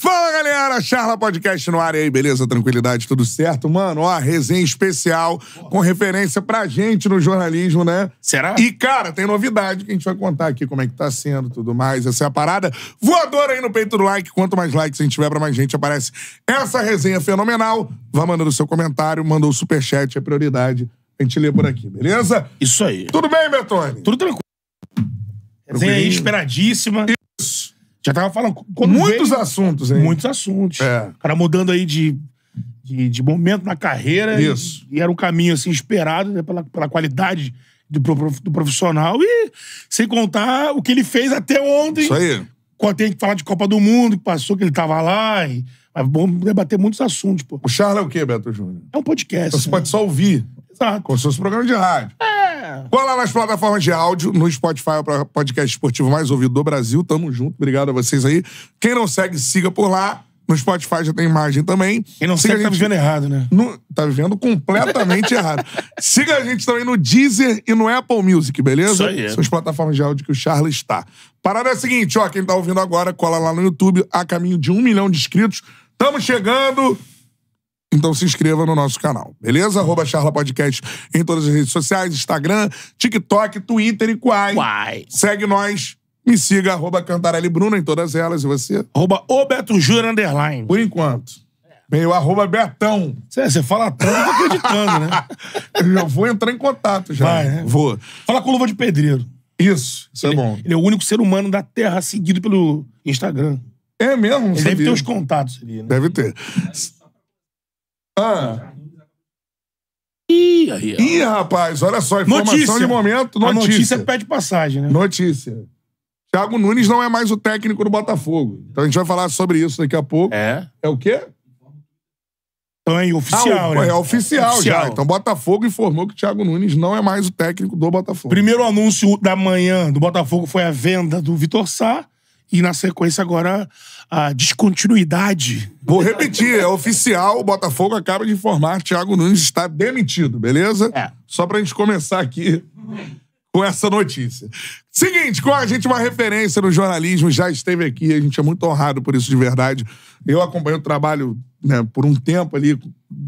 Fala, galera! Charla Podcast no ar e aí, beleza? Tranquilidade, tudo certo? Mano, ó, resenha especial com referência pra gente no jornalismo, né? Será? E, cara, tem novidade que a gente vai contar aqui como é que tá sendo, tudo mais. Essa é a parada. Voadora aí no peito do like. Quanto mais likes a gente tiver pra mais gente, aparece essa resenha fenomenal. Vá mandando seu comentário, mandou o superchat, é prioridade. A gente lê por aqui, beleza? Isso aí. Tudo bem, Bertone? Tudo tranquilo. Resenha aí, esperadíssima. Isso. Já tava falando. Muitos veio, assuntos, hein? Muitos assuntos. É. O cara mudando aí de, de, de momento na carreira. Isso. E, e, era um caminho, assim, esperado né, pela, pela qualidade do, do profissional. E sem contar o que ele fez até ontem. Isso aí. Quando tem que falar de Copa do Mundo, que passou, que ele tava lá. E, mas vamos debater muitos assuntos, pô. O Charles é o quê, Beto Júnior? É um podcast. Então você né? pode só ouvir. Exato. Como se fosse um programa de rádio. É. É. Cola nas plataformas de áudio, no Spotify, o podcast esportivo mais ouvido do Brasil. Tamo junto, obrigado a vocês aí. Quem não segue, siga por lá. No Spotify já tem imagem também. Quem não siga segue tá vivendo errado, né? No... Tá vivendo completamente errado. Siga a gente também no Deezer e no Apple Music, beleza? Isso aí. São as plataformas de áudio que o Charles está. Parada é a seguinte, ó, quem tá ouvindo agora, cola lá no YouTube, a caminho de um milhão de inscritos. Tamo chegando! Então se inscreva no nosso canal, beleza? Arroba Charla Podcast em todas as redes sociais, Instagram, TikTok, Twitter e Quai. Quai. Segue nós. Me siga, arroba Cantarelli Bruno em todas elas. E você? Arroba o Beto Jura, underline. Por enquanto. Meio arroba Bertão. Você fala tanto, eu tô acreditando, né? eu já vou entrar em contato já. Vai, né? Vou. Fala com o luva de pedreiro. Isso, isso é ele, é bom. Ele é o único ser humano da Terra seguido pelo Instagram. É mesmo? Ele deve ter os contatos ali, né? Deve ter. Ah. Ih, aí, ó. Ih, rapaz, olha só, informação notícia. de momento, notícia. A notícia pede passagem, né? Notícia. Thiago Nunes não é mais o técnico do Botafogo. Então a gente vai falar sobre isso daqui a pouco. É? É o quê? é oficial, ah, o, né? É oficial, oficial, já. Então Botafogo informou que Thiago Nunes não é mais o técnico do Botafogo. Primeiro anúncio da manhã do Botafogo foi a venda do Vitor Sá e na sequência agora a descontinuidade. Vou repetir, é oficial, o Botafogo acaba de informar, Thiago Nunes está demitido, beleza? É. Só pra gente começar aqui com essa notícia. Seguinte, com a gente uma referência no jornalismo, já esteve aqui, a gente é muito honrado por isso de verdade. Eu acompanho o trabalho né, por um tempo ali,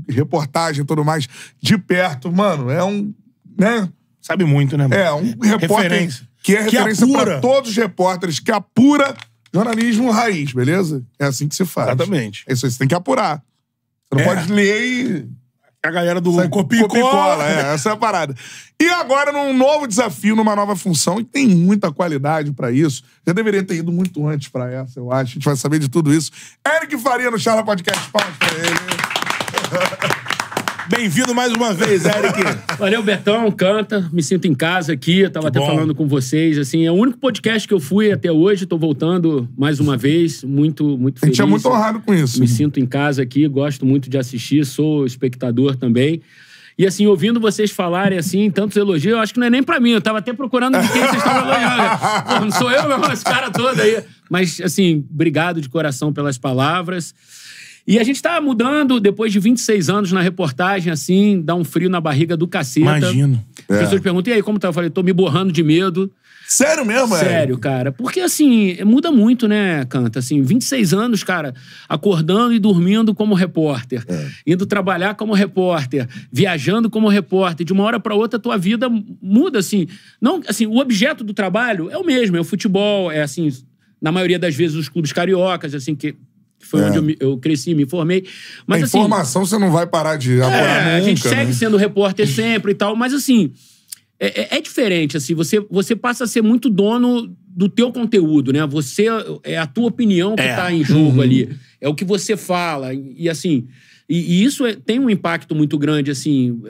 reportagem e tudo mais, de perto. Mano, é um... né? Sabe muito, né? Mano? É, um repórter... Referência que é referência para todos os repórteres que apura jornalismo raiz, beleza? É assim que se faz. Exatamente. É isso aí, você tem que apurar. Você não é. pode ler e... A galera do copia cola. É, essa é a parada. E agora num novo desafio, numa nova função, e tem muita qualidade pra isso. Já deveria ter ido muito antes pra essa, eu acho. A gente vai saber de tudo isso. Eric Faria no Charla Podcast. Palmas pra ele. Bem-vindo mais uma vez, Eric. Valeu, Bertão. Canta. Me sinto em casa aqui. Eu tava que até bom. falando com vocês. Assim, é o único podcast que eu fui até hoje. Tô voltando mais uma vez. Muito, muito feliz. A gente é muito honrado com isso. Me sinto em casa aqui. Gosto muito de assistir. Sou espectador também. E assim, ouvindo vocês falarem assim, tantos elogios, eu acho que não é nem para mim. Eu tava até procurando de quem vocês estavam elogiando. Pô, não sou eu, meu irmão, esse cara todo aí. Mas, assim, obrigado de coração pelas palavras. E a gente tá mudando, depois de 26 anos na reportagem, assim, dá um frio na barriga do cacete. Imagino. As é. pessoas perguntam, e aí, como tá? Eu falei, tô me borrando de medo. Sério mesmo, é? Sério, cara. Porque, assim, muda muito, né, Canta? Assim, 26 anos, cara, acordando e dormindo como repórter. É. Indo trabalhar como repórter. Viajando como repórter. De uma hora para outra, tua vida muda, assim. Não, assim, o objeto do trabalho é o mesmo. É o futebol, é, assim, na maioria das vezes, os clubes cariocas, assim, que que foi é. onde eu, me, eu cresci, me formei. Mas, a assim, informação você não vai parar de apurar é, nunca, A gente né? segue né? sendo repórter sempre e tal, mas assim, é, é, é, diferente, assim, você, você passa a ser muito dono do teu conteúdo, né? Você, é a tua opinião que está é. em jogo uhum. ali. É o que você fala, e assim... E, e isso é, tem um impacto muito grande, assim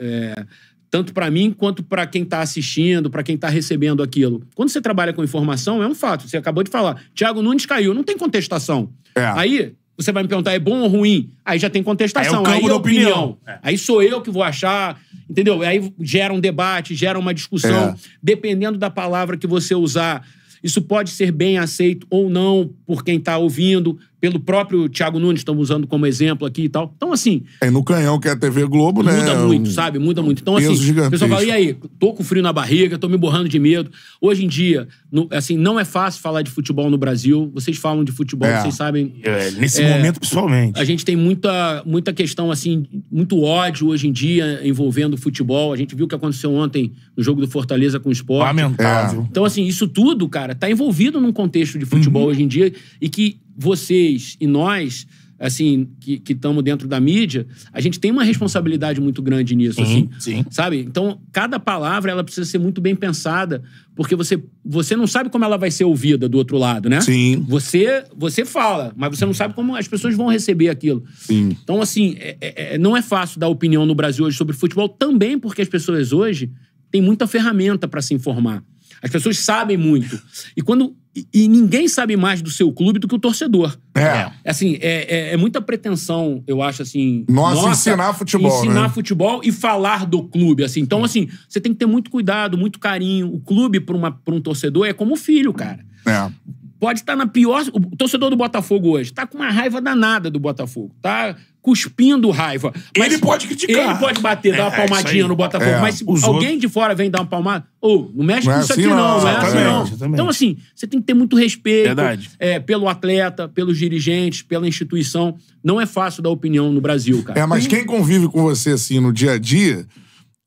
tanto para mim quanto para quem está assistindo, para quem está recebendo aquilo. Quando você trabalha com informação, é um fato. Você acabou de falar, Thiago Nunes caiu, não tem contestação. É. Aí você vai me perguntar, é bom ou ruim? Aí já tem contestação. É o campo aí é da opinião. opinião. É. Aí sou eu que vou achar, entendeu? Aí gera um debate, gera uma discussão. É. Dependendo da palavra que você usar, isso pode ser bem aceito ou não por quem está ouvindo pelo próprio Thiago Nunes, estamos usando como exemplo aqui e tal. Então, assim. É no canhão que é a TV Globo, muda né? Muda é muito, um, sabe? Muda muito. Então, assim, o pessoal fala: e aí, tô com frio na barriga, tô me borrando de medo. Hoje em dia, no, assim, não é fácil falar de futebol no Brasil. Vocês falam de futebol, é. vocês sabem. É, nesse é, momento, pessoalmente. A gente tem muita, muita questão, assim, muito ódio hoje em dia envolvendo o futebol. A gente viu o que aconteceu ontem no jogo do Fortaleza com o esporte. Lamentável. Então, assim, isso tudo, cara, tá envolvido num contexto de futebol uhum. hoje em dia e que vocês e nós, assim, que estamos dentro da mídia, a gente tem uma responsabilidade muito grande nisso, assim. Sim. Sabe? Então, cada palavra ela precisa ser muito bem pensada, porque você, você não sabe como ela vai ser ouvida do outro lado, né? Sim. Você, você fala, mas você não sabe como as pessoas vão receber aquilo. Sim. Então, assim, é, é, é não é fácil dar opinião no Brasil hoje sobre futebol, também porque as pessoas hoje têm muita ferramenta para se informar. As pessoas sabem muito. E quando. E ninguém sabe mais do seu clube do que o torcedor. É. É. é. Assim, é, é, é muita pretensão, eu acho, assim. Nossa, nossa ensinar futebol. Ensinar né? futebol e falar do clube, assim. Então, assim, você tem que ter muito cuidado, muito carinho. O clube, para um torcedor, é como filho, cara. É pode estar na pior. O torcedor do Botafogo hoje está com uma raiva danada do Botafogo. Tá cuspindo raiva. Mas ele pode criticar. Ele pode bater, dar uma é, é, palmadinha no Botafogo. É. Mas se Os alguém outros- de fora vem dar uma palmada, ou não mexe Não com isso assim aqui, não. não, é assim, não. Então, assim, você tem que ter muito respeito Verdade. é, pelo atleta, pelos dirigentes, pela instituição. Não é fácil dar opinião no Brasil, cara. É, mas quem convive com você assim no dia a dia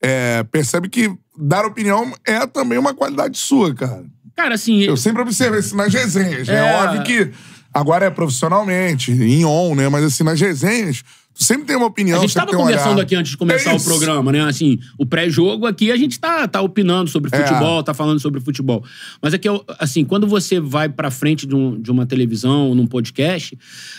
é, percebe que dar opinião é também uma qualidade sua, cara. Cara, assim, Eu sempre observo isso nas resenhas, né? É. Óbvio que Agora é profissionalmente, em on, né? Mas assim, nas resenhas, tu sempre tem uma opinião. A gente estava conversando aqui antes de começar é o programa, né? Assim, o pré-jogo aqui a gente está tá opinando sobre é. futebol, está falando sobre futebol. Mas é que, assim, quando você vai para frente de, um, de uma televisão, num podcast,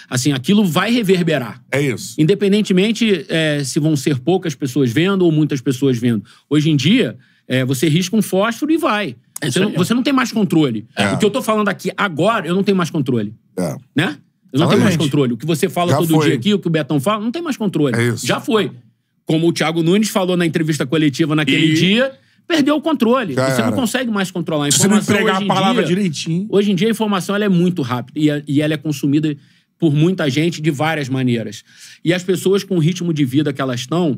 assim, aquilo vai reverberar. É isso. Independentemente é, se vão ser poucas pessoas vendo ou muitas pessoas vendo. Hoje em dia, é, você risca um fósforo e vai. É você não, você não tem mais controle. É. O que eu tô falando aqui agora, eu não tenho mais controle. É. Né? Eu não tenho mais controle. O que você fala Já todo foi. dia aqui, o que o Betão fala, não tem mais controle. É isso. Já foi. Como o Thiago Nunes falou na entrevista coletiva naquele E- dia, perdeu o controle. Já você era. não consegue mais controlar a Se você não entregar a palavra dia- direitinho. Hoje em dia a informação ela é muito rápida e, e ela é consumida por muita gente de várias maneiras. E as pessoas com o ritmo de vida que elas estão,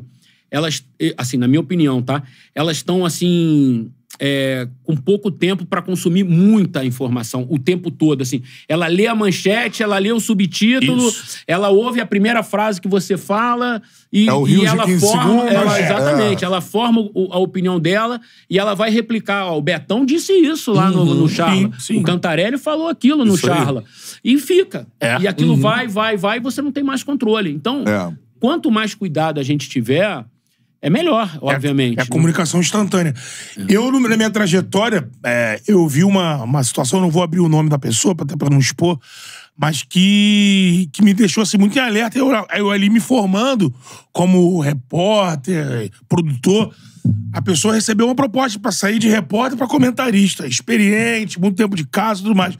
elas, eh, assim, na minha opinião, tá? Elas estão assim é, com pouco tempo para consumir muita informação o tempo todo. Assim, ela lê a manchete, ela lê o subtítulo, Isso. ela ouve a primeira frase que você fala e, é o Rio e ela forma, segundos, ela, é. exatamente, é. ela forma o, a opinião dela e ela vai replicar. Ó, o Betão disse isso lá uhum, no, no uhum. Charla, sim, sim. o Cantarelli falou aquilo no isso Charla aí. e fica. É. E aquilo uhum. vai, vai, vai, e você não tem mais controle. Então, é. quanto mais cuidado a gente tiver é melhor, é obviamente. É, é a né? comunicação instantânea. É. Eu, na minha trajetória, é, eu vi uma, uma situação, não vou abrir o nome da pessoa, até para não expor, mas que, que me deixou assim, muito em alerta. Eu, eu ali me formando como repórter, produtor. A pessoa recebeu uma proposta para sair de repórter para comentarista, experiente, muito tempo de casa e tudo mais.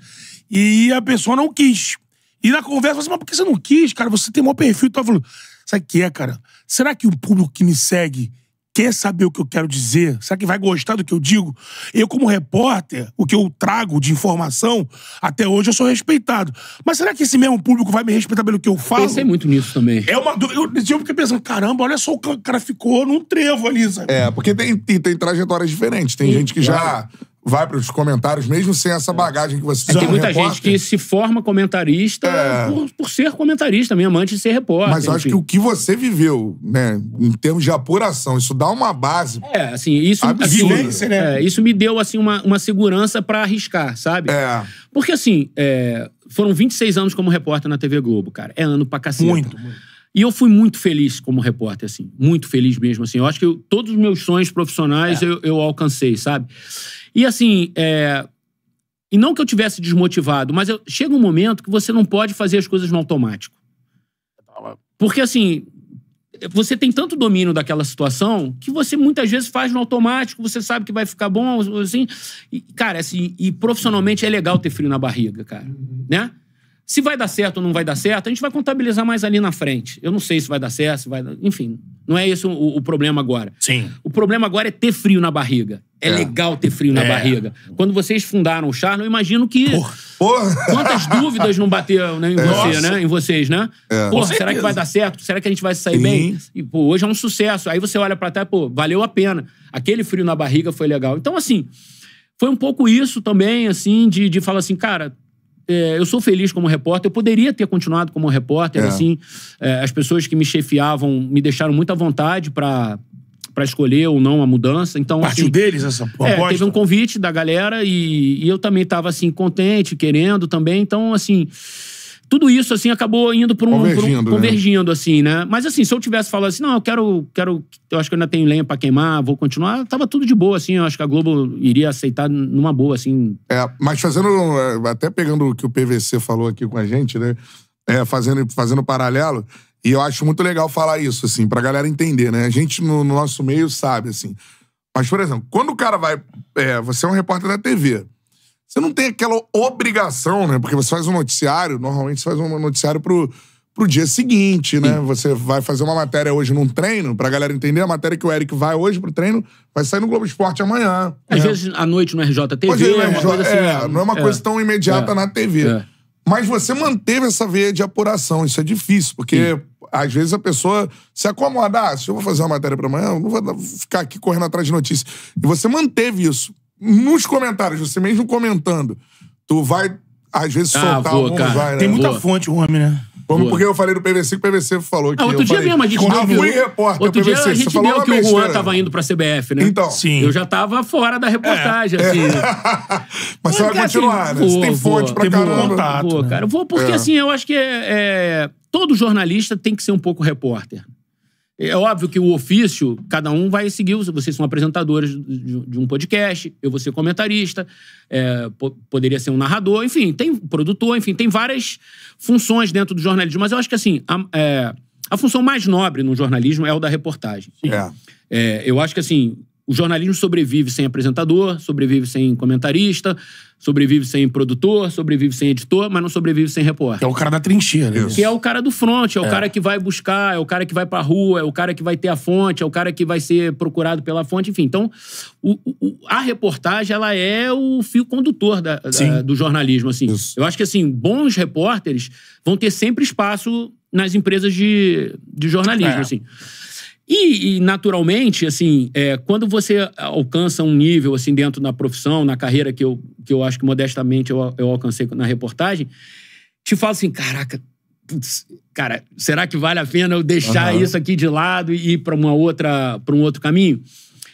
E a pessoa não quis. E na conversa, eu falei assim, mas por que você não quis, cara? Você tem maior perfil. Então, eu falei, Sabe o que é, cara? Será que o público que me segue quer saber o que eu quero dizer? Será que vai gostar do que eu digo? Eu, como repórter, o que eu trago de informação, até hoje eu sou respeitado. Mas será que esse mesmo público vai me respeitar pelo que eu falo? Pensei muito nisso também. É uma dúvida. Eu, eu fiquei pensando, caramba, olha só o cara ficou num trevo ali, sabe? É, porque tem, tem, tem trajetórias diferentes. Tem Sim, gente que claro. já vai para os comentários, mesmo sem essa bagagem que você é tem. É, tem muita repórter. gente que se forma comentarista é... por, por, ser comentarista mesmo, antes de ser repórter. Mas eu acho que o que você viveu, né, em termos de apuração, isso dá uma base. É, assim, isso. Absurda. Assim, né? É, isso me deu, assim, uma, uma segurança para arriscar, sabe? É. Porque, assim, é, foram 26 anos como repórter na TV Globo, cara. É ano pra cacete. Muito, muito. E eu fui muito feliz como repórter, assim. Muito feliz mesmo, assim. Eu acho que eu, todos os meus sonhos profissionais é. eu, eu alcancei, sabe? E assim, é... e não que eu tivesse desmotivado, mas eu... chega um momento que você não pode fazer as coisas no automático. Porque assim, você tem tanto domínio daquela situação que você muitas vezes faz no automático, você sabe que vai ficar bom, assim. E, cara, assim, e profissionalmente é legal ter frio na barriga, cara. Uhum. Né? Se vai dar certo ou não vai dar certo, a gente vai contabilizar mais ali na frente. Eu não sei se vai dar certo, se vai dar... Enfim, não é esse o, o, problema agora. Sim. O problema agora é ter frio na barriga. É, é. legal ter frio na é. barriga. Quando vocês fundaram o Char, eu imagino que. Porra. Porra. Quantas dúvidas não bateram né, em é. você, Nossa. né? Em vocês, né? É. Porra, será que vai dar certo? Será que a gente vai sair Sim. bem? E, pô, hoje é um sucesso. Aí você olha para trás, pô, valeu a pena. Aquele frio na barriga foi legal. Então, assim, foi um pouco isso também, assim, de, de falar assim, cara, é, eu sou feliz como repórter. Eu poderia ter continuado como repórter, é. assim. É, as pessoas que me chefiavam me deixaram muita vontade para para escolher ou não a mudança. Então, Partiu assim, deles essa proposta? É, teve um convite da galera e, e eu também estava, assim, contente, querendo também. Então, assim tudo isso, assim, acabou indo para um... Convergindo, por um, Convergindo, né? assim, né? Mas, assim, se eu tivesse falado assim, não, eu quero... quero eu acho que ainda tenho lenha para queimar, vou continuar, tava tudo de boa, assim. Eu acho que a Globo iria aceitar numa boa, assim. É, mas fazendo... É, até pegando o que o PVC falou aqui com a gente, né? É, fazendo, fazendo paralelo... E eu acho muito legal falar isso, assim, pra galera entender, né? A gente, no, no nosso meio, sabe, assim. Mas, por exemplo, quando o cara vai... É, você é um repórter da TV você não tem aquela obrigação, né? Porque você faz um noticiário, normalmente você faz um noticiário pro, pro dia seguinte, né? Sim. Você vai fazer uma matéria hoje num treino, pra galera entender, a matéria que o Eric vai hoje pro treino vai sair no Globo Esporte amanhã. Às né? vezes à noite no RJTV, Às no é, RJ, é uma coisa assim. É, não é uma é, coisa tão imediata é, na TV. É. Mas você manteve essa veia de apuração, isso é difícil, porque Sim. às vezes a pessoa se acomoda, ah, se eu vou fazer uma matéria para amanhã, eu não vou ficar aqui correndo atrás de notícias. E você manteve isso nos comentários, você mesmo comentando, tu vai, às vezes, ah, soltar boa, alguns, vai, né? Tem muita boa. fonte o homem, né? Como porque eu falei do PVC, o PVC falou que. Ah, outro eu dia falei, mesmo, a gente falou deu. repórter, outro PVC, dia a gente deu que o Juan tava indo pra CBF, né? Então. Sim. Eu já tava fora da reportagem, é. assim. É. Mas você vai é assim, continuar, assim, né? Vou, você tem fonte vou, pra tem caramba. Contato, vou, né? cara. Vou porque, é. assim, eu acho que é, é, todo jornalista tem que ser um pouco repórter. É óbvio que o ofício, cada um vai seguir. Vocês são apresentadores de um podcast, eu vou ser comentarista, é, poderia ser um narrador, enfim, tem produtor, enfim, tem várias funções dentro do jornalismo. Mas eu acho que, assim, a, é, a função mais nobre no jornalismo é o da reportagem. É. é. eu acho que, assim, o jornalismo sobrevive sem apresentador, sobrevive sem comentarista, sobrevive sem produtor, sobrevive sem editor, mas não sobrevive sem repórter. É o cara da trincheira, né? Que é o cara do front, é, o é. cara que vai buscar, é o cara que vai pra rua, é o cara que vai ter a fonte, é o cara que vai ser procurado pela fonte, enfim. Então, o, o, a reportagem, ela é o fio condutor da, da, do jornalismo, assim. Isso. Eu acho que, assim, bons repórteres vão ter sempre espaço nas empresas de, de jornalismo, é. assim. E, e naturalmente, assim, é, quando você alcança um nível, assim, dentro da profissão, na carreira que eu, que eu acho que modestamente eu, eu alcancei na reportagem, te falo assim, caraca, putz, cara, será que vale a pena eu deixar uhum. isso aqui de lado e ir para uma outra, para um outro caminho?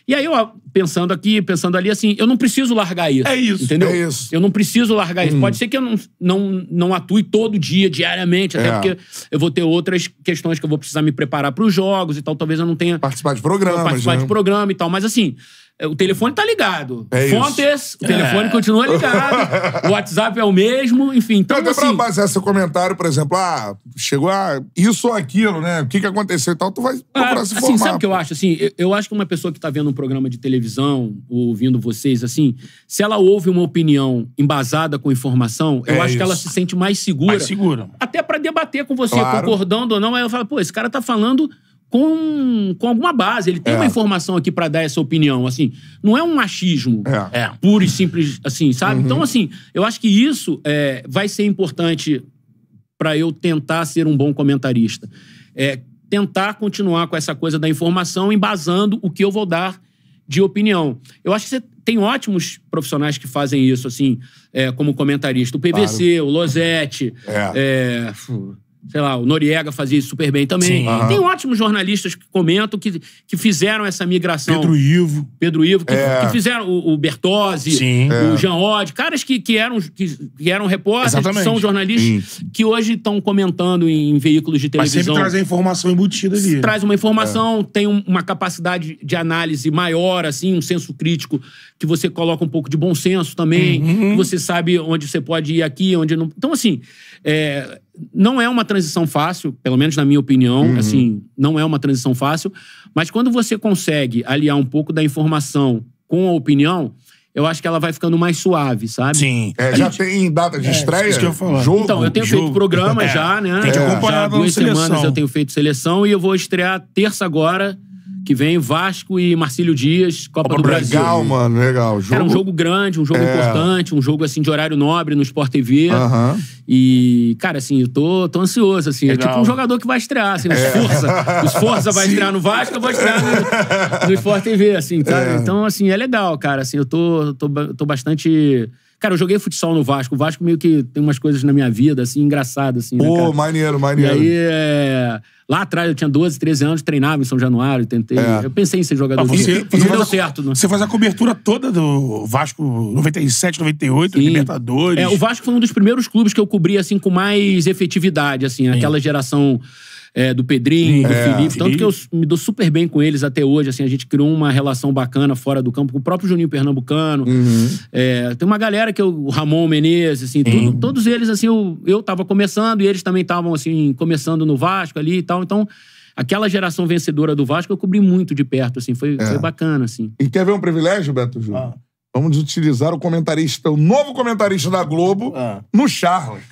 E aí eu, pensando aqui, pensando ali, assim, eu não preciso largar isso. É isso. Entendeu? É isso. Eu não preciso largar hum. isso. Uhum. Pode ser que eu não, não, não atue todo dia, diariamente, até é. porque eu vou ter outras questões que eu vou precisar me preparar para os jogos e tal. Talvez eu não tenha. Participar de programa Participar né? de programa e tal. Mas assim, é, o telefone tá ligado. É Fontes, isso. o telefone é. continua ligado. o WhatsApp é o mesmo, enfim. Então, Até assim, pra basear seu comentário, por exemplo, ah, chegou a ah, isso ou aquilo, né? O que, que aconteceu e tal, tu vai ah, procurar ah, se assim, formar. sabe o que eu acho? Assim, eu, eu, acho que uma pessoa que tá vendo um programa de televisão, ouvindo vocês, assim, se ela ouve uma opinião embasada com informação, eu é acho isso. que ela se sente mais segura. Mais segura. Até para debater com você, claro. concordando ou não, aí ela fala, pô, esse cara tá falando com, com alguma base. Ele tem é. uma informação aqui para dar essa opinião, assim. Não é um machismo é. é. puro e simples, assim, sabe? Uhum. Então, assim, eu acho que isso é, vai ser importante para eu tentar ser um bom comentarista. É, tentar continuar com essa coisa da informação, embasando o que eu vou dar de opinião. Eu acho que você tem ótimos profissionais que fazem isso, assim, é, como comentarista. O PVC, claro. o Losetti. É. é sei lá, o Noriega fazia isso super bem também. Sim. Tem ótimos jornalistas que comentam que, que fizeram essa migração. Pedro Ivo. Pedro Ivo, que, é. que fizeram o, o Bertozzi, Sim. o é. Jean Odd, caras que, que, eram, que, que eram repórteres, que são jornalistas, Sim. que hoje estão comentando em, veículos de televisão. Mas sempre traz a informação embutida ali. Traz uma informação, é. tem uma capacidade de análise maior, assim, um senso crítico, que você coloca um pouco de bom senso também, uhum. que você sabe onde você pode ir aqui, onde não... Então, assim, é, não é uma transição fácil, pelo menos na minha opinião, uhum. assim, não é uma transição fácil, mas quando você consegue aliar um pouco da informação com a opinião, eu acho que ela vai ficando mais suave, sabe? Sim. É, já gente... tem data de é, estreia? Isso que eu falar. Jogo, então, eu tenho jogo. feito programa é, já, né? Tem que é. acompanhar já duas seleção. semanas eu tenho feito seleção e eu vou estrear terça agora que vem Vasco e Marcílio Dias, Copa, Copa do Brasil. Legal, mano, legal. Jogo... Era um jogo grande, um jogo é. importante, um jogo assim de horário nobre no Sport TV. E, cara, assim, eu tô, tô ansioso, assim. Legal. É tipo um jogador que vai estrear, assim, no né? é. Força. É. Força vai estrear no Vasco, eu vou estrear no, no Sport TV, assim, sabe? É. Então, assim, é legal, cara. Assim, eu tô, tô, tô bastante Cara, eu joguei futsal no Vasco. O Vasco meio que tem umas coisas na minha vida, assim, engraçadas, assim. Né, Pô, né, maneiro, maneiro. E aí, é... lá atrás eu tinha 12, 13 anos, treinava em São Januário, tentei. É. Eu pensei em ser jogador. Ah, você, você não deu a, certo, né? Você faz a cobertura toda do Vasco 97, 98, Sim. Libertadores. É, o Vasco foi um dos primeiros clubes que eu cobri, assim, com mais efetividade, assim, aquela geração é, do Pedrinho, do é. Felipe. Tanto que eu me dou super bem com eles até hoje. Assim, a gente criou uma relação bacana fora do campo com o próprio Juninho Pernambucano. Uhum. É, tem uma galera que eu, o Ramon Menezes, assim, tudo, todos eles, assim, eu, eu tava começando e eles também estavam, assim, começando no Vasco ali e tal. Então aquela geração vencedora do Vasco eu cobri muito de perto, assim, foi, é. foi bacana, assim. E quer ver um privilégio, Beto Júnior? Ah. Vamos utilizar o comentarista, o novo comentarista da Globo, ah. no Charles.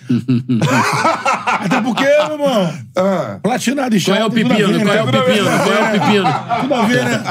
Até porque, meu irmão, ah. platinado e Charles. Qual é o né? é pepino? Qual é o pepino? Qual é o pepino? Tudo a ver, né?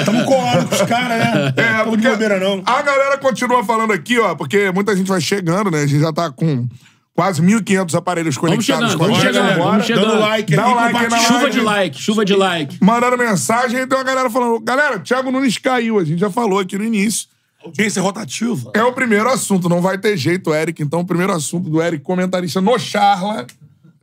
Estamos colando com os caras, né? É, não de bobeira, não. A galera continua falando aqui, ó, porque muita gente vai chegando, né? A gente já tá com quase 1.500 aparelhos conectados. Vamos chegando, vamos chegando. Dando like, Dá um like na Chuva de like, chuva de like. Mandaram mensagem, e então tem uma galera falando, galera, Thiago Nunes caiu, a gente já falou aqui no início. Audiência rotativa. É o primeiro assunto, não vai ter jeito, Eric. Então, o primeiro assunto do Eric, comentarista no Charla,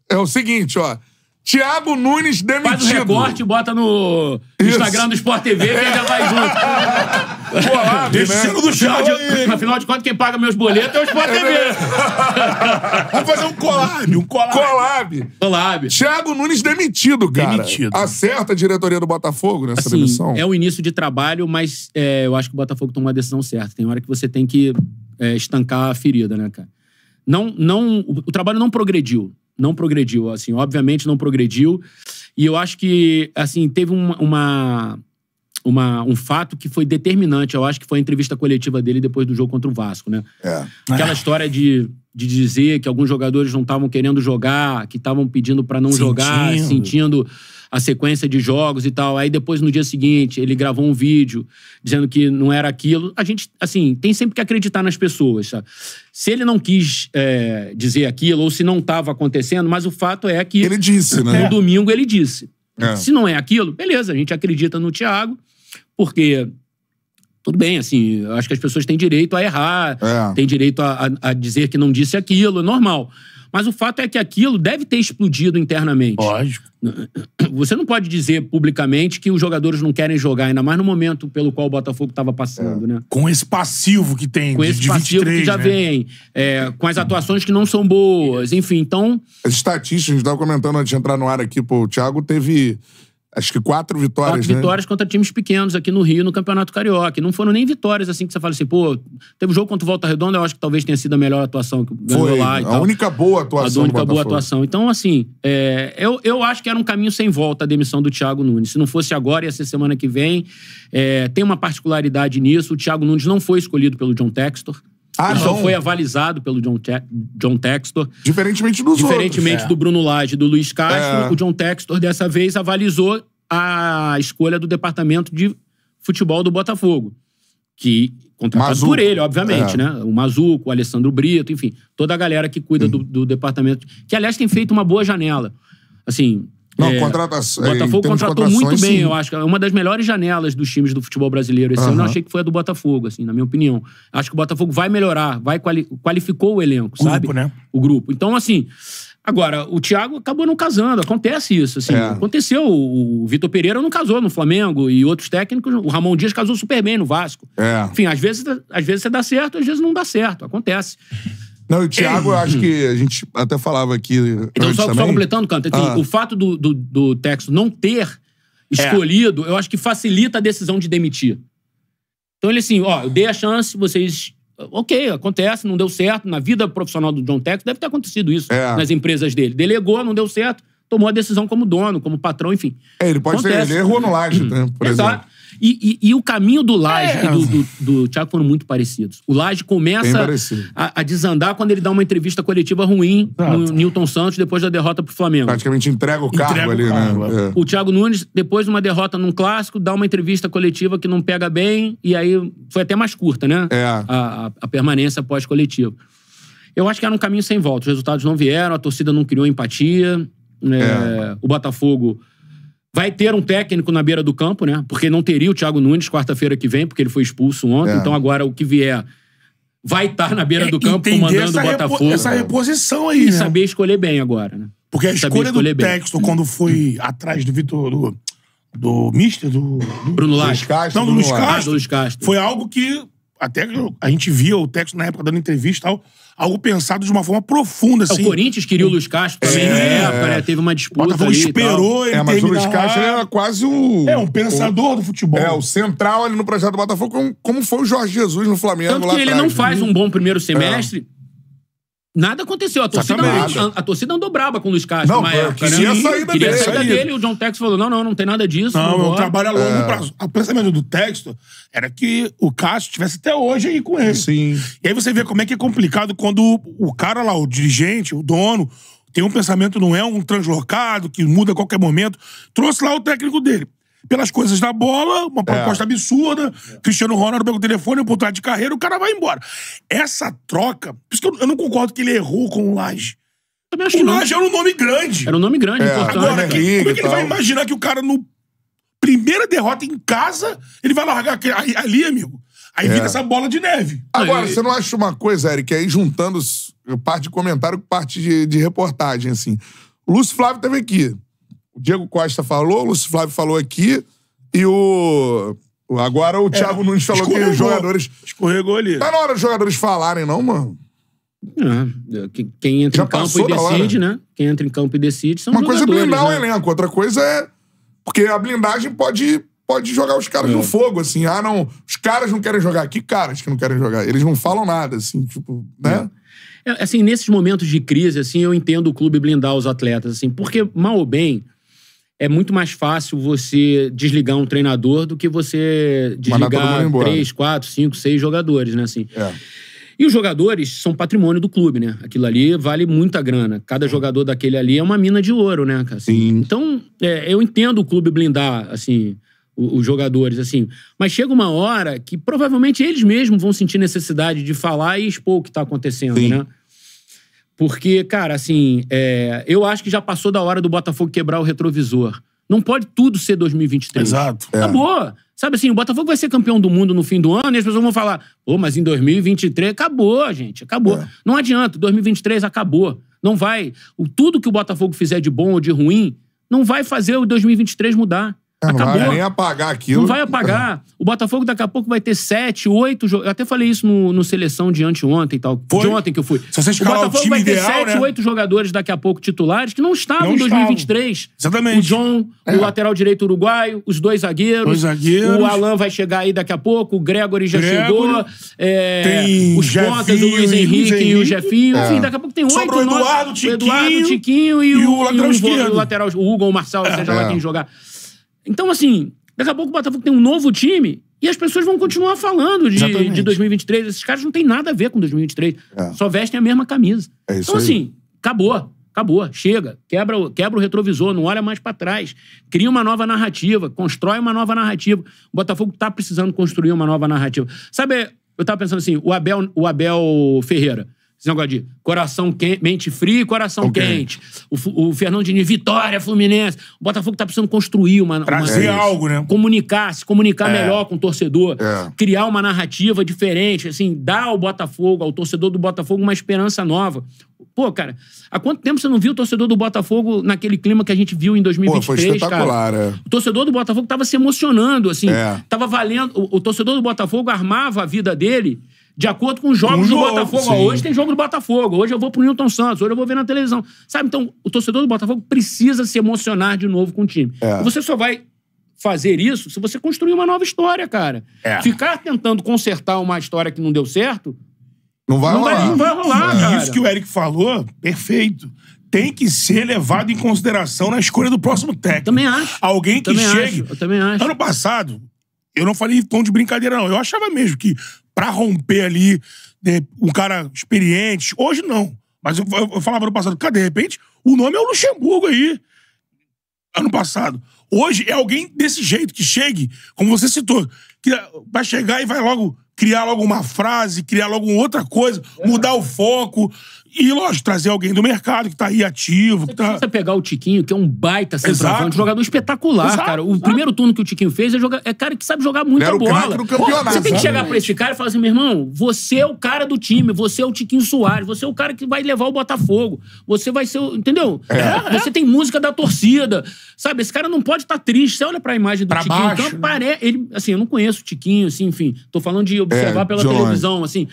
é o seguinte, ó. Tiago Nunes demitido. Faz o recorte e bota no Isso. Instagram do Sport TV e é. já vai junto. Pô, lá, né? do chão. De, afinal de contas, quem paga meus boletos é o Sport TV. É Vamos fazer um collab, um collab. Collab. collab. Tiago Nunes demitido, cara. Demitido. Acerta a diretoria do Botafogo nessa assim, demissão? É o início de trabalho, mas é, eu acho que o Botafogo tomou a decisão certa. Tem hora que você tem que é, estancar a ferida, né, cara? Não, não, o, o trabalho não progrediu não progrediu, assim, obviamente não progrediu. E eu acho que, assim, teve uma, uma, uma, um fato que foi determinante, eu acho que foi a entrevista coletiva dele depois do jogo contra o Vasco, né? É. Aquela é. história de, de dizer que alguns jogadores não estavam querendo jogar, que estavam pedindo para não sentindo. jogar, sentindo a sequência de jogos e tal. Aí depois, no dia seguinte, ele gravou um vídeo dizendo que não era aquilo. A gente, assim, tem sempre que acreditar nas pessoas, sabe? Se ele não quis é, dizer aquilo, ou se não estava acontecendo, mas o fato é que. Ele disse, né? No domingo ele disse. É. Se não é aquilo, beleza, a gente acredita no Thiago, porque tudo bem, assim, eu acho que as pessoas têm direito a errar, é. têm direito a, a, a dizer que não disse aquilo, é normal. Mas o fato é que aquilo deve ter explodido internamente. Lógico. Você não pode dizer publicamente que os jogadores não querem jogar, ainda mais no momento pelo qual o Botafogo estava passando, é. né? Com esse passivo que tem, com esse passivo 23, que já né? vem, é, com as atuações que não são boas, enfim, então. As estatísticas, a gente estava comentando antes de entrar no ar aqui, pô, o Thiago teve Acho que quatro vitórias. Quatro né? vitórias contra times pequenos aqui no Rio, no Campeonato Carioca. E não foram nem vitórias assim que você fala assim, pô, teve um jogo contra o Volta Redonda, eu acho que talvez tenha sido a melhor atuação que ganhou Foi, lá. E a tal. única boa atuação. A única boa atuação. Então, assim, é, eu, eu acho que era um caminho sem volta a demissão do Thiago Nunes. Se não fosse agora, ia ser semana que vem. É, tem uma particularidade nisso. O Thiago Nunes não foi escolhido pelo John Textor. Ah, Ele não. só foi avalizado pelo John, Te John Textor. Diferentemente dos Diferentemente é. do Bruno Lage e do Luiz Castro, é. o John Textor dessa vez avalizou a escolha do departamento de futebol do Botafogo. Que, contratado Mazuco. por ele, obviamente, é. né? O Mazuco, o Alessandro Brito, enfim, toda a galera que cuida hum. do, do departamento. Que, aliás, tem feito uma boa janela. Assim, não, é, é Botafogo contratou muito bem, sim. eu acho. É uma das melhores janelas dos times do futebol brasileiro esse uhum. ano. Eu achei que foi a do Botafogo, assim, na minha opinião. Acho que o Botafogo vai melhorar, vai quali qualificou o elenco, o sabe? Grupo, né? O grupo. Então, assim. Agora, o Thiago acabou não casando, acontece isso. Assim, é. Aconteceu, o Vitor Pereira não casou no Flamengo e outros técnicos. O Ramon Dias casou super bem no Vasco. É. Enfim, às vezes, às vezes você dá certo, às vezes não dá certo, acontece. Não, o Thiago, eu acho que a gente até falava aqui. Então, só, só, completando, Canta, assim, é ah. o fato do, do, do não ter é. escolhido, é. eu acho que facilita a decisão de demitir. Então ele assim, ó, eu dei a chance, vocês. Ok, acontece, não deu certo. Na vida profissional do John Texo deve ter acontecido isso é. nas empresas dele. Delegou, não deu certo, tomou a decisão como dono, como patrão, enfim. É, ele pode acontece. ter ele errou no laje, né? Por Exato. exemplo. E, e, e o caminho do Laje é. e do, do, do, Thiago foram muito parecidos. O Laje começa a, a, desandar quando ele dá uma entrevista coletiva ruim Exato. no Newton Santos depois da derrota pro Flamengo. Praticamente entrega o cargo entrega ali, o né? cargo. né? É. O Thiago Nunes, depois de uma derrota num clássico, dá uma entrevista coletiva que não pega bem e aí foi até mais curta, né? É. A, a permanência pós-coletiva. Eu acho que era um caminho sem volta. Os resultados não vieram, a torcida não criou empatia. Né? É. o Botafogo Vai ter um técnico na beira do campo, né? Porque não teria o Thiago Nunes quarta-feira que vem, porque ele foi expulso ontem. É. Então agora o que vier vai estar na beira é, do campo comandando o Botafogo. Repo essa é. reposição aí, E né? saber escolher bem agora, né? Porque a escolha do Texton, quando foi atrás do Vitor... Do, do Mister, do... do Bruno Lage. Não, do Luiz Castro. Castro. Foi algo que até a gente via o texto na época dando entrevista e tal, algo pensado de uma forma profunda, é, assim. O Corinthians queria o Luiz Castro também, é, né? Teve uma disputa o Botafogo ali esperou ele É, mas o Luiz Castro era quase o... É, um pensador o, do futebol. É, o central ali no projeto do Botafogo, como, como foi o Jorge Jesus no Flamengo Tanto lá que ele atrás, não né? faz né? um bom primeiro semestre... É Nada aconteceu. A torcida, andou, a, a torcida andou braba com o Luiz Castro. Não, é, época, queria né? a saída queria dele. A saída dele. O John Texto falou: não, não, não tem nada disso. Não, não trabalho a é longo é. prazo. O pensamento do Texto era que o Castro estivesse até hoje aí com ele. Sim. E aí você vê como é que é complicado quando o cara lá, o dirigente, o dono, tem um pensamento, não é um translocado que muda a qualquer momento. Trouxe lá o técnico dele pelas coisas da bola, uma é. proposta absurda. Cristiano Ronaldo pega o telefone, oportunidade de carreira, o cara vai embora. Essa troca. Por isso que eu, eu não concordo que ele errou com o Laje. Também acho o Laje era um nome grande. Era um nome grande, é, importante. Agora, que, como é que ele vai imaginar que o cara, no primeira derrota em casa, ele vai largar ali, amigo? Aí é. fica essa bola de neve. Agora, Aí... você não acha uma coisa, Eric, aí juntando parte de comentário com parte de, de reportagem, assim. O Lúcio Flávio teve aqui. O Diego Costa falou, o Lúcio Flávio falou aqui e o. Agora o Thiago é, Nunes falou que os jogadores. Escorregou ali. Tá na hora dos jogadores falarem, não, mano? É, quem entra Já em campo e decide, né? Quem entra em campo e decide são Uma coisa é blindar né? o elenco, outra coisa é. Porque a blindagem pode, pode jogar os caras é. no fogo, assim. Ah, não, os caras não querem jogar. Que caras que não querem jogar? Eles não falam nada, assim, tipo, né? É, é. assim, nesses momentos de crise, assim, eu entendo o clube blindar os atletas, assim, porque, mal ou bem, é muito mais fácil você desligar um treinador do que você desligar três, quatro, cinco, seis jogadores, né? Assim. É. E os jogadores são patrimônio do clube, né? Aquilo ali vale muita grana. Cada jogador daquele ali é uma mina de ouro, né? Assim, Sim. Então, é, eu entendo o clube blindar, assim, os, os jogadores, assim. Mas chega uma hora que provavelmente eles mesmos vão sentir necessidade de falar e expor o que está acontecendo, Sim. né? Porque, cara, assim, é, eu acho que já passou da hora do Botafogo quebrar o retrovisor. Não pode tudo ser 2023. Exato. É. Acabou. Sabe assim, o Botafogo vai ser campeão do mundo no fim do ano e as pessoas vão falar, pô, oh, mas em 2023 acabou, gente, acabou. É. Não adianta, 2023 acabou. Não vai. O, tudo que o Botafogo fizer de bom ou de ruim não vai fazer o 2023 mudar. É, não vai nem apagar aquilo. Não vai apagar. O Botafogo daqui a pouco vai ter sete, oito jogadores. Eu até falei isso no, no seleção de anteontem e tal. Foi. De ontem que eu fui. Se você o Botafogo o time vai ter sete, né? oito jogadores daqui a pouco titulares que não estavam não em 2023. Estavam. Exatamente. O John, é. o lateral direito uruguaio, os dois zagueiros. Dois zagueiros. O Alan vai chegar aí daqui a pouco, o Gregory já Gregory. chegou. É, tem os pontas, o Luiz Henrique e o Jefinho. É. Enfim, daqui a pouco tem oito. Sobra o Eduardo, Tiquinho, o Eduardo, Tiquinho e, e o, o lateral e o, o, lateral, o Hugo ou o Marçal, é, seja lá é. quem jogar. Então, assim, daqui a pouco o Botafogo tem um novo time e as pessoas vão continuar falando de, de 2023. Esses caras não têm nada a ver com 2023. É. Só vestem a mesma camisa. É então, aí. assim, acabou. Acabou, chega, quebra, quebra o retrovisor, não olha mais para trás. Cria uma nova narrativa, constrói uma nova narrativa. O Botafogo tá precisando construir uma nova narrativa. Sabe, eu tava pensando assim, o Abel, o Abel Ferreira. Esse negócio de coração quente, mente fria e coração okay. quente. O, o Fernando Diniz, vitória, Fluminense. O Botafogo está precisando construir uma. Trazer uma, algo, né? Comunicar, se comunicar é. melhor com o torcedor. É. Criar uma narrativa diferente, assim, dar ao Botafogo, ao torcedor do Botafogo, uma esperança nova. Pô, cara, há quanto tempo você não viu o torcedor do Botafogo naquele clima que a gente viu em 2023, Pô, foi espetacular, cara? É. O torcedor do Botafogo tava se emocionando, assim. É. Tava valendo... O, o torcedor do Botafogo armava a vida dele de acordo com os jogos um do Botafogo. Hoje tem jogo do Botafogo. Hoje eu vou pro Newton Santos. Hoje eu vou ver na televisão. Sabe? Então, o torcedor do Botafogo precisa se emocionar de novo com o time. É. Você só vai fazer isso se você construir uma nova história, cara. É. Ficar tentando consertar uma história que não deu certo. Não vai não rolar. não vai rolar, é. cara. Isso que o Eric falou, perfeito tem que ser levado em consideração na escolha do próximo técnico. Também acho. Alguém que também chegue. Acho, eu também acho. Ano passado, eu não falei tom de brincadeira, não. Eu achava mesmo que para romper ali, um cara experiente. Hoje não. Mas eu, eu, eu falava no passado, cara, de repente, o nome é o Luxemburgo aí. Ano passado. Hoje é alguém desse jeito que chegue, como você citou, que vai chegar e vai logo criar logo uma frase, criar logo outra coisa, mudar o foco. E, lógico, trazer alguém do mercado que tá aí ativo. Você que tá... precisa pegar o Tiquinho, que é um baita centroavante, um jogador espetacular, Exato. cara. O Exato. primeiro turno que o Tiquinho fez é, joga... é cara que sabe jogar muita Era bola. O campeonato, você tem que chegar pra esse cara e falar assim, meu irmão, você é o cara do time, você é o Tiquinho Soares, você é o cara que vai levar o Botafogo, você vai ser o... Entendeu? É. é você tem música da torcida, sabe? Esse cara não pode estar tá triste. Você olha pra imagem do pra Tiquinho, baixo, então, né? parece... Ele, assim, eu não conheço o Tiquinho, assim, enfim. Tô falando de observar é, pela John. televisão, assim.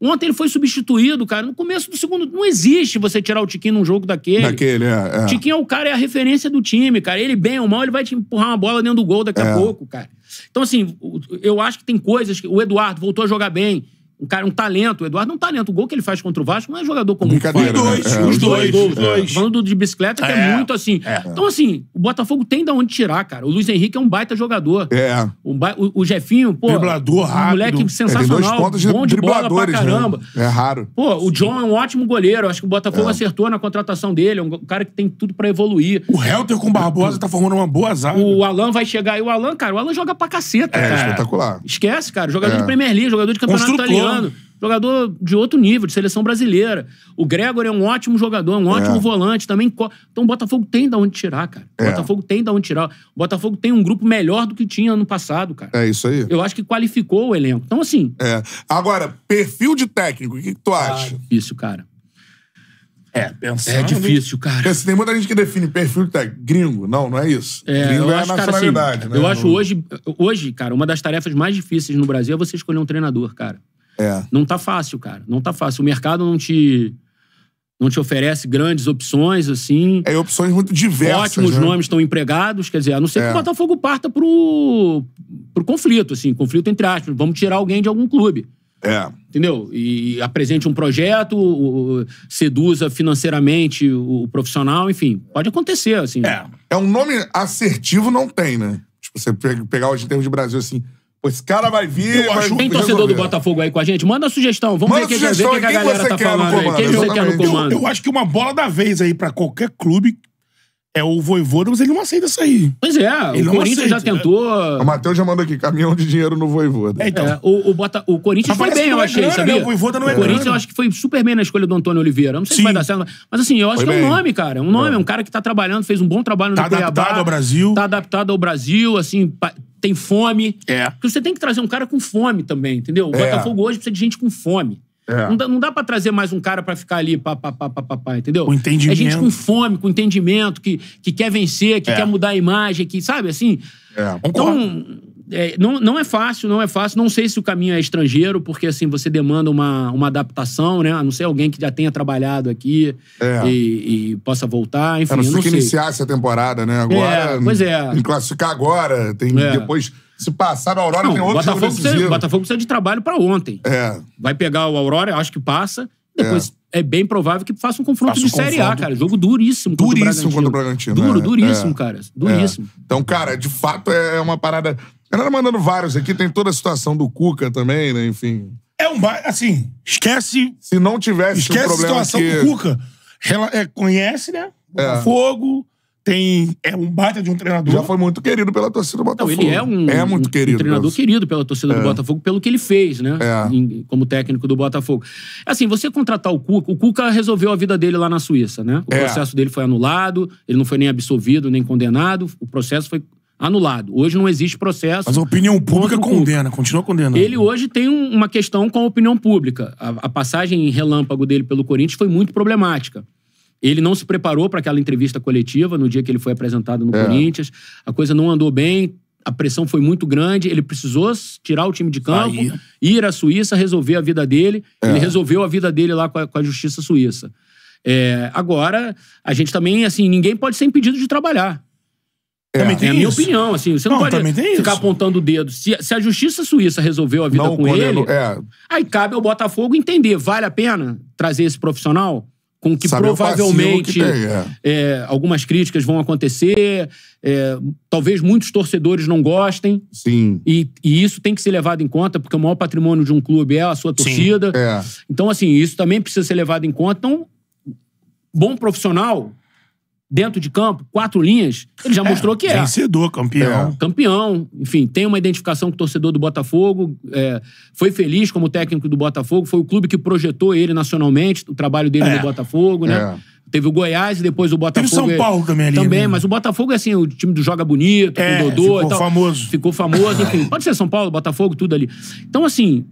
Ontem ele foi substituído, cara. No começo do segundo. Não existe você tirar o Tiquinho num jogo daquele. Daquele, é. é. Tiquinho é o cara, é a referência do time, cara. Ele, bem ou mal, ele vai te empurrar uma bola dentro do gol daqui é. a pouco, cara. Então, assim, eu acho que tem coisas que. O Eduardo voltou a jogar bem um cara, um talento. O Eduardo é um talento. O gol que ele faz contra o Vasco não é jogador comum. os dois, né? né? é, os dois. Os né? dois. Falando de bicicleta, que é, é muito assim. É. Então, assim, o Botafogo tem da onde tirar, cara. O Luiz Henrique é um baita jogador. É. O, ba... o Jefinho, pô. Driblador rápido. Um moleque sensacional. Ele dois bom de bola pra né? caramba. Né? É raro. Pô, o John é um ótimo goleiro. Acho que o Botafogo é. acertou na contratação dele. É um cara que tem tudo pra evoluir. O Helter com o Barbosa tá formando uma boa zaga. O Alan vai chegar. E o Alan, cara, o Alan joga pra caceta, é, cara. espetacular. Esquece, cara. Jogador é. de Premier League, jogador de campeonato italiano. Jogador de outro nível, de seleção brasileira. O Gregor é um ótimo jogador, um ótimo é. volante também. Então o Botafogo tem da onde tirar, cara. O é. Botafogo tem da onde tirar. O Botafogo tem um grupo melhor do que tinha ano passado, cara. É isso aí. Eu acho que qualificou o elenco. Então, assim. É. Agora, perfil de técnico, o que, que tu ah, acha? É difícil, cara. É, é pensando. É difícil, cara. Porque assim, tem muita gente que define perfil de técnico. Gringo, não, não é isso. É, Gringo é acho, a nacionalidade, cara, assim, né? Eu acho hoje, hoje, cara, uma das tarefas mais difíceis no Brasil é você escolher um treinador, cara. É. Não tá fácil, cara. Não tá fácil. O mercado não te não te oferece grandes opções, assim. É, opções muito diversas. Ótimos né? nomes estão empregados, quer dizer, a não ser é. que o Botafogo parta pro, pro conflito, assim, conflito entre aspas. Vamos tirar alguém de algum clube. É. Entendeu? E apresente um projeto, seduza financeiramente o profissional, enfim. Pode acontecer, assim. É. É um nome assertivo, não tem, né? Tipo, você pegar hoje em termos de Brasil, assim, esse cara vai vir. Eu acho Tem torcedor resolver. do Botafogo aí com a gente? Manda sugestão. Vamos Manda ver o que, que, a galera tá falando aí. Quem você quer no comando? Eu, eu acho que uma bola da vez aí pra qualquer clube é o Voivoda, mas ele não aceita isso aí. Pois é, ele o Corinthians aceita, já né? tentou. Né? O Matheus já mandou aqui, caminhão de dinheiro no Voivoda. É, então. É, o, o, Bota... o Corinthians foi bem, eu achei, né? sabia? Né? O Voivoda não é O Corinthians grana. eu acho que foi super bem na escolha do Antônio Oliveira. não sei Sim. se vai dar certo, mas assim, eu acho foi que é um bem. nome, cara. É um nome, é um cara que tá trabalhando, fez um bom trabalho tá no Cuiabá. Tá adaptado ao Brasil. Tá adaptado ao Brasil, assim, tem fome. É. Porque você tem que trazer um cara com fome também, entendeu? O é. Botafogo hoje precisa de gente com fome. É. Não dá, não dá pra trazer mais um cara para ficar ali, pá, pá, pá, pá, pá, pá, entendeu? Com entendimento. É gente com fome, com entendimento, que, que quer vencer, que é. quer mudar a imagem, que, sabe, assim. É. Então, é, não, não é fácil, não é fácil. Não sei se o caminho é estrangeiro, porque assim, você demanda uma, uma adaptação, né? A não ser alguém que já tenha trabalhado aqui é. e, e, possa voltar, é, enfim, não, sei não que sei. iniciasse a temporada, né? Agora, é, pois é. Em classificar agora, tem é. depois... Se passar a Aurora, não, tem outro Botafogo precisa, O Botafogo precisa de trabalho para ontem. É. Vai pegar o Aurora, acho que passa. Depois é, é bem provável que faça um confronto de confronto. Série A, cara. Jogo duríssimo. Duríssimo contra o Bragantino. Contra o Bragantino. Duro, é. duríssimo, é. cara. Duríssimo. Então, cara, de fato é uma parada a galera tá mandando vários aqui, tem toda a situação do Cuca também, né? Enfim. É um assim, esquece. Se não tivesse esquece um problema a situação que... do Cuca. Ela, é, conhece, né? É. Botafogo. Fogo. Tem, é um baita de um treinador. Já foi muito querido pela torcida do Botafogo. Não, ele é um, é muito um, querido, um treinador querido pela torcida é. do Botafogo, pelo que ele fez, né? É. Em, como técnico do Botafogo. Assim, você contratar o Cuca, o Cuca resolveu a vida dele lá na Suíça, né? O é. processo dele foi anulado, ele não foi nem absolvido, nem condenado. O processo foi anulado. Hoje não existe processo. Mas a opinião pública condena, continua condenando. Ele hoje tem uma questão com a opinião pública. A, a passagem em relâmpago dele pelo Corinthians foi muito problemática. Ele não se preparou para aquela entrevista coletiva no dia que ele foi apresentado no é. Corinthians. A coisa não andou bem, a pressão foi muito grande, ele precisou tirar o time de campo, ir à Suíça, resolver a vida dele. É. Ele resolveu a vida dele lá com a, com a justiça suíça. É, agora, a gente também, assim, ninguém pode ser impedido de trabalhar. É. Também tem é a minha isso. opinião, assim. Você não, Não, pode ficar isso. apontando o dedo. Se, se a justiça suíça resolveu a vida Não com ele, é. aí cabe ao Botafogo entender, vale a pena trazer esse profissional? Com que provavelmente que tem, é. é, algumas críticas vão acontecer, é, talvez muitos torcedores não gostem, Sim. e, e isso tem que ser levado em conta, porque o maior patrimônio de um clube é a sua torcida. É. Então, assim, isso também precisa ser levado em conta. Então, bom profissional dentro de campo, quatro linhas, ele já é, mostrou que é. Vencedor, campeão. É, campeão. Enfim, tem uma identificação com o torcedor do Botafogo, é, foi feliz como técnico do Botafogo, foi o clube que projetou ele nacionalmente, o trabalho dele é, no Botafogo, né? É. Teve o Goiás e depois o Botafogo. Teve o São é Paulo também ali. Também, né? mas o Botafogo é assim, o time do Joga Bonito, é, com o Dodô ficou e tal. Ficou famoso. Ficou famoso, enfim. Pode ser São Paulo, Botafogo, tudo ali. Então, assim,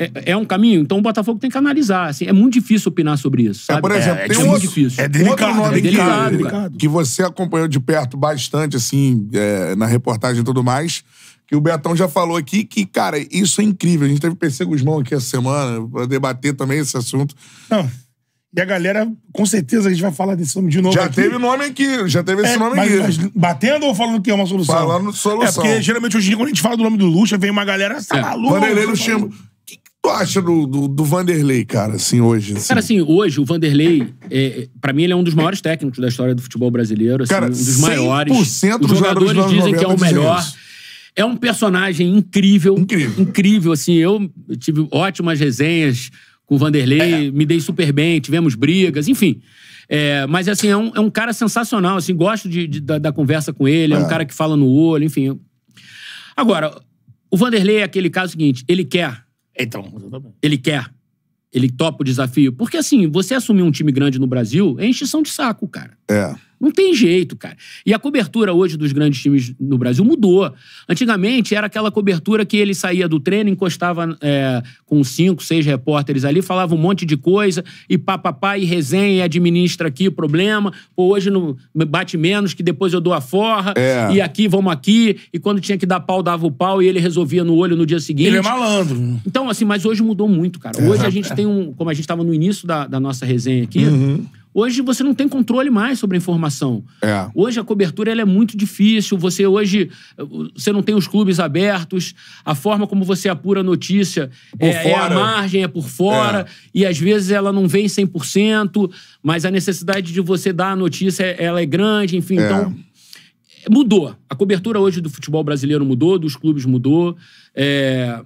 é, é, um caminho, então o Botafogo tem que analisar. Assim, é muito difícil opinar sobre isso. É, sabe? É, por exemplo, é, tem um muito outro, difícil. É delicado, outro nome é delicado, que, que você acompanhou de perto bastante, assim, é, na reportagem e tudo mais. Que o Betão já falou aqui que, cara, isso é incrível. A gente teve PC Guzmão aqui essa semana pra debater também esse assunto. Não. E a galera, com certeza, a gente vai falar desse nome de novo. Já aqui. teve nome aqui, já teve esse é, nome mas, aqui. Mas batendo ou falando que é uma solução? Falando de solução. É, porque geralmente hoje em dia, quando a gente fala do nome do Lucha, vem uma galera, ah, tá é. maluco. Vanderlei Luxemburgo tu acha do, do, do, Vanderlei, cara, assim, hoje? Assim? Cara, assim, hoje o Vanderlei, é, é, pra mim, ele é um dos maiores técnicos da história do futebol brasileiro. Assim, cara, um dos maiores. Os jogadores dos dizem que é o melhor. É um personagem incrível. Incrível. Incrível, assim. Eu tive ótimas resenhas com o Vanderlei, é. me dei super bem, tivemos brigas, enfim. É, mas, assim, é um, é um cara sensacional, assim. Gosto de, de da, da, conversa com ele. É. é um cara que fala no olho, enfim. Agora, o Vanderlei é aquele caso seguinte. Ele quer então, ele quer. Ele topa o desafio. Porque assim, você assumir um time grande no Brasil é encheção de saco, cara. É. Não tem jeito, cara. E a cobertura hoje dos grandes times no Brasil mudou. Antigamente era aquela cobertura que ele saía do treino, encostava é, com cinco, seis repórteres ali, falava um monte de coisa, e papapá, e resenha, e administra aqui o problema. Pô, hoje não bate menos, que depois eu dou a forra, é. e aqui, vamos aqui. E quando tinha que dar pau, dava o pau, e ele resolvia no olho no dia seguinte. Ele é malandro. Então, assim, mas hoje mudou muito, cara. É. Hoje é. a gente tem um. Como a gente estava no início da, da nossa resenha aqui. Uhum Hoje você não tem controle mais sobre a informação. É. Hoje a cobertura é muito difícil. Você hoje você não tem os clubes abertos. A forma como você apura a notícia é, é, a margem, é por fora. É. E às vezes ela não vem 100%, mas a necessidade de você dar a notícia ela é grande. Enfim, é. então mudou. A cobertura hoje do futebol brasileiro mudou, dos clubes mudou. É,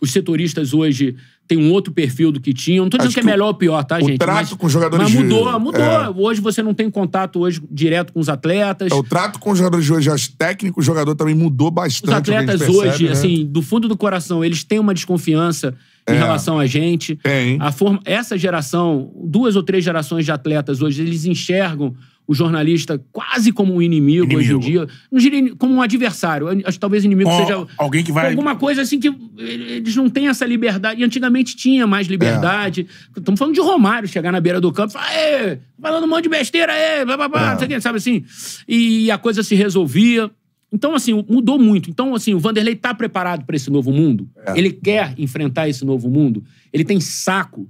os setoristas hoje tem um outro perfil do que tinha. Não tô ah, dizendo que, que é melhor ou pior, tá, o gente? O trato mas, com os jogadores mas mudou, de... mudou. É. Hoje você não tem contato hoje direto com os atletas. É, o trato com os jogadores de hoje, as técnicos, o jogador também mudou bastante. Os atletas percebe, hoje, né? assim, do fundo do coração, eles têm uma desconfiança em é. relação a gente. Tem. A forma, essa geração, duas ou três gerações de atletas hoje, eles enxergam o jornalista quase como um inimigo, inimigo. hoje em dia. Não diria como um adversário. Acho que talvez inimigo seja. Alguém que vai. Alguma coisa assim que eles não têm essa liberdade. E antigamente tinha mais liberdade. É. Estamos falando de Romário chegar na beira do campo e falar: falando um monte de besteira, é, blá, é. sabe assim? E a coisa se resolvia. Então, assim, mudou muito. Então, assim, o Vanderlei está preparado para esse novo mundo. É. Ele quer enfrentar esse novo mundo. Ele tem saco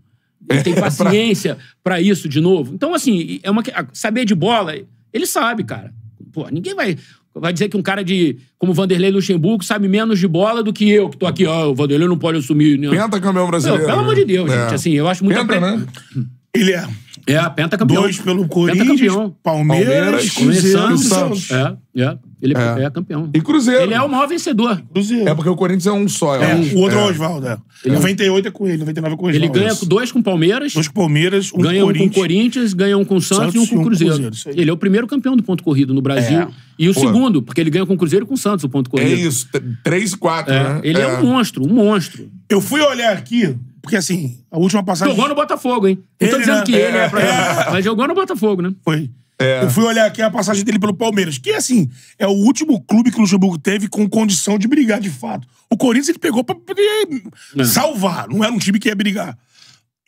ele tem é paciência para isso de novo. Então, assim, é uma, saber de bola, ele sabe, cara. Pô, ninguém vai, vai dizer que um cara de como Vanderlei Luxemburgo sabe menos de bola do que eu, que tô aqui, ó, oh, o Vanderlei não pode assumir. Não. Né? Penta campeão brasileiro. Não, pelo amor de né? Deus, é. gente. Assim, eu acho muito... Penta, apre... né? Ele é... É, pentacampeão. Dois pelo Corinthians, Palmeiras, Palmeiras Cruzeiro, Santos. É, é. Ele é. é. campeão. E Cruzeiro. Ele é o maior vencedor. Cruzeiro. É porque o Corinthians é um só. É, é o outro é, o Osvaldo. É. 98 é com ele, 99 é com o Oswaldo. Ele ganha dois com Palmeiras. Dois com Palmeiras, um ganha com um Corinthians, com Corinthians, ganha um com Santos, Santos e um com Cruzeiro. Cruzeiro ele é o primeiro campeão do ponto corrido no Brasil. E o Pô. segundo, porque ele ganha com o Cruzeiro e com o Santos o ponto corrido. É isso, 3 e 4, né? Ele é. um monstro, um monstro. Eu fui olhar aqui porque assim, a última passagem. Jogou no Botafogo, hein? Não tô dizendo né? que É. ele é, é pra é. Mas jogou no Botafogo, né? Foi. É. Eu fui olhar aqui a passagem dele pelo Palmeiras, que assim, é o último clube que o Luxemburgo teve com condição de brigar de fato. O Corinthians ele pegou pra poder é. salvar, não era um time que ia brigar.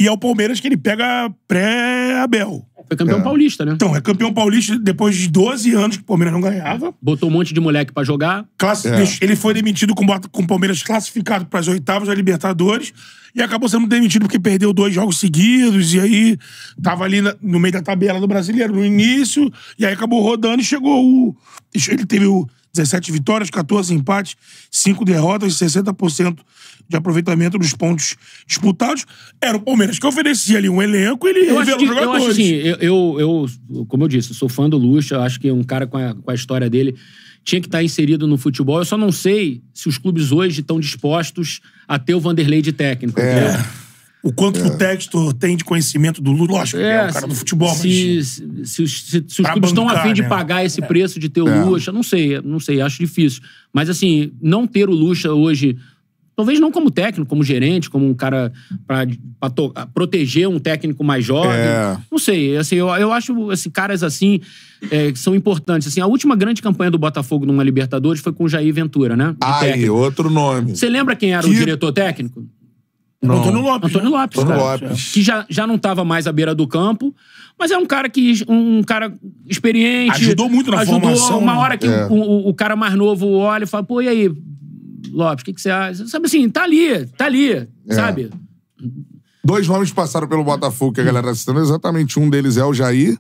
E é o Palmeiras que ele pega pré Abel. Foi campeão é. paulista, né? Então, é campeão paulista depois de 12 anos que o Palmeiras não ganhava. Botou um monte de moleque pra jogar. Classi é. Ele foi demitido com o Palmeiras classificado para as oitavas da Libertadores e acabou sendo demitido porque perdeu dois jogos seguidos e aí tava ali no meio da tabela do brasileiro no início e aí acabou rodando e chegou o... Ele teve o 17 vitórias, 14 empates, 5 derrotas, 60% de aproveitamento dos pontos disputados. Era o Palmeiras que oferecia ali um elenco e ele eu revela os jogadores. Eu acho assim, eu, eu, eu, como eu disse, sou fã do Lucha, acho que um cara com a, com a história dele tinha que estar tá inserido no futebol. Eu só não sei se os clubes hoje estão dispostos a ter o Vanderlei de técnico. É. O quanto é. o Textor tem de conhecimento do Lula, lógico, é, é um é, cara do futebol, se, mas... Se, se os, se, os clubes estão afim de né? pagar esse é. preço de ter o é. Lucha, não sei, não sei, acho difícil. Mas assim, não ter o Lucha hoje talvez não como técnico, como gerente, como um cara para proteger um técnico mais jovem. É. Não sei, assim, eu, eu acho assim, caras assim é, que são importantes. Assim, a última grande campanha do Botafogo numa Libertadores foi com o Jair Ventura, né? Ah, e outro nome. Você lembra quem era que... o diretor técnico? Antônio Lopes. Antônio né? Lopes, Antônio cara, Lopes. Que já, já não estava mais à beira do campo, mas é um cara que. um cara experiente. Ajudou muito na ajudou formação. Uma hora né? que é. o, o, o, cara mais novo olha e fala, pô, e aí, Lopes, o que, que você acha? Sabe assim, tá ali, tá ali, é. sabe? Dois nomes passaram pelo Botafogo que a galera tá citando, exatamente um deles é o Jair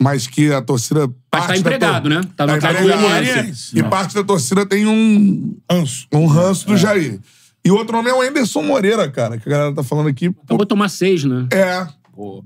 mas que a torcida. Mas tá empregado, né? Tá, tá empregado, E parte da torcida tem um. Ranço. Um ranço do é. Jair. E outro nome é o Anderson Moreira, cara, que a galera tá falando aqui. Então vou tomar seis, né? É.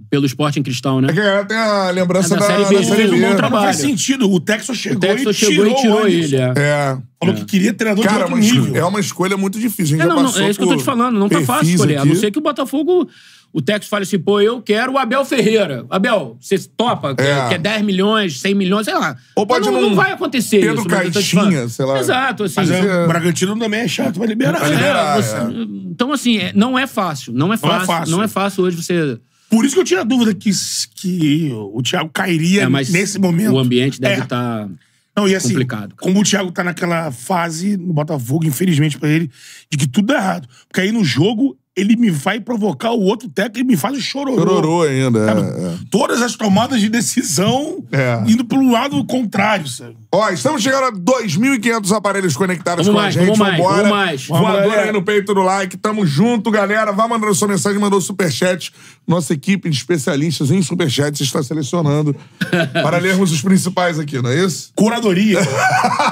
Pelo esporte em cristal, né? É que a galera tem a lembrança é da, da Série B. Da série né? B. Um bom né? trabalho. Não faz sentido. O Texas chegou, o Texas e, chegou tirou e tirou ele. É. é. Falou que queria treinador cara, de outro nível. É uma escolha muito difícil. A gente é, não, não, é isso que eu tô te falando. Não tá fácil escolher. Aqui. A não ser que o Botafogo o Texas fala assim, pô, eu quero o Abel Ferreira. Abel, você topa? É. Quer 10 milhões, 100 milhões, sei lá. Ou pode não, não vai acontecer Pedro isso. Caixinha, sei lá. Exato, assim. Mas é, o Bragantino também é chato pra liberar. Né? liberar é, você, é. então, assim, é, não é fácil. Não é fácil. Não é fácil, não é fácil hoje você... Por isso que eu tinha dúvida que, que o Thiago cairia nesse momento. O ambiente deve estar... Tá... Não, e assim, complicado. Cara. como o Thiago tá naquela fase no Botafogo, infelizmente para ele, de que tudo dá errado. Porque aí no jogo ele me vai provocar o outro técnico e me faz chororô. Chororô ainda, é, é. Todas as tomadas de decisão é. indo pro lado contrário, sabe? Ó, estamos chegando a 2.500 aparelhos conectados vamos com mais, a gente. Vamos Vambora. Vamos mais. Voador aí no peito do like. Tamo junto, galera. Vá mandando sua mensagem, mandou superchat. Nossa equipe de especialistas em superchats está selecionando para lermos os principais aqui, não é isso? Curadoria.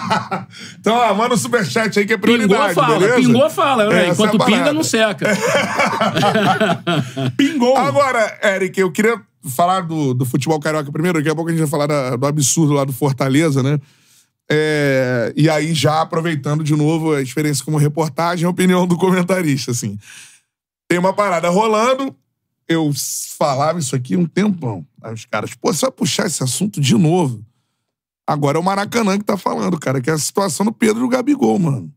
então, ó, manda o superchat aí que é prioridade, Pingou a fala, beleza? pingou fala. É, né? é Enquanto pinga, não seca. Pingou. Agora, Eric, eu queria falar do, do futebol carioca primeiro. Daqui a pouco a gente vai falar da, do absurdo lá do Fortaleza, né? É, e aí, já aproveitando de novo a experiência como reportagem, a opinião do comentarista, assim. Tem uma parada rolando, eu falava isso aqui um tempão. Aí os caras, pô, você vai puxar esse assunto de novo. Agora é o Maracanã que tá falando, cara, que é a situação do Pedro e do Gabigol, mano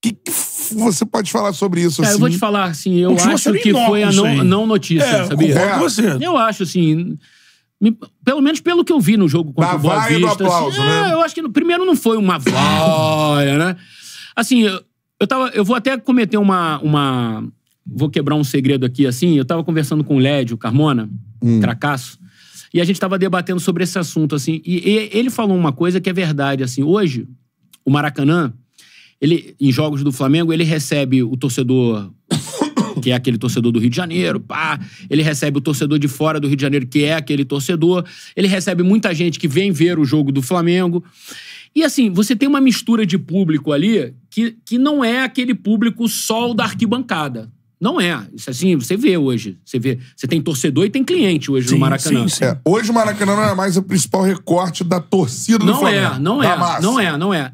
que, que você pode falar sobre isso? Cara, assim? eu vou assim? te falar, assim, eu acho que foi a não, não notícia, é, sabia? Com Você. Eu acho, assim. Me, pelo menos pelo que eu vi no jogo contra da o Boa Vista. Do assim, aplauso, assim, né? é, eu acho que no, primeiro não foi uma vaia, né? Assim, eu, eu, tava, eu vou até cometer uma, uma. Vou quebrar um segredo aqui, assim. Eu tava conversando com o Lédio Carmona, hum. Cracasso, e a gente tava debatendo sobre esse assunto, assim. e ele falou uma coisa que é verdade, assim. Hoje, o Maracanã ele, em jogos do Flamengo, ele recebe o torcedor que é aquele torcedor do Rio de Janeiro, pá. Ele recebe o torcedor de fora do Rio de Janeiro, que é aquele torcedor. Ele recebe muita gente que vem ver o jogo do Flamengo. E assim, você tem uma mistura de público ali que, que não é aquele público só o da arquibancada. Não é. Isso assim, você vê hoje. Você vê, você tem torcedor e tem cliente hoje sim, no Maracanã. Sim, sim. É. Hoje o Maracanã não é mais o principal recorte da torcida do é, Flamengo. É, não É, não é, não é, não é.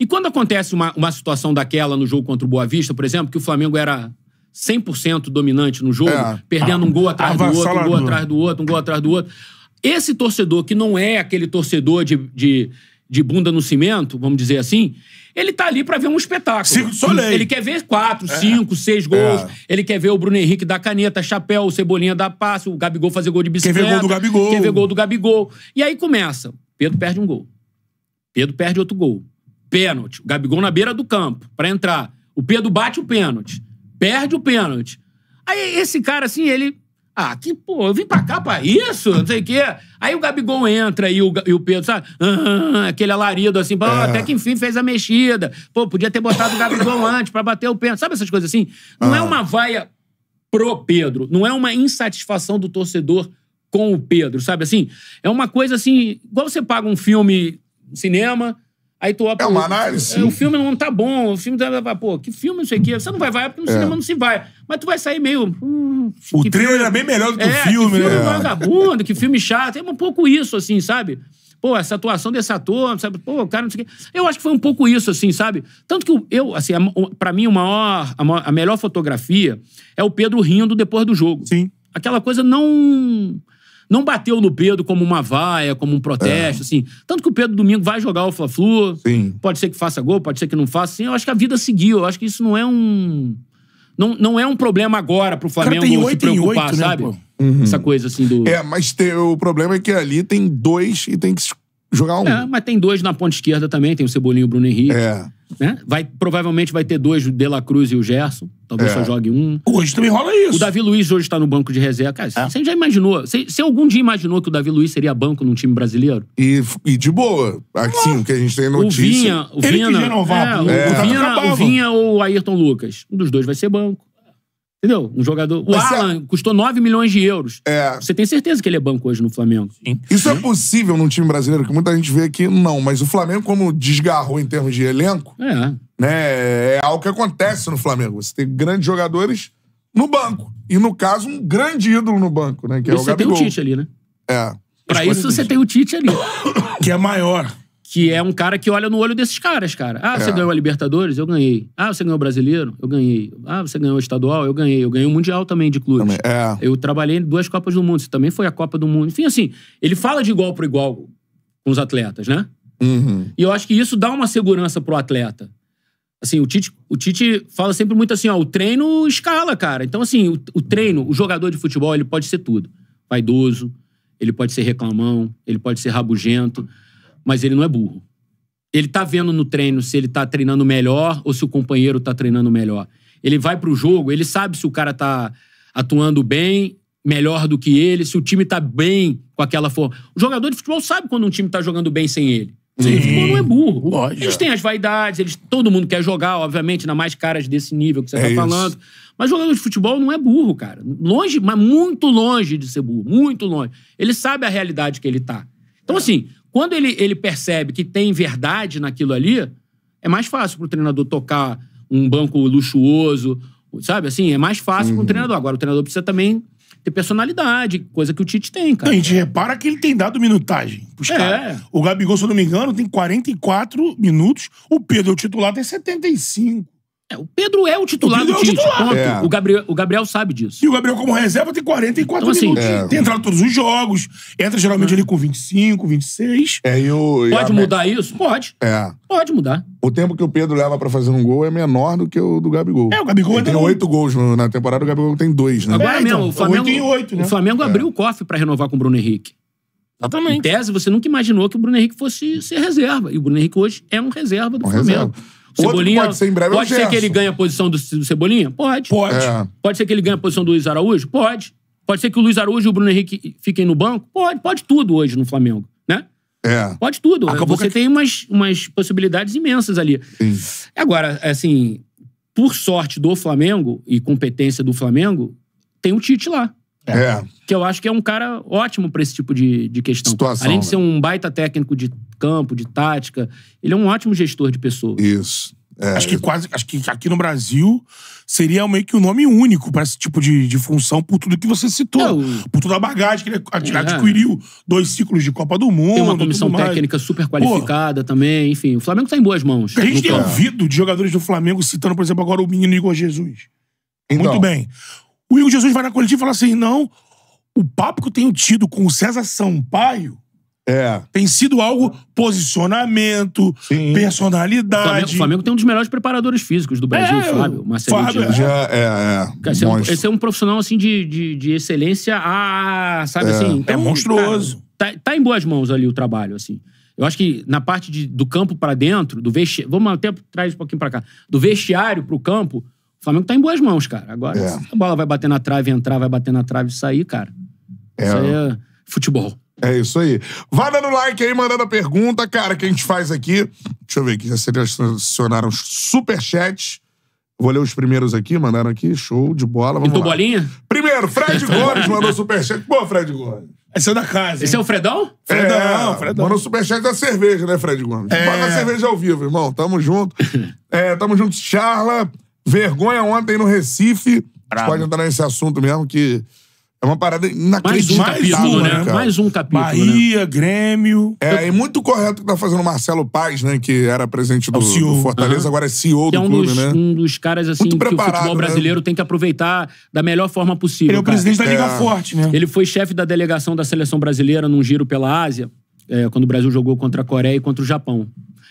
E quando acontece uma, uma situação daquela no jogo contra o Boa Vista, por exemplo, que o Flamengo era 100% dominante no jogo, é, perdendo um gol atrás do outro, um gol atrás do outro, um gol atrás do outro. Esse torcedor que não é aquele torcedor de, de, de bunda no cimento, vamos dizer assim, ele tá ali para ver um espetáculo. Circo Soleil. Ele quer ver quatro, é. cinco, seis gols. É. Ele quer ver o Bruno Henrique dar caneta, chapéu, o Cebolinha dar passe, o Gabigol fazer gol de bicicleta. Quer ver gol do Gabigol. Quer ver gol do Gabigol. E aí começa. Pedro perde um gol. Pedro perde outro gol. Pênalti. O Gabigol na beira do campo para entrar. O Pedro bate o pênalti. Perde o pênalti. Aí esse cara, assim, ele. Ah, que pô, eu vim pra cá pra isso, não sei o quê. Aí o Gabigol entra e o, e o Pedro, sabe? Ah, aquele alarido assim, pô, é. até que enfim fez a mexida. Pô, podia ter botado o Gabigol antes para bater o pênalti. Sabe essas coisas assim? Não ah. é uma vaia pro Pedro, não é uma insatisfação do torcedor com o Pedro, sabe assim? É uma coisa assim, igual você paga um filme cinema, Aí tu, ó, é uma análise. É, o filme não tá bom, o filme tá. Pô, que filme isso aqui? Você não vai, vai, porque no é. cinema não se vai. Mas tu vai sair meio. Hum, o trailer filme... é bem melhor do que é, o filme, que filme né? vagabundo, que filme chato. É um pouco isso, assim, sabe? Pô, essa atuação desse ator, sabe? Pô, o cara não sei o quê. Eu acho que foi um pouco isso, assim, sabe? Tanto que eu, assim, para mim, o maior, a, maior, a melhor fotografia é o Pedro rindo depois do jogo. Sim. Aquela coisa não não bateu no Pedro como uma vaia, como um protesto, é. assim. Tanto que o Pedro domingo vai jogar o Fla-Flu. Pode ser que faça gol, pode ser que não faça. Sim, eu acho que a vida seguiu. Eu acho que isso não é um... Não, não é um problema agora pro Flamengo Cara, 8, se preocupar, 8, né, sabe? Uhum. Essa coisa assim do... É, mas te, o problema é que ali tem dois e tem que se jogar um. É, mas tem dois na ponta esquerda também, tem o Cebolinho e o Bruno Henrique. É. Né? Vai, provavelmente vai ter dois, o De La Cruz e o Gerson. Talvez é. só jogue um. Hoje também rola isso. O Davi Luiz hoje está no banco de reserva. Cara, é. você já imaginou? Você, você, algum dia imaginou que o Davi Luiz seria banco num time brasileiro? E, e de boa. Assim, o que a gente tem notícia. O Vinha, o Vinha. Ele que renovar, é, o, é. O, Vinha, o Vinha ou o Ayrton Lucas. Um dos dois vai ser banco. Entendeu? Um jogador. O Mas Alan é... custou 9 milhões de euros. É. Você tem certeza que ele é banco hoje no Flamengo? Sim. Isso é. é possível num time brasileiro, que muita gente vê que não. Mas o Flamengo, como desgarrou em termos de elenco, é. Né, é algo que acontece no Flamengo. Você tem grandes jogadores no banco. E, no caso, um grande ídolo no banco, né? Que e é o você Gabigol. tem o Tite ali, né? É. Pra isso, você tem o Tite ali. que é maior que é um cara que olha no olho desses caras, cara. Ah, você é. ganhou a Libertadores? Eu ganhei. Ah, você ganhou o Brasileiro? Eu ganhei. Ah, você ganhou o Estadual? Eu ganhei. Eu ganhei o Mundial também de clubes. Também. É. Eu trabalhei em duas Copas do Mundo. Isso também foi a Copa do Mundo. Enfim, assim, ele fala de igual para igual com os atletas, né? Uhum. E eu acho que isso dá uma segurança pro atleta. Assim, o Tite, o Tite fala sempre muito assim, ó, o treino escala, cara. Então, assim, o, o treino, o jogador de futebol, ele pode ser tudo. Vaidoso, ele pode ser reclamão, ele pode ser rabugento, mas ele não é burro. Ele tá vendo no treino se ele tá treinando melhor ou se o companheiro tá treinando melhor. Ele vai pro jogo, ele sabe se o cara tá atuando bem, melhor do que ele, se o time tá bem com aquela forma. O jogador de futebol sabe quando um time tá jogando bem sem ele. Sim. O futebol não é burro. Lógico. Eles têm as vaidades, eles, todo mundo quer jogar, obviamente, na mais caras desse nível que você é tá falando. Mas jogador de futebol não é burro, cara. Longe, mas muito longe de ser burro. Muito longe. Ele sabe a realidade que ele tá. Então, assim, quando ele, ele percebe que tem verdade naquilo ali, é mais fácil para o treinador tocar um banco luxuoso, sabe? Assim, é mais fácil uhum. para o treinador. Agora, o treinador precisa também ter personalidade, coisa que o Tite tem, cara. Não, a gente repara que ele tem dado minutagem pros é. caras. O Gabigol, se eu não me engano, tem 44 minutos. O Pedro, o titular, tem 75. É, o Pedro é o titular o do É o, titular. É. O, Gabriel, o Gabriel sabe disso. E o Gabriel, como reserva, tem 44 então, assim, minutos. É. Tem entrado todos os jogos. Entra geralmente é. ali com 25, 26. É, e o, e Pode mudar isso? Pode. É. Pode mudar. O tempo que o Pedro leva pra fazer um gol é menor do que o do Gabigol. É, o Gabigol Ele tem oito gols na temporada, o Gabigol tem dois, né? Agora é, então, mesmo, então, o Flamengo, 8 8, né? o Flamengo é. abriu o cofre pra renovar com o Bruno Henrique. Exatamente. Em tese, você nunca imaginou que o Bruno Henrique fosse ser reserva. E o Bruno Henrique hoje é um reserva do um Flamengo. Reserva. Cebolinha, pode ser em breve é Pode ser que ele ganhe a posição do, do Cebolinha? Pode. Pode. É. Pode ser que ele ganhe a posição do Luiz Araújo? Pode. Pode ser que o Luiz Araújo e o Bruno Henrique fiquem no banco? Pode. Pode tudo hoje no Flamengo, né? É. Pode tudo. Acabou Você que... tem umas, umas possibilidades imensas ali. Sim. Agora, assim, por sorte do Flamengo e competência do Flamengo, tem o Tite lá. É. é. Que eu acho que é um cara ótimo para esse tipo de, de questão. Situação, Além de né? ser um baita técnico de campo, de tática, ele é um ótimo gestor de pessoas. Isso. É, acho que quase, acho que aqui no Brasil seria meio que o um nome único para esse tipo de, de função por tudo que você citou, é, o... por toda a bagagem que ele é. adquiriu, é. dois ciclos de Copa do Mundo. Tem uma comissão técnica super qualificada Pô, também, enfim, o Flamengo tá em boas mãos. A gente tem ouvido de jogadores do Flamengo citando, por exemplo, agora o menino Igor Jesus. Então. Muito bem. O Igor Jesus vai na coletiva e fala assim: não, o papo que eu tenho tido com o César Sampaio. É. Tem sido algo posicionamento, Sim. personalidade. O Flamengo, o Flamengo, tem um dos melhores preparadores físicos do Brasil, é, Fábio. Marcelo Fábio, Já, é, é, esse, é um, esse, é um, profissional assim de, de, de excelência, ah, sabe é. assim. É então, é monstruoso. tá, tá, em boas mãos ali o trabalho, assim. Eu acho que na parte de, do campo para dentro, do vestiário. Vamos até traz um pouquinho para cá. Do vestiário para o campo, o Flamengo tá em boas mãos, cara. Agora, é. a bola vai bater na trave, entrar, vai bater na trave e sair, cara. É. Isso aí é futebol. É isso aí. Vai dando like aí, mandando a pergunta, cara, que a gente faz aqui. Deixa eu ver aqui, já selecionaram superchats. Vou ler os primeiros aqui, mandaram aqui, show de bola. Vamos lá. bolinha? Primeiro, Fred Gomes mandou superchat. Pô, Fred Gomes. Esse é da casa. Hein? Esse é o Fredão? Fredão, é, Fredão. Mandou superchat da cerveja, né, Fred Gomes? É. Manda a cerveja ao vivo, irmão. Tamo junto. é, tamo junto, Charla. Vergonha ontem no Recife. Bravo. pode entrar nesse assunto mesmo, que é uma parada inacreditável. Mais um capítulo, né? né? Cara. Mais um capítulo. Né? Bahia, né? Grêmio. É, e muito correto que tá fazendo o Marcelo Paz, né? Que era presidente do, é do Fortaleza, uhum. agora é CEO que é do é um clube, dos, né? Um dos caras, assim, que o futebol né? brasileiro né? tem que aproveitar da melhor forma possível. Ele é o cara. presidente da Liga é. Forte, né? Ele foi chefe da delegação da seleção brasileira num giro pela Ásia, é, quando o Brasil jogou contra a Coreia e contra o Japão.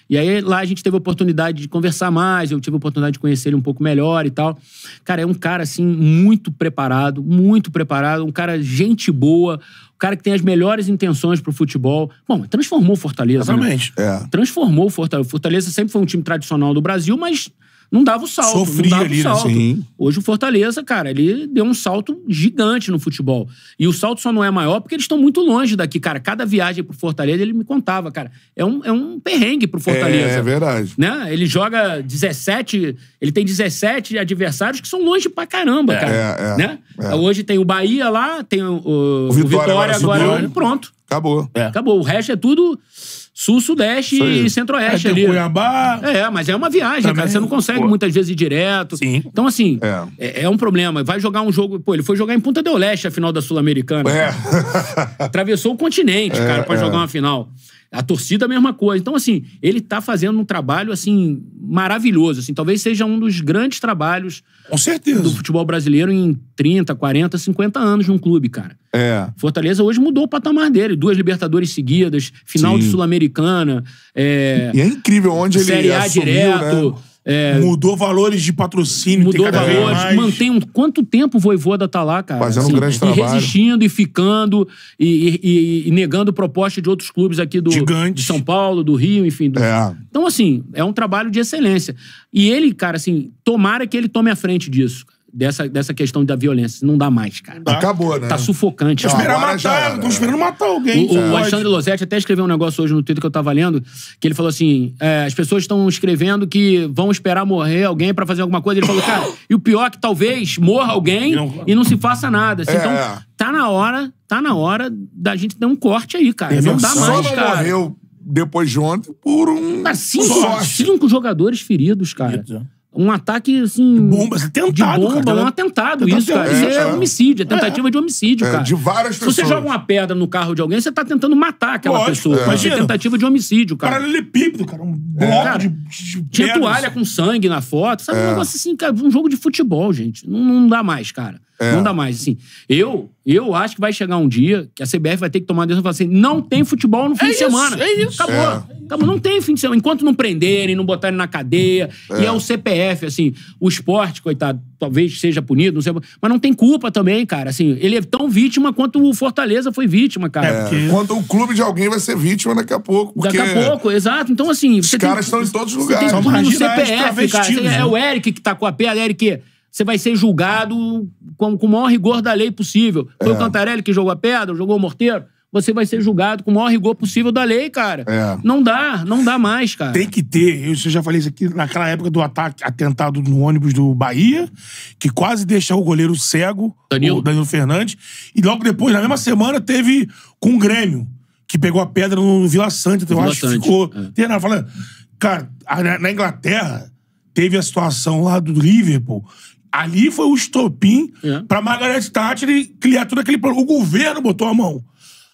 E aí lá a gente teve a oportunidade de conversar mais, eu tive a oportunidade de conhecer ele um pouco melhor e tal. Cara, é um cara assim muito preparado, muito preparado, um cara gente boa, o cara que tem as melhores intenções pro futebol. Bom, transformou o Fortaleza. Exatamente. Né? É. Transformou o Fortaleza. Fortaleza sempre foi um time tradicional do Brasil, mas não dava o salto. Sofria não dava ali, o né? salto. Assim. Hoje o Fortaleza, cara, ele deu um salto gigante no futebol. E o salto só não é maior porque eles estão muito longe daqui, cara. Cada viagem pro Fortaleza, ele me contava, cara. É um, é um perrengue pro Fortaleza. É, é verdade. Né? Ele joga 17, ele tem 17 adversários que são longe pra caramba, é, cara. É, é né? É. Hoje tem o Bahia lá, tem o, o, o Vitória, Vitória agora, agora. Pronto. Acabou. É. Acabou. O resto é tudo Sul, Sudeste e Centro-Oeste é, ali. Cuiabá. É, mas é uma viagem, também. cara. Você não consegue pô. muitas vezes ir direto. Sim. Então, assim, é. É, é. um problema. Vai jogar um jogo. Pô, ele foi jogar em Punta del Leste a final da Sul-Americana. É. Atravessou o continente, é, cara, pra é. jogar uma final. A torcida, a mesma coisa. Então, assim, ele está fazendo um trabalho, assim, maravilhoso. Assim, talvez seja um dos grandes trabalhos Com certeza. do futebol brasileiro em 30, 40, 50 anos num clube, cara. É. Fortaleza hoje mudou o patamar dele. Duas Libertadores seguidas, final Sim. de Sul-Americana. É... E é incrível onde ele Série A assumiu, direto. Né? É, mudou valores de patrocínio, mudou valores, mantém um, quanto tempo o Voivoda tá lá, cara? Fazendo assim, um grande e trabalho. resistindo e ficando e, e, e, negando proposta de outros clubes aqui do Gigante. de São Paulo, do Rio, enfim. Do... É. Então, assim, é um trabalho de excelência. E ele, cara, assim, tomara que ele tome a frente disso. Cara dessa, dessa questão da violência. Não dá mais, cara. Acabou, né? Tá sufocante. Tô esperando matar, tô esperando matar alguém. O, o Alexandre Losetti até escreveu um negócio hoje no Twitter que eu tava lendo, que ele falou assim, é, as pessoas estão escrevendo que vão esperar morrer alguém pra fazer alguma coisa. Ele falou, cara, e o pior é que talvez morra alguém e não se faça nada. Assim, é. Então, tá na hora, tá na hora da gente dar um corte aí, cara. É não dá mais, cara. Morreu depois de ontem por um... cinco, cinco jogadores feridos, cara. Isso um ataque, assim. Bombas, atentado. De assim, bomba, cara, um né? atentado, isso, cara. É, isso é, é, homicídio, é tentativa é. de homicídio, é, cara. É, de várias pessoas. Se você joga uma pedra no carro de alguém, você tá tentando matar aquela Lógico, pessoa. Mas é tentativa de homicídio, cara. Paralelepípedo, cara. Um é, bloco de, de. Tinha toalha com sangue na foto, sabe? Um negócio assim, cara, um jogo de futebol, gente. Não, não dá mais, cara. É. Não dá mais, assim. Eu, eu acho que vai chegar um dia que a CBF vai ter que tomar uma decisão e falar assim: não tem futebol no é fim é de isso, semana. É isso. Acabou. É. Acabou. Não tem fim de semana. Enquanto não prenderem, não botarem na cadeia. E é, é o CPF, assim. O esporte, coitado, talvez seja punido, não sei. Mas não tem culpa também, cara. Assim, ele é tão vítima quanto o Fortaleza foi vítima, cara. É, é porque... Quanto o clube de alguém vai ser vítima daqui a pouco. Porque... Daqui a pouco, exato. Então, assim. Os caras tem... estão em todos os lugares. Tem... no CPF, cara. É né? o Eric que tá com a pé, Eric você vai ser julgado com, com o maior rigor da lei possível. Foi é. o Cantarelli que jogou a pedra, jogou o morteiro. Você vai ser julgado com o maior rigor possível da lei, cara. É. Não dá, não dá mais, cara. Tem que ter. Eu, já falei isso aqui naquela época do ataque, atentado no ônibus do Bahia, que quase deixou o goleiro cego, Danilo. o Danilo Fernandes. E logo depois, na mesma semana, teve com o Grêmio, que pegou a pedra no Vila Santa, então eu Vila acho Sante. que ficou. É. Falando, cara, na Inglaterra, teve a situação lá do Liverpool, Ali foi o estopim é. pra Margaret Thatcher criar tudo aquele plano. O governo botou a mão.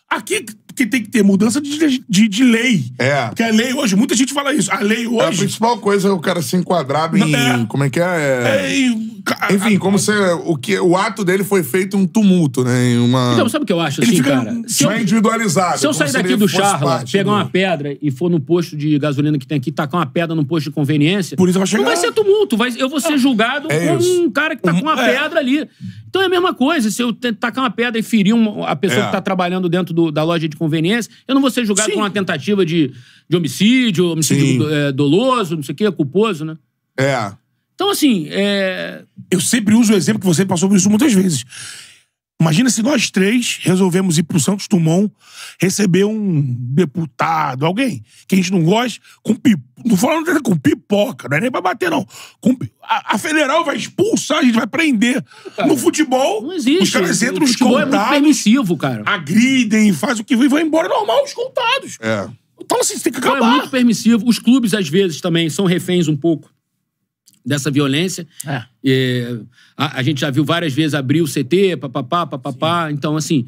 Aqui porque tem que ter mudança de, de, de lei. É. Porque a lei hoje, muita gente fala isso. A lei hoje. É a principal coisa é o cara se enquadrar em. É. Como é que é? é... é Enfim, como se o, que, o ato dele foi feito um tumulto, né? Em uma... Então, sabe o que eu acho, assim, cara? Se eu, é individualizado. Se eu sair daqui do Charla, pegar do... uma pedra e for no posto de gasolina que tem aqui, tacar uma pedra no posto de conveniência... Por isso vai chegar... Não vai ser tumulto. Vai, eu vou ser é. julgado é como um cara que tá um, com uma é. pedra ali. Então é a mesma coisa. Se eu tacar uma pedra e ferir uma, a pessoa é. que está trabalhando dentro do, da loja de conveniência, eu não vou ser julgado Sim. por uma tentativa de, de homicídio, homicídio do, é, doloso, não sei o quê, culposo, né? É. Então, assim. É... Eu sempre uso o exemplo que você passou por isso muitas vezes. Imagina se nós três resolvemos ir pro Santos Dumont receber um deputado, alguém que a gente não gosta, com pip... não falando com pipoca, não é nem pra bater, não. Com... A, a, federal vai expulsar, a gente vai prender. Cara, no futebol, não existe. os caras entram os É muito permissivo, cara. Agridem, fazem o que vão embora normal, os É. Então, assim, tem que então, é acabar. é muito permissivo. Os clubes, às vezes, também são reféns um pouco dessa violência. É. E, a, a, gente já viu várias vezes abrir o CT, papapá, papapá. Então, assim,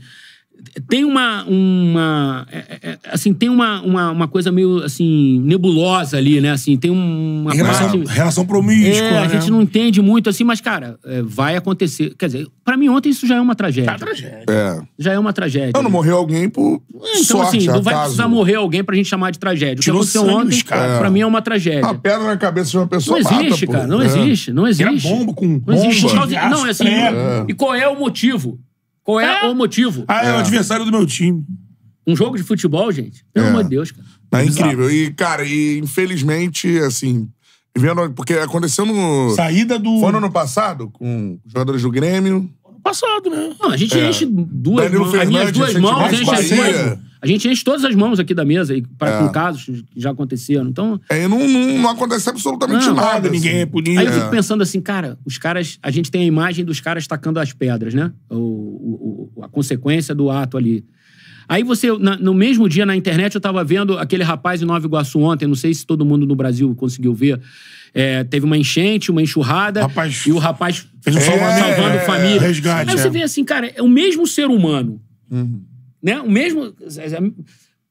tem uma, uma é, é, é, assim tem uma, uma, uma, coisa meio assim nebulosa ali né assim tem uma em relação, parte, relação promíscua é, né? a gente não entende muito assim mas cara é, vai acontecer quer dizer para mim ontem isso já é uma tragédia tá tragédia é. já é uma tragédia não, não morreu alguém por então sorte, assim não vai acaso. precisar morrer alguém pra gente chamar de tragédia o que aconteceu ontem para mim é uma tragédia uma pedra na cabeça de uma pessoa não existe mata, cara não existe não existe Era bomba com não bomba, existe. é assim e qual é o motivo qual é, é, o motivo? Ah, é, o é. adversário do meu time. Um jogo de futebol, gente? Pelo é. amor de Deus, cara. Tá incrível. E, cara, e infelizmente, assim, vendo, porque aconteceu no. Saída do. Foi no ano passado, com os jogadores do Grêmio. Ano passado, né? Não, a gente enche duas, mãos. as minhas duas mãos, enche as duas. A gente enche todas as mãos aqui da mesa para é. com casos que já aconteceram. Então. É, não, não, não acontece absolutamente não, nada, assim. ninguém é punido. Aí eu fico é. pensando assim, cara, os caras. A gente tem a imagem dos caras tacando as pedras, né? O, o a consequência do ato ali. Aí você, na, no mesmo dia na internet, eu estava vendo aquele rapaz em Nova Iguaçu ontem, não sei se todo mundo no Brasil conseguiu ver. É, teve uma enchente, uma enxurrada. Rapaz, e o rapaz fez um é, família. Resgate, Aí você é. vê assim, cara, é o mesmo ser humano. Uhum. Né? O mesmo. É, é,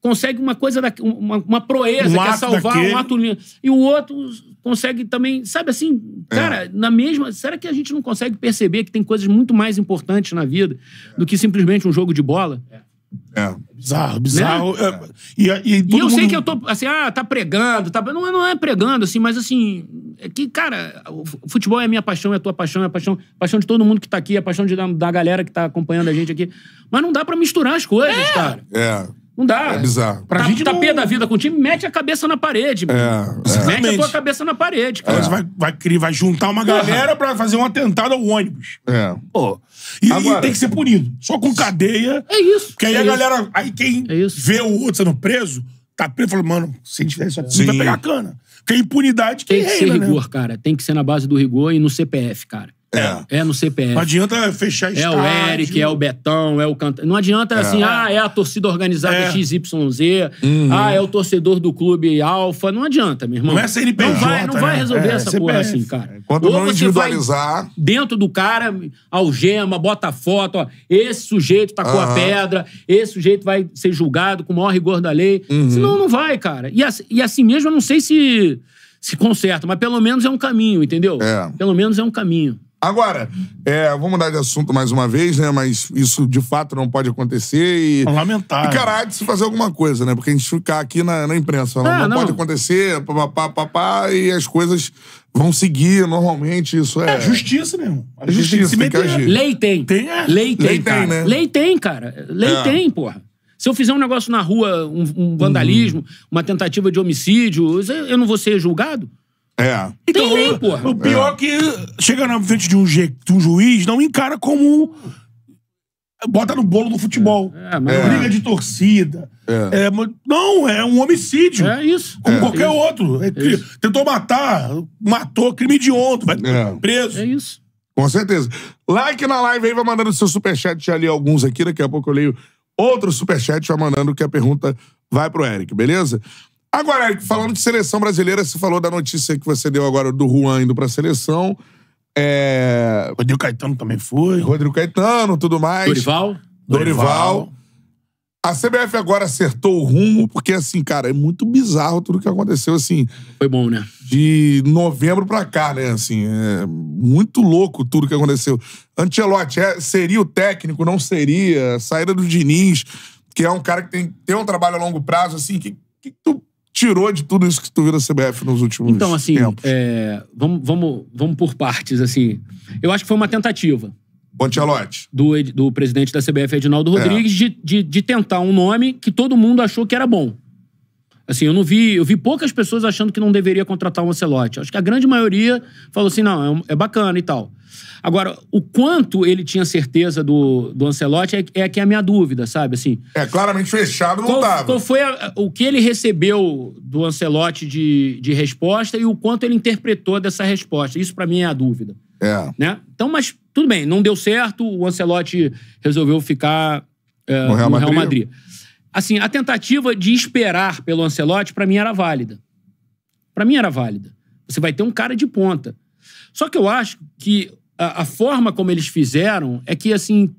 consegue uma coisa, da, uma, uma proeza, um é salvar daquele... um ato. E o outro consegue também. Sabe assim, cara, é. na mesma. Será que a gente não consegue perceber que tem coisas muito mais importantes na vida do que simplesmente um jogo de bola? É. É. Bizarro, bizarro. Né? É. E, e, e eu mundo... sei que eu tô, assim, ah, tá pregando, tá... Não, é, não é pregando, assim, mas assim, é que, cara, o futebol é a minha paixão, é a tua paixão, é a paixão, paixão de todo mundo que tá aqui, é a paixão de, da, da galera que tá acompanhando a gente aqui. Mas não dá pra misturar as coisas, é. cara. É. Não dá. É bizarro. Pra tá, gente tá não... pé da vida com o time, mete a cabeça na parede. É, é. Mete a tua cabeça na parede, é. cara. É. Você vai, vai, vai juntar uma é. galera uhum. pra fazer um atentado ao ônibus. É. Pô. E, Agora, e tem que ser punido. Só com cadeia. É isso. Porque aí é a isso. galera... Aí quem é vê o outro sendo preso, tá preso, fala, mano, se tiver isso aqui, vai pegar cana. Porque a impunidade que Tem que reina, ser né? rigor, né? cara. Tem que ser na base do rigor e no CPF, cara. É. é. é no CPF. Não adianta fechar estádio. É o Eric, é o Betão, é o Cant. Não adianta é. assim, ah, é a torcida organizada é. XYZ, uhum. ah, é o torcedor do clube Alfa. Não adianta, meu irmão. Não é CNPJ. Não vai, não né? vai resolver é, essa CPF. porra assim, cara. Quando Ou não individualizar. dentro do cara, algema, bota foto, ó. Esse sujeito tacou tá uhum. a pedra, esse sujeito vai ser julgado com o maior rigor da lei. Uhum. Senão não vai, cara. E, assim, e assim mesmo, eu não sei se se conserta, mas pelo menos é um caminho, entendeu? É. Pelo menos é um caminho. Agora, é, vamos mudar de assunto mais uma vez, né? Mas isso de fato não pode acontecer. E, é Lamentável. E caralho, se fazer alguma coisa, né? Porque a gente ficar aqui na, na imprensa, ah, não, não, pode acontecer, papapá, papá, e as coisas vão seguir normalmente. Isso é. É justiça mesmo. A justiça, é tem que, tem que Lei tem. tem é. Lei tem. Lei cara. tem, né? Lei tem, cara. Lei é. tem, porra. Se eu fizer um negócio na rua, um, um vandalismo, uhum. uma tentativa de homicídio, eu não vou ser julgado? É. Então, Tem porra. O pior é. que chega na frente de um, je, de um juiz, não encara como. Bota no bolo do futebol. É, é mas... É. é. Briga de torcida. É. é não, é um homicídio. É isso. Como qualquer isso. outro. Cri... Tentou matar, matou, crime de ontem, vai preso. É isso. Com certeza. Like na live aí, vai mandando seu superchat. Já li alguns aqui, daqui a pouco eu leio outro superchat, já mandando que a pergunta vai pro Eric, beleza? Agora, falando de seleção brasileira, você falou da notícia que você deu agora do Juan indo pra seleção. É... Rodrigo Caetano também foi. Rodrigo Caetano, tudo mais. Dorival. Dorival. Dorival. A CBF agora acertou o rumo, porque assim, cara, é muito bizarro tudo que aconteceu, assim. Foi bom, né? De novembro pra cá, né? Assim, é muito louco tudo que aconteceu. Ancelotti é, seria o técnico, não seria? Saída do Diniz, que é um cara que tem, tem um trabalho a longo prazo, assim, que, que tu tirou de tudo isso que tu viu da CBF nos últimos Então, assim, tempos? É, vamos, vamos, vamos por partes, assim. Eu acho que foi uma tentativa. Pontialote. Do, do presidente da CBF, Edinaldo é. Rodrigues, é. de, de, de tentar um nome que todo mundo achou que era bom. Assim, eu não vi, eu vi poucas pessoas achando que não deveria contratar um Ancelotti. Acho que a grande maioria falou assim, não, é, é bacana e tal. Agora, o quanto ele tinha certeza do, do Ancelotti é, é que é a minha dúvida, sabe? Assim, é, claramente fechado não qual, tava. Qual foi a, o que ele recebeu do Ancelotti de, de resposta e o quanto ele interpretou dessa resposta. Isso, para mim, é a dúvida. É. Né? Então, mas tudo bem, não deu certo, o Ancelotti resolveu ficar é, no, Real, no Real Madrid. Madrid. Assim, a tentativa de esperar pelo Ancelotti, para mim, era válida. Para mim, era válida. Você vai ter um cara de ponta. Só que eu acho que a, a, forma como eles fizeram é que, assim,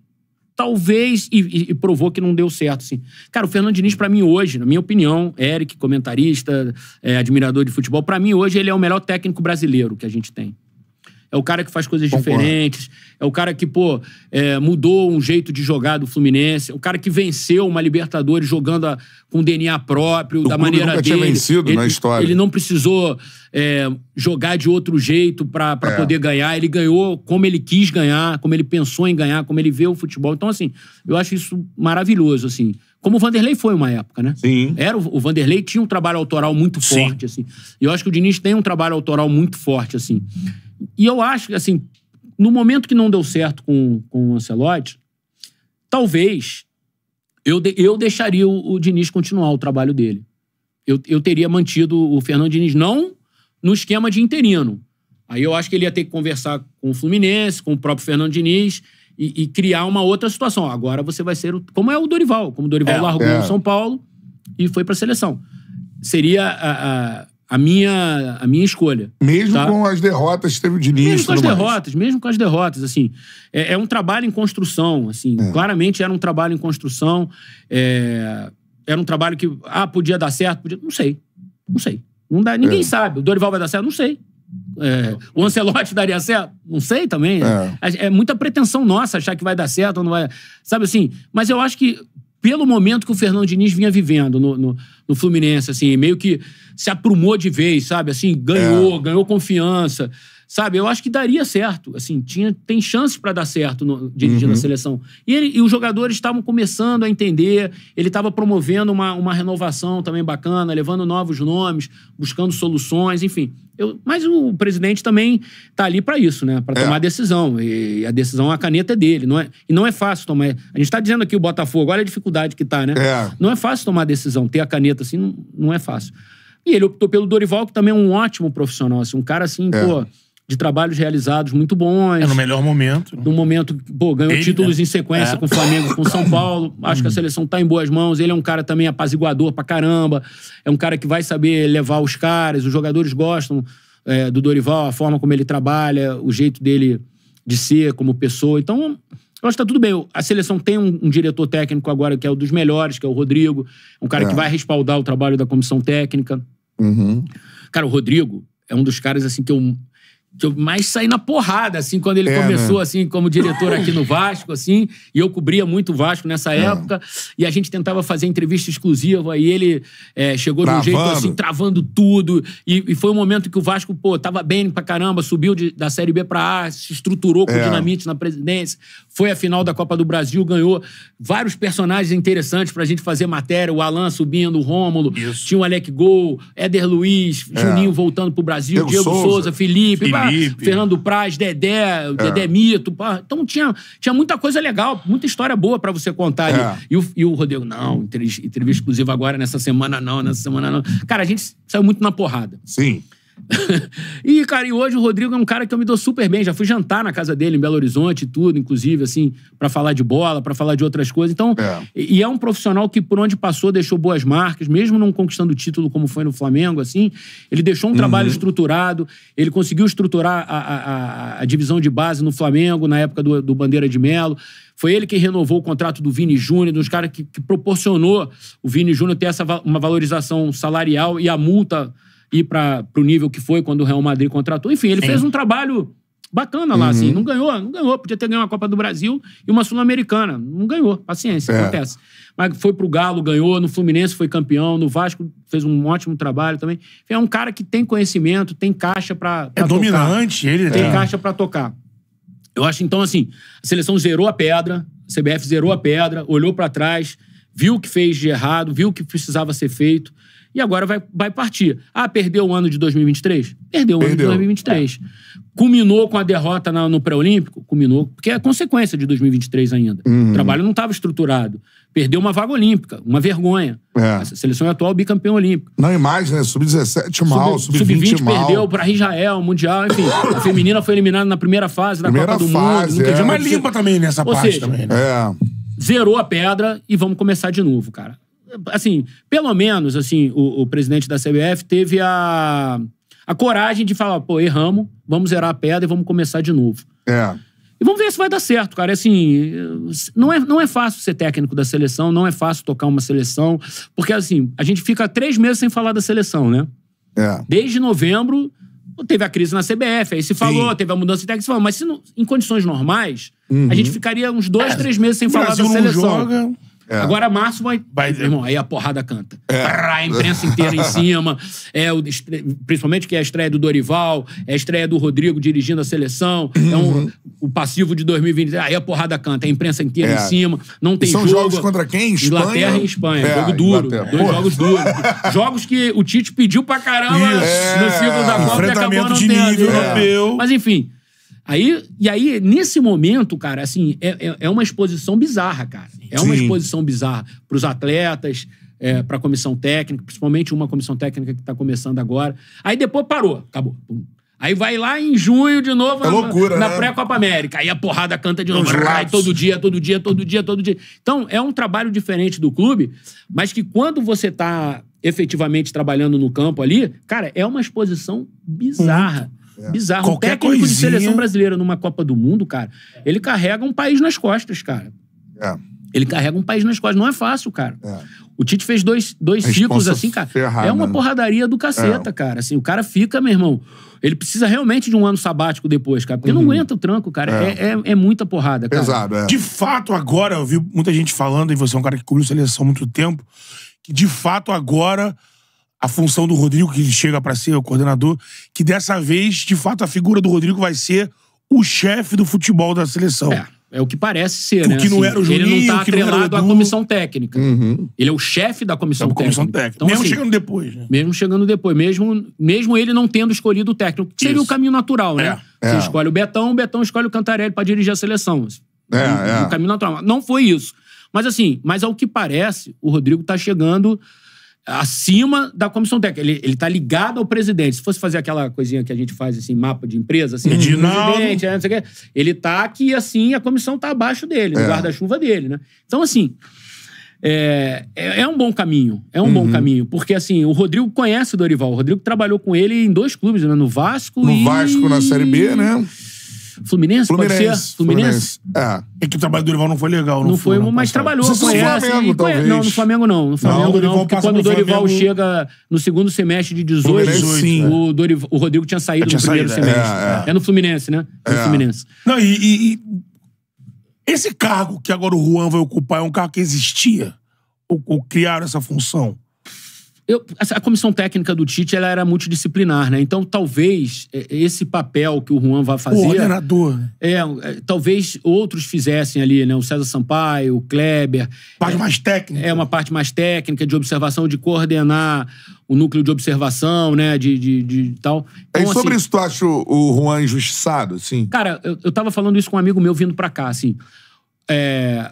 talvez, e, e, provou que não deu certo, assim. Cara, o Fernando Diniz, pra mim hoje, na minha opinião, Eric, comentarista, é, admirador de futebol, para mim hoje ele é o melhor técnico brasileiro que a gente tem. É o cara que faz coisas Concordo. diferentes. É o cara que, pô, é, mudou um jeito de jogar do Fluminense. É o cara que venceu uma Libertadores jogando a, com DNA próprio, o da maneira nunca dele. Tinha vencido ele, na história. Ele não precisou é, jogar de outro jeito para é. poder ganhar. Ele ganhou como ele quis ganhar, como ele pensou em ganhar, como ele vê o futebol. Então, assim, eu acho isso maravilhoso, assim. Como o Vanderlei foi uma época, né? Sim. Era, o Vanderlei tinha um trabalho autoral muito forte, Sim. assim. E eu acho que o Diniz tem um trabalho autoral muito forte, assim. Hum. E eu acho que, assim, no momento que não deu certo com, com o Ancelotti, talvez eu, de, eu deixaria o, o Diniz continuar o trabalho dele. Eu, eu teria mantido o Fernando Diniz, não no esquema de interino. Aí eu acho que ele ia ter que conversar com o Fluminense, com o próprio Fernando Diniz, e, e, criar uma outra situação. Agora você vai ser. O, como é o Dorival, como o Dorival é, largou é. o São Paulo e foi para a seleção. Seria a minha, a minha escolha. Mesmo tá? com as derrotas teve o Diniz. Mesmo com as derrotas, mais. mesmo com as derrotas, assim. É, é um trabalho em construção, assim. É. Claramente era um trabalho em construção. É, era um trabalho que, ah, podia dar certo, podia... Não sei. Não sei. Não dá, ninguém é. sabe. O Dorival vai dar certo? Não sei. É, o Ancelotti daria certo? Não sei também. É, é. muita pretensão nossa achar que vai dar certo ou não vai. Sabe assim? Mas eu acho que, pelo momento que o Fernando Diniz vinha vivendo no, no no Fluminense, assim, meio que se aprumou de vez, sabe? Assim, ganhou, é. ganhou confiança. Sabe, eu acho que daria certo. Assim, tinha, tem chances para dar certo no, dirigindo uhum. a seleção. E, ele, e os jogadores estavam começando a entender, ele estava promovendo uma, uma renovação também bacana, levando novos nomes, buscando soluções, enfim. Eu, mas o presidente também está ali para isso, né? Para é. tomar decisão. E a decisão, a caneta é dele. Não é, e não é fácil tomar. A gente está dizendo aqui o Botafogo, olha a dificuldade que está, né? É. Não é fácil tomar decisão. Ter a caneta assim não, não, é fácil. E ele optou pelo Dorival, que também é um ótimo profissional. Assim, um cara assim, é. pô de trabalhos realizados muito bons. É no melhor momento. No momento, pô, ganhou ele, títulos né? em sequência é. com o Flamengo, com o São Paulo. Acho hum. que a hum. seleção tá em boas mãos. Ele é um cara também apaziguador pra caramba. É um cara que vai saber levar os caras. Os jogadores gostam é, do Dorival, a forma como ele trabalha, o jeito dele de ser como pessoa. Então, eu acho que tá tudo bem. A seleção tem um, um, diretor técnico agora que é um dos melhores, que é o Rodrigo. Um cara é. que vai respaldar o trabalho da comissão técnica. Uhum. Cara, o Rodrigo é um dos caras assim que eu que eu mais saí na porrada, assim, quando ele é, começou, né? assim, como diretor aqui no Vasco, assim, e eu cobria muito o Vasco nessa é. época, e a gente tentava fazer entrevista exclusiva, e ele é, chegou travando. de um jeito, assim, travando tudo, e, e, foi um momento que o Vasco, pô, tava bem pra caramba, subiu de, da Série B pra A, se estruturou com é. o Dinamite na presidência, foi a final da Copa do Brasil, ganhou vários personagens interessantes pra gente fazer matéria. O Alan subindo, o Rômulo. Tinha o Alec Gol, Éder Luiz, é. Juninho voltando pro Brasil, Diego, Diego Souza, Souza, Felipe, Felipe. Pá, Fernando Praz, Dedé, é. Dedé Mito. Pá. Então tinha, tinha muita coisa legal, muita história boa pra você contar é. ali. E o, e o Rodrigo, não, entrevista exclusiva agora, nessa semana não, nessa semana não. Cara, a gente saiu muito na porrada. Sim. e, cara, e hoje o Rodrigo é um cara que eu me dou super bem. Já fui jantar na casa dele em Belo Horizonte e tudo, inclusive, assim, para falar de bola, para falar de outras coisas. Então, é. e é um profissional que, por onde passou, deixou boas marcas, mesmo não conquistando o título como foi no Flamengo, assim. Ele deixou um uhum. trabalho estruturado, ele conseguiu estruturar a, a, a, a, divisão de base no Flamengo na época do, do Bandeira de Melo. Foi ele que renovou o contrato do Vini Júnior, dos caras que, que proporcionou o Vini Júnior ter essa, uma valorização salarial e a multa ir para o nível que foi quando o Real Madrid contratou. Enfim, ele Sim. É. fez um trabalho bacana lá, assim. uhum. assim. Não ganhou, não ganhou. Podia ter ganho uma Copa do Brasil e uma Sul-Americana. Não ganhou. Paciência, é. acontece. Mas foi pro Galo, ganhou. No Fluminense foi campeão. No Vasco fez um ótimo trabalho também. É um cara que tem conhecimento, tem caixa para é tocar. dominante ele. Tem é. caixa para tocar. Eu acho, então, assim, a seleção zerou a pedra. A CBF zerou a pedra, olhou para trás, viu o que fez de errado, viu o que precisava ser feito e agora vai, vai partir. Ah, perdeu o ano de 2023? Perdeu o ano de 2023. É. Culminou com a derrota na, no pré-olímpico? Culminou, porque é consequência de 2023 ainda. Uhum. O trabalho não estava estruturado. Perdeu uma vaga olímpica, uma vergonha. É. A seleção é atual bicampeão olímpico. Não, é mais, né? Sub-17 mal, sub-20 sub, sub, 20 mal. perdeu para Israel, Mundial, enfim. a feminina foi eliminada na primeira fase da primeira Copa do fase, Mundo. É. Mas limpa também nessa Ou parte seja, também, né? É zerou a pedra e vamos começar de novo, cara assim, pelo menos, assim, o, o presidente da CBF teve a, a coragem de falar, pô, erramos, vamos zerar a pedra e vamos começar de novo. É. E vamos ver se vai dar certo, cara. Assim, não é, não é fácil ser técnico da seleção, não é fácil tocar uma seleção, porque assim, a gente fica três meses sem falar da seleção, né? É. Desde novembro, teve a crise na CBF, aí se falou, Sim. teve a mudança de técnico, se falou, mas se não, em condições normais, uhum. a gente ficaria uns dois, é, três meses sem falar Brasil da seleção. Não joga. É. Agora março vai, vai... É. Irmão, aí a porrada canta. É. a imprensa inteira em cima. É, o, principalmente que é a estreia do Dorival, é a estreia do Rodrigo dirigindo a seleção. Uhum. É um, uhum. o passivo de 2020. Aí a porrada canta. A imprensa inteira é. em cima. Não tem e são jogo. jogos contra quem? Espanha? Inglaterra e Espanha. É, jogo duro. Inglaterra. Dois Pô. jogos duros. jogos que o Tite pediu pra caramba no ciclo da é. Copa e acabou não tendo. Né? Mas enfim... Aí, e aí, nesse momento, cara, assim, é, é, é uma exposição bizarra, cara. É uma Sim. exposição bizarra para os atletas, é, para a comissão técnica, principalmente uma comissão técnica que está começando agora. Aí depois parou, acabou. Pum. Aí vai lá em junho de novo é na, na né? pré-Copa América. Aí a porrada canta de novo. Vai todo dia, todo dia, todo dia, todo dia. Então, é um trabalho diferente do clube, mas que quando você está efetivamente trabalhando no campo ali, cara, é uma exposição bizarra. É. Bizarro. Qualquer um técnico coisinha... de seleção brasileira numa Copa do Mundo, cara, ele carrega um país nas costas, cara. É. Ele carrega um país nas costas. Não é fácil, cara. É. O Tite fez dois, dois ciclos assim, cara. Ferrada, é uma né? porradaria do caceta, é. cara. Assim, o cara fica, meu irmão. Ele precisa realmente de um ano sabático depois, cara. Porque uhum. não aguenta o tranco, cara. É. é, é, é muita porrada, cara. Pesado, é. De fato, agora, eu vi muita gente falando, e você é um cara que cobriu seleção há muito tempo, que de fato agora a função do Rodrigo, que chega para ser o coordenador, que dessa vez, de fato, a figura do Rodrigo vai ser o chefe do futebol da seleção. É. É o que parece ser, o né? Que não assim, era o Juninho, ele não está atrelado à comissão técnica. Uhum. Ele é o chefe da comissão, da é, comissão técnica. Então, mesmo assim, chegando depois, né? Mesmo chegando depois. Mesmo, mesmo ele não tendo escolhido o técnico. seria o caminho natural, né? É. Você é. escolhe o Betão, o Betão escolhe o Cantarelli para dirigir a seleção. É, é. O caminho natural. Não foi isso. Mas assim, mas ao que parece, o Rodrigo está chegando acima da comissão técnica. Ele, ele tá ligado ao presidente. Se fosse fazer aquela coisinha que a gente faz, assim, mapa de empresa, assim, de presidente, é, não sei o quê, ele tá aqui, assim, a comissão tá abaixo dele, no é. guarda-chuva dele, né? Então, assim, é, é, é um bom caminho. É um uhum. bom caminho. Porque, assim, o Rodrigo conhece o Dorival. O Rodrigo trabalhou com ele em dois clubes, né? No Vasco no e... No Vasco, na Série B, né? Fluminense, Fluminense pode ser? Fluminense? Fluminense. É. É que o trabalho do Dorival não foi legal. Não, não foi, não, mas trabalhou. Conhece, no Flamengo, talvez. Não, no Flamengo não. No Flamengo não, não porque quando o Dorival Flamengo... chega no segundo semestre de 18, sim, o, Dorival, o Rodrigo tinha saído tinha no primeiro saído, é, semestre. É, é. é, no Fluminense, né? No é. Fluminense. Não, e, e, e, esse cargo que agora o Juan vai ocupar é um cargo que existia? Ou, ou criaram essa função? Eu, a comissão técnica do Tite ela era multidisciplinar, né? Então, talvez é, é, esse papel que o Juan vai fazer. O ordenador. É, é, talvez outros fizessem ali, né? O César Sampaio, o Kleber. Parte é, mais técnica. É, uma parte mais técnica de observação, de coordenar o núcleo de observação, né? De, de, de, de tal. Então, e sobre assim, isso, tu acha o Juan injustiçado, assim? Cara, eu, eu tava falando isso com um amigo meu vindo pra cá, assim. É,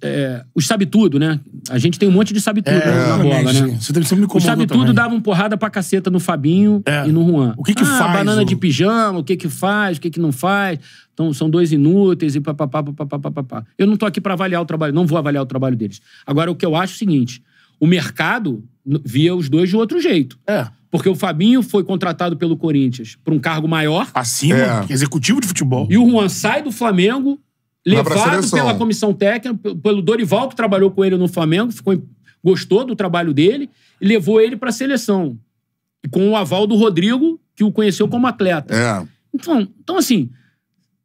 é, os sabe-tudo, né? A gente tem um monte de sabe-tudo é, né? é, na bola, né? Você sempre me Os sabe-tudo davam porrada pra caceta no Fabinho é. e no Juan. O que que ah, faz? banana o... de pijama, o que que faz, o que que não faz. Então, são dois inúteis e papapá, papapá, papapá. Eu não tô aqui para avaliar o trabalho, não vou avaliar o trabalho deles. Agora, o que eu acho é o seguinte, o mercado via os dois de outro jeito. É. Porque o Fabinho foi contratado pelo Corinthians para um cargo maior. Acima, é. executivo de futebol. E o Juan sai do Flamengo levado pela comissão técnica, pelo Dorival, que trabalhou com ele no Flamengo, ficou, gostou do trabalho dele, e levou ele para a seleção. E com o aval do Rodrigo, que o conheceu como atleta. É. Então, então, assim,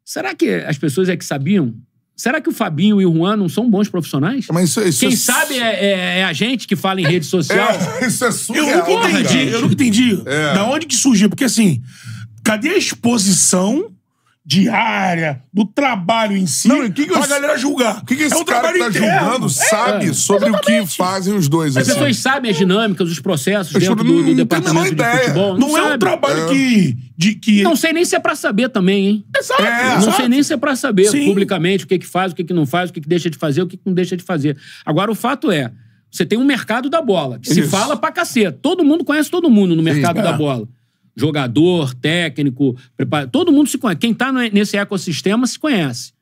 será que as pessoas é que sabiam? Será que o Fabinho e o Juan não são bons profissionais? Mas isso, é- isso Quem é... sabe é, é, é, a gente que fala em rede social. É, isso é surreal. Eu nunca entendi, cara. eu nunca entendi. É. Da onde que surgiu? Porque assim, cadê a exposição diária, do trabalho em si, não, que que pra galera julgar. O que, que é esse é um cara que tá interno. julgando é, sabe é, sobre exatamente. o que fazem os dois? As assim. pessoas sabem as dinâmicas, os processos eu dentro não, do, do departamento de futebol. Não, não é um trabalho é. que, de, que... Não sei nem se é pra saber também, hein? Exato. É, não sei nem se é pra saber Sim. publicamente o que é que faz, o que que não faz, o que que deixa de fazer, o que que não deixa de fazer. Agora, o fato é, você tem um mercado da bola, que Isso. se fala pra cacete. Todo mundo conhece todo mundo no mercado Sim, da bola. Jogador, técnico, preparador, todo mundo se conhece. Quem está nesse ecossistema se conhece.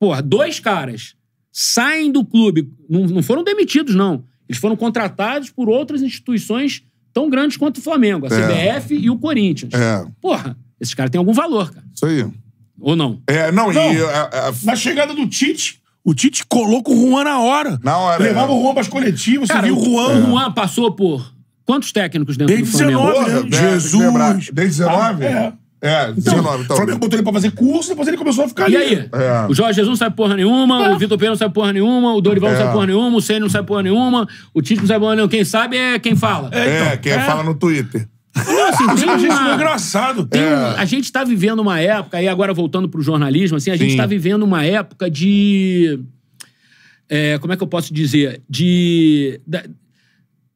Porra, dois caras saem do clube, não, não foram demitidos, não. Eles foram contratados por outras instituições tão grandes quanto o Flamengo, a é. CBF e o Corinthians. É. Porra, esses caras têm algum valor, cara. Isso aí. Ou não? É, não, e. A, a... É, é, na chegada do Tite, o Tite colocou o Juan na hora. Na hora. Levava é. o Juan para as coletivas, você viu o Juan. O Juan passou por Quantos técnicos dentro Desde do Flamengo? 19, né? Jesus. Desde 19? é. É, 19 então, O Flamengo botou ele pra fazer curso, depois ele começou a ficar e ali. E aí? É. O Jorge Jesus não sabe porra nenhuma, é. o Vitor Pereira não sabe porra nenhuma, o Dorival é. não sabe é. porra nenhuma, o Senna não sabe porra nenhuma, o Tite não sabe porra nenhuma. Quem sabe é quem fala. É, então, é, quem é. fala no Twitter. Não, assim, tem uma... gente engraçado. Tem um... A gente tá vivendo uma época, e agora voltando pro jornalismo, assim, a Sim. gente tá vivendo uma época de... como é que eu posso dizer? De... Da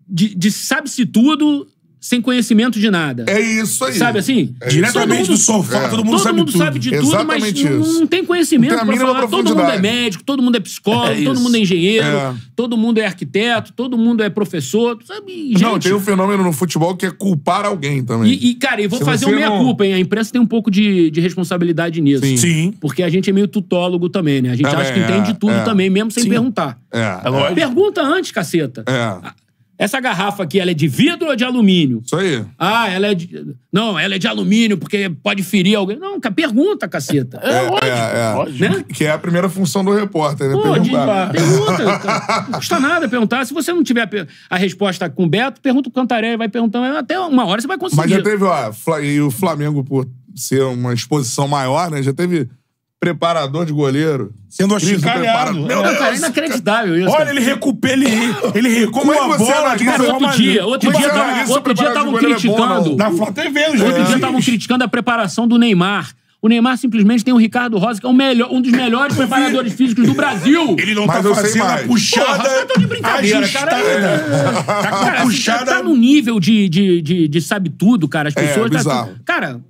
de, de sabe-se tudo sem conhecimento de nada. É isso aí. Sabe assim? É Diretamente mundo, do sofá, é. todo mundo todo sabe mundo tudo. Todo mundo sabe de tudo, Exatamente mas não, não, tem conhecimento não tem pra falar. Todo mundo é médico, todo mundo é psicólogo, é todo mundo é engenheiro, é. todo mundo é arquiteto, todo mundo é professor, sabe? Gente, não, tem um fenômeno no futebol que é culpar alguém também. E, e cara, e vou Se fazer uma meia-culpa, hein? A imprensa tem um pouco de, de responsabilidade nisso. Sim. Sim. Porque a gente é meio tutólogo também, né? A gente acha que entende é, tudo é. também, mesmo sem Sim. perguntar. É. Pergunta antes, caceta. É. Essa garrafa aqui, ela é de vidro ou de alumínio? Isso aí. Ah, ela é de. Não, ela é de alumínio, porque pode ferir alguém. Não, pergunta, caceta. É, é lógico. É, é. Né? Que é a primeira função do repórter, né? Pô, perguntar. De, pergunta. Então. não custa nada perguntar. Se você não tiver a resposta com o Beto, pergunta o Cantarelli, vai perguntando. Até uma hora você vai conseguir. Mas já teve, ó, e o Flamengo, por ser uma exposição maior, né? Já teve preparador de goleiro. Sendo achincalhado. Meu Deus. Cara, é inacreditável isso. Olha, ele recupera, ele, ele recupera é a bola. de cara, outro dia, outro dia, tava, é né? outro dia estavam criticando... É na Flá TV, gente. Outro dia estavam criticando a preparação do Neymar. O Neymar simplesmente tem o Ricardo Rosa, que é melhor, um dos melhores preparadores físicos do Brasil. Ele não tá Mas tá fazendo a puxada. Porra, tá de brincadeira, cara. É. Tá com a cara, tá puxada. Tá, tá nível de, de, de, de, sabe tudo, cara. As é, pessoas. É, tá, cara,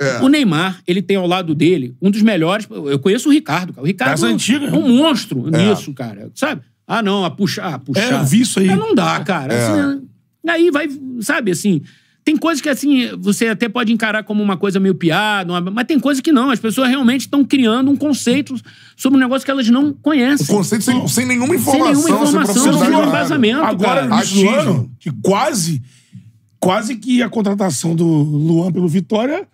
é. O Neymar, ele tem ao lado dele um dos melhores. Eu conheço o Ricardo, cara. O Ricardo Essa é antiga, um né? monstro é. nisso, cara. Sabe? Ah, não, a puxar, a ah, puxar. É, eu vi isso aí. Mas não dá, cara. É. Assim, é, aí vai, sabe, assim. Tem coisas que, assim, você até pode encarar como uma coisa meio piada, uma... mas tem coisas que não. As pessoas realmente estão criando um conceito sobre um negócio que elas não conhecem. Um conceito sem, sem nenhuma informação. Sem nenhuma informação, sem nenhum embasamento. Agora, cara. Agora, que quase, quase que a contratação do Luan pelo Vitória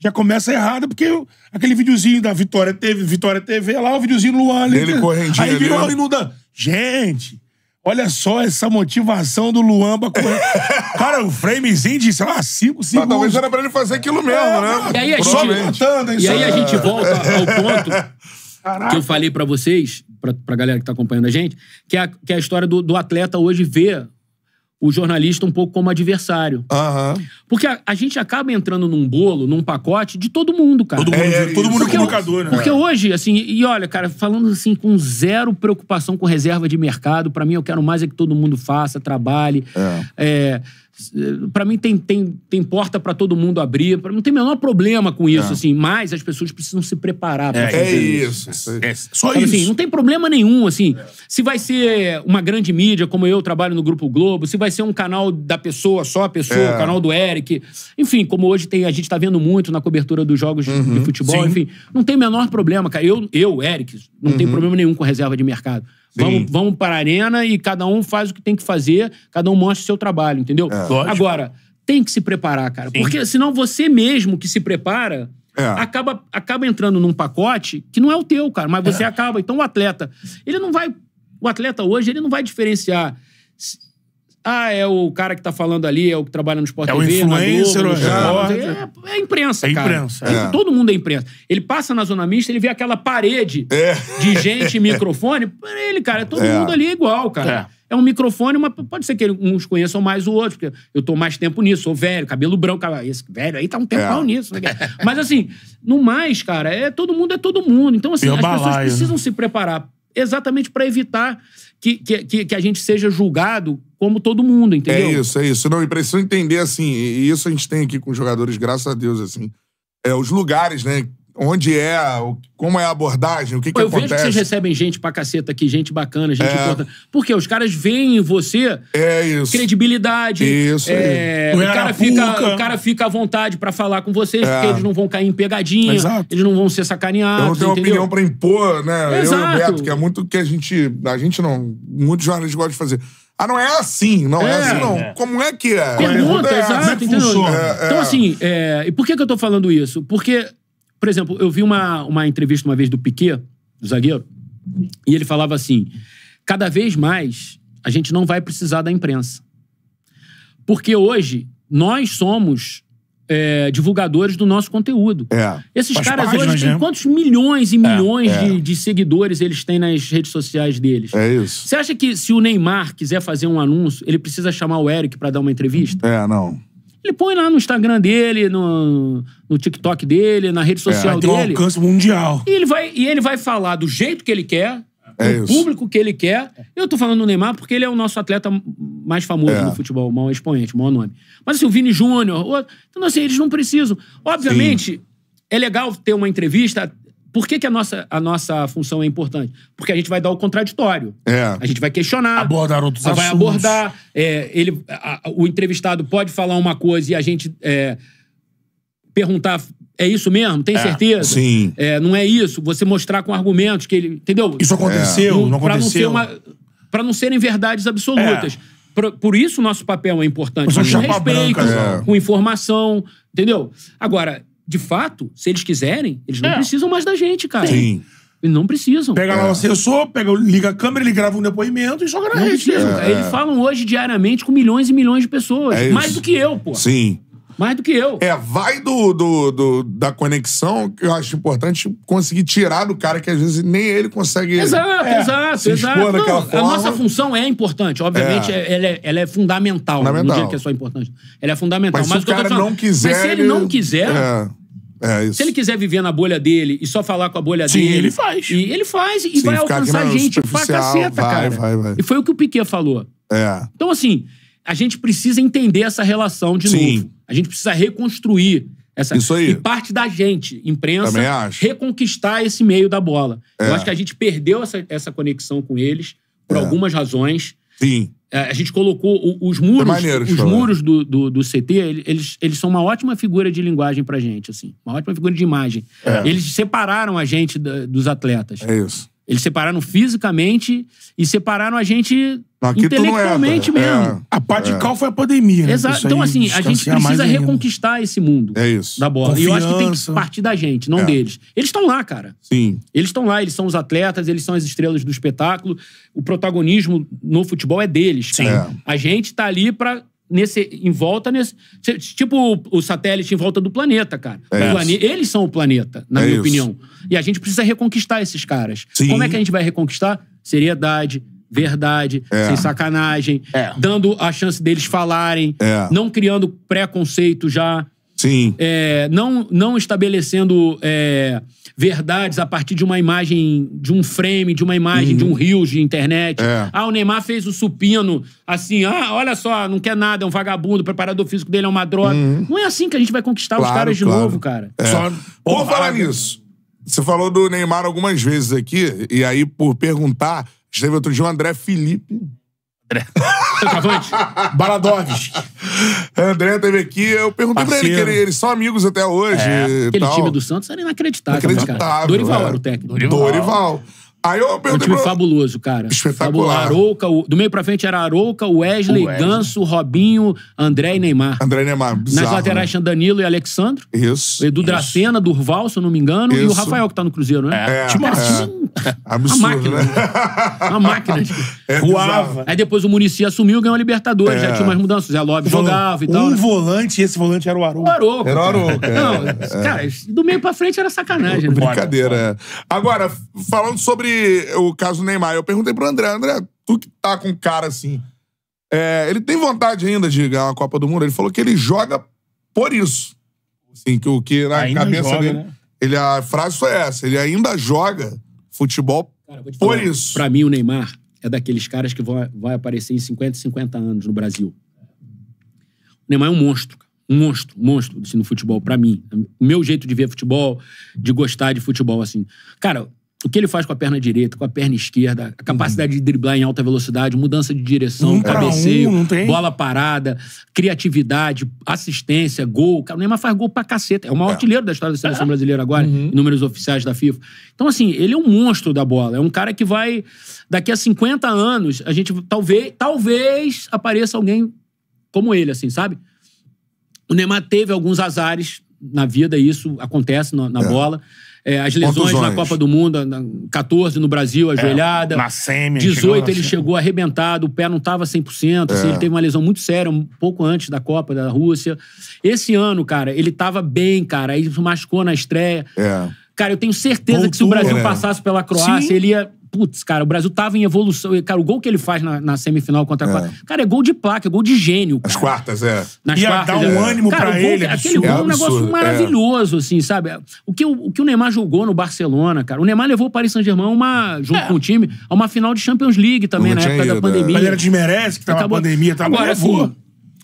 já começa errada, porque eu, aquele videozinho da Vitória TV, Vitória TV é lá, o videozinho do Luan. ali. Ele né? correndinha. Aí virou ali no né? Gente, olha só essa motivação do Luan pra correr. Cara, o framezinho de, sei lá, 5 segundos. talvez era pra ele fazer aquilo mesmo, é, né? E aí a gente, e aí a gente é. volta ao ponto Caraca. que eu falei pra vocês, pra, pra galera que tá acompanhando a gente, que é a, que é a história do, do atleta hoje ver o jornalista um pouco como adversário. Uhum. Porque a, a, gente acaba entrando num bolo, num pacote de todo mundo, cara. Todo mundo, é, é, todo mundo é comunicador, né? Porque hoje, assim, e olha, cara, falando assim, com zero preocupação com reserva de mercado, para mim eu quero mais é que todo mundo faça, trabalhe. É. é para mim tem, tem, tem porta para todo mundo abrir. não tem o menor problema com isso, é. assim. Mas as pessoas precisam se preparar pra é, fazer é isso. isso. É, só então, assim, isso. não tem problema nenhum, assim. Se vai ser uma grande mídia, como eu trabalho no Grupo Globo, se vai ser um canal da pessoa, só a pessoa, é. o canal do Eric. Enfim, como hoje tem, a gente tá vendo muito na cobertura dos jogos uhum, de futebol, sim. enfim. Não tem o menor problema, cara. Eu, eu Eric, não uhum. tenho problema nenhum com reserva de mercado. Vamos, vamos para a arena e cada um faz o que tem que fazer, cada um mostra o seu trabalho, entendeu? É. Agora, tem que se preparar, cara. Sim. Porque senão você mesmo que se prepara. É. Acaba, acaba entrando num pacote que não é o teu, cara, mas você é. acaba. Então o atleta, ele não vai. O atleta hoje, ele não vai diferenciar ah, é o cara que tá falando ali, é o que trabalha no Sport é TV, o influencer, Globo, no é, Sport. É, é, é imprensa, é cara. Imprensa, é. todo mundo é imprensa. Ele passa na zona mista, ele vê aquela parede é. de gente e microfone. Ele, cara, é todo mundo ali é igual, cara. É. é um microfone, mas pode ser que uns conheçam mais o outro, porque eu tô mais tempo nisso, sou velho, cabelo branco, ah, esse velho aí tá um tempão nisso. Né? Mas assim, no mais, cara, é todo mundo é todo mundo. Então assim, as balaio. pessoas né? precisam se preparar exatamente para evitar que, que, que a gente seja julgado como todo mundo, entendeu? É isso, é isso. Não, e precisa entender, assim, e isso a gente tem aqui com os jogadores, graças a Deus, assim, é, os lugares, né, onde é, como é a abordagem, o que, que eu acontece. Eu vejo que vocês recebem gente pra caceta aqui, gente bacana, gente é. importante. Porque os caras veem em você é isso. credibilidade. Isso é... o, cara fica, o cara fica à vontade pra falar com vocês, é. porque eles não vão cair em pegadinha, Exato. eles não vão ser sacaneados. Eu não tenho entendeu? opinião pra impor, né? Exato. Eu e o Beto, que é muito que a gente. A gente não. Muitos jornalistas gostam de fazer. Ah, não é assim, não é, é assim, não. É. Como é que é? Pergunta, é, exato, é? É entendeu? Então, é, assim, e por que, que eu tô falando isso? Porque por exemplo, eu vi uma, uma entrevista uma vez do Piquet, do zagueiro, e ele falava assim: cada vez mais a gente não vai precisar da imprensa. Porque hoje nós somos é, divulgadores do nosso conteúdo. É. Esses caras páginas, hoje têm né? quantos milhões e é, milhões é, de, de, seguidores eles têm nas redes sociais deles? É isso. Você acha que se o Neymar quiser fazer um anúncio, ele precisa chamar o Eric para dar uma entrevista? É, não. Ele põe lá no Instagram dele, no, no TikTok dele, na rede social é, tem dele. Um alcance mundial. E ele, vai, e ele vai falar do jeito que ele quer, é do público que ele quer. Eu tô falando do Neymar porque ele é o nosso atleta mais famoso é. no futebol, o maior expoente, o maior nome. Mas assim, o Vini Júnior, então assim, eles não precisam. Obviamente, Sim. é legal ter uma entrevista, por que, que a, nossa, a nossa função é importante? Porque a gente vai dar o contraditório. É. A gente vai questionar. Abordar outros vai assuntos. Vai abordar. É, ele, a, o entrevistado pode falar uma coisa e a gente é, perguntar é isso mesmo? Tem é, certeza? Sim. É, não é isso. Você mostrar com argumentos que ele. Entendeu? Isso aconteceu, é. não aconteceu. Para não, serem verdades absolutas. É. Por, por, isso o nosso papel é importante. É com respeito, branca, com é. informação, entendeu? Agora, de fato, se eles quiserem, eles não é. precisam mais da gente, cara. Sim. Eles não precisam. Pega lá é. o assessor, pega, liga a câmera, ele grava um depoimento e joga na não rede. Precisam. É. Eles falam hoje diariamente com milhões e milhões de pessoas. É mais do que eu, pô. Sim. Mais do que eu. É, vai do, do, do, da conexão, que eu acho importante conseguir tirar do cara que às vezes nem ele consegue. Exato, é, exato, exato. Não, a nossa função é importante, obviamente, é. é ela, é, ela é fundamental. fundamental. Não digo que é só importante. Ela é fundamental. Mas, mas se o cara falando, não quiser. Mas se ele, ele... não quiser, é. É isso. Se ele quiser viver na bolha dele e só falar com a bolha Sim, dele. ele faz. E ele faz e Sim, vai alcançar gente pra caceta, vai, cara. Vai, vai. E foi o que o Piquet falou. É. Então, assim, a gente precisa entender essa relação de Sim. novo. A gente precisa reconstruir essa. Isso aí. E parte da gente, imprensa, reconquistar esse meio da bola. É. Eu acho que a gente perdeu essa, essa conexão com eles por é. algumas razões. Sim. É, a gente colocou os muros, é maneiro, os muros do, do, do, CT, eles, eles são uma ótima figura de linguagem pra gente, assim. Uma ótima figura de imagem. É. Eles separaram a gente da, dos atletas. É isso. Eles separaram fisicamente e separaram a gente Aqui intelectualmente é, mesmo. É, a pá de é. cal foi a pandemia. Né? Exato. Então, assim, a gente precisa reconquistar ainda. esse mundo é isso. da bola. Confiança. E eu acho que tem que partir da gente, não é. deles. Eles estão lá, cara. Sim. Eles estão lá, eles são os atletas, eles são as estrelas do espetáculo. O protagonismo no futebol é deles. Sim. É. A gente tá ali para nesse, em volta nesse. Tipo o satélite em volta do planeta, cara. É plane, eles são o planeta, na é minha isso. opinião. E a gente precisa reconquistar esses caras. Sim. Como é que a gente vai reconquistar? Seriedade, verdade, é. sem sacanagem, é. dando a chance deles falarem, é. não criando preconceito já. Sim. É, não, não estabelecendo é, verdades a partir de uma imagem, de um frame, de uma imagem, uhum. de um uhum. rio de internet. É. Ah, o Neymar fez o supino assim, ah, olha só, não quer nada, é um vagabundo, o preparador físico dele é uma droga. Uhum. Não é assim que a gente vai conquistar claro, os caras de claro. novo, cara. É. Só... Por falar nisso, você falou do Neymar algumas vezes aqui, e aí por perguntar, esteve outro dia o André Felipe. André. Centroavante? Baradovski. É, André teve aqui, eu perguntei Parceiro. pra ele, que ele, eles são amigos até hoje. É. Aquele tal. time do Santos era inacreditável. Né, inacreditável. Cara. Dorival é. era o é. técnico. Dorival. Dorival. Aí eu perguntei. É um time pro... fabuloso, cara. Espetacular. Fabuloso. Arouca, do meio pra frente era Arouca, Wesley, Wesley, Ganso, Robinho, André e Neymar. André e Neymar. Bizarro, Nas laterais né? Danilo e Alexandre. Isso. Edu isso. Dracena, Durval, se eu não me engano. Isso. E o Rafael que tá no Cruzeiro, né? É. é tipo é. assim. Absurdo, Uma máquina. Né? né? máquina. Tipo. é voava. Aí depois o Munici assumiu e ganhou a Libertadores. É. Já tinha umas mudanças. Zé Lobby jogava e tal. Um né? volante e esse volante era o Arouca. O Arouca. Era o Arouca. É. Não, cara, do meio pra frente era sacanagem. Né? Brincadeira. Agora, falando sobre o caso Neymar. Eu perguntei pro André, André, tu que tá com cara assim. É, ele tem vontade ainda de ganhar a Copa do Mundo. Ele falou que ele joga por isso. Assim, que o que na ainda cabeça joga, dele. Né? Ele, a frase foi essa: ele ainda joga futebol cara, por falar, isso. Pra mim, o Neymar é daqueles caras que vai, vai aparecer em 50, 50 anos no Brasil. O Neymar é um monstro, um monstro, um monstro assim, no futebol, para mim. O meu jeito de ver futebol, de gostar de futebol, assim. Cara, o que ele faz com a perna direita, com a perna esquerda, a capacidade uhum. de driblar em alta velocidade, mudança de direção, um cabeceio, um, bola parada, criatividade, assistência, gol. O Neymar faz gol pra caceta. É o maior é. artilheiro da história da seleção é. brasileira agora, uhum. em números oficiais da FIFA. Então, assim, ele é um monstro da bola. É um cara que vai. Daqui a 50 anos, a gente talvez, talvez apareça alguém como ele, assim, sabe? O Neymar teve alguns azares na vida, isso acontece na, na é. bola. É, as lesões na Copa do Mundo, na- 14 no Brasil, é, ajoelhada. na semi, 18 chegou ele assim. chegou arrebentado, o pé não estava 100%, assim, é. ele teve uma lesão muito séria um pouco antes da Copa da Rússia. Esse ano, cara, ele tava bem, cara, aí se machucou na estreia. É. Cara, eu tenho certeza que se o Brasil né? passasse pela Croácia, Sim. ele ia Putz, cara, o Brasil tava em evolução. Cara, o gol que ele faz na, na semifinal contra a é. Croácia. É. Cara, é gol de placa, é gol de gênio. Cara. As quartas, é. Nas Ia quartas, dar um é. ânimo cara, pra gol, ele. Aquele absurdo. gol é um negócio é. maravilhoso, assim, sabe? O que o, o que o Neymar jogou no Barcelona, cara. O Neymar levou o Paris Saint-Germain, uma, junto é. com o time, a uma final de Champions League também, Não na época ido, da pandemia. A galera desmerece que tava Acabou. a pandemia, tava Agora, levou. Assim,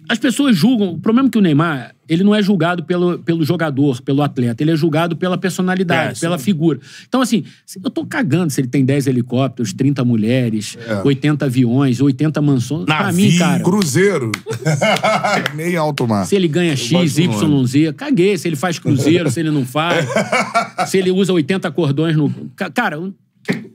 as pessoas julgam. O problema é que o Neymar, ele não é julgado pelo, pelo jogador, pelo atleta. Ele é julgado pela personalidade, é, pela figura. Então, assim, eu tô cagando se ele tem 10 helicópteros, 30 mulheres, é. 80 aviões, 80 mansões. Navio, pra mim, cara. Cruzeiro. Meio alto mar. Se ele ganha X, Y, Z. Caguei. Se ele faz cruzeiro, se ele não faz. se ele usa 80 cordões no. Cara,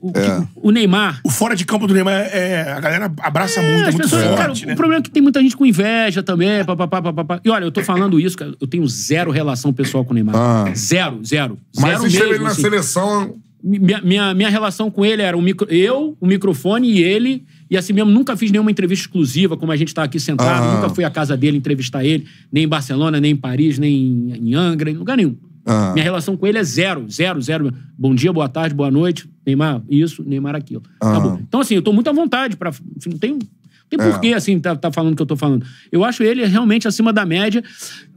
o, é. o, Neymar. O fora de campo do Neymar é. é a galera abraça é, muito, é as muito pessoas, forte, cara, né? O problema é que tem muita gente com inveja também. Pá, pá, pá, pá, pá. E olha, eu tô falando isso, cara. Eu tenho zero relação pessoal com o Neymar. Ah. Zero, zero. Mas zero mesmo, ele na assim. seleção. Minha, minha, minha, relação com ele era o micro, eu, o microfone e ele. E assim mesmo, nunca fiz nenhuma entrevista exclusiva, como a gente tá aqui sentado. Ah. Nunca fui à casa dele entrevistar ele, nem em Barcelona, nem em Paris, nem em Angra, em lugar nenhum. Ah. Minha relação com ele é zero, zero, zero. Bom dia, boa tarde, boa noite. Neymar, isso, Neymar, aquilo. Ah. Então, assim, eu tô muito à vontade para assim, Não tem, tem é. porquê, assim, tá, tá falando o que eu tô falando. Eu acho ele realmente acima da média.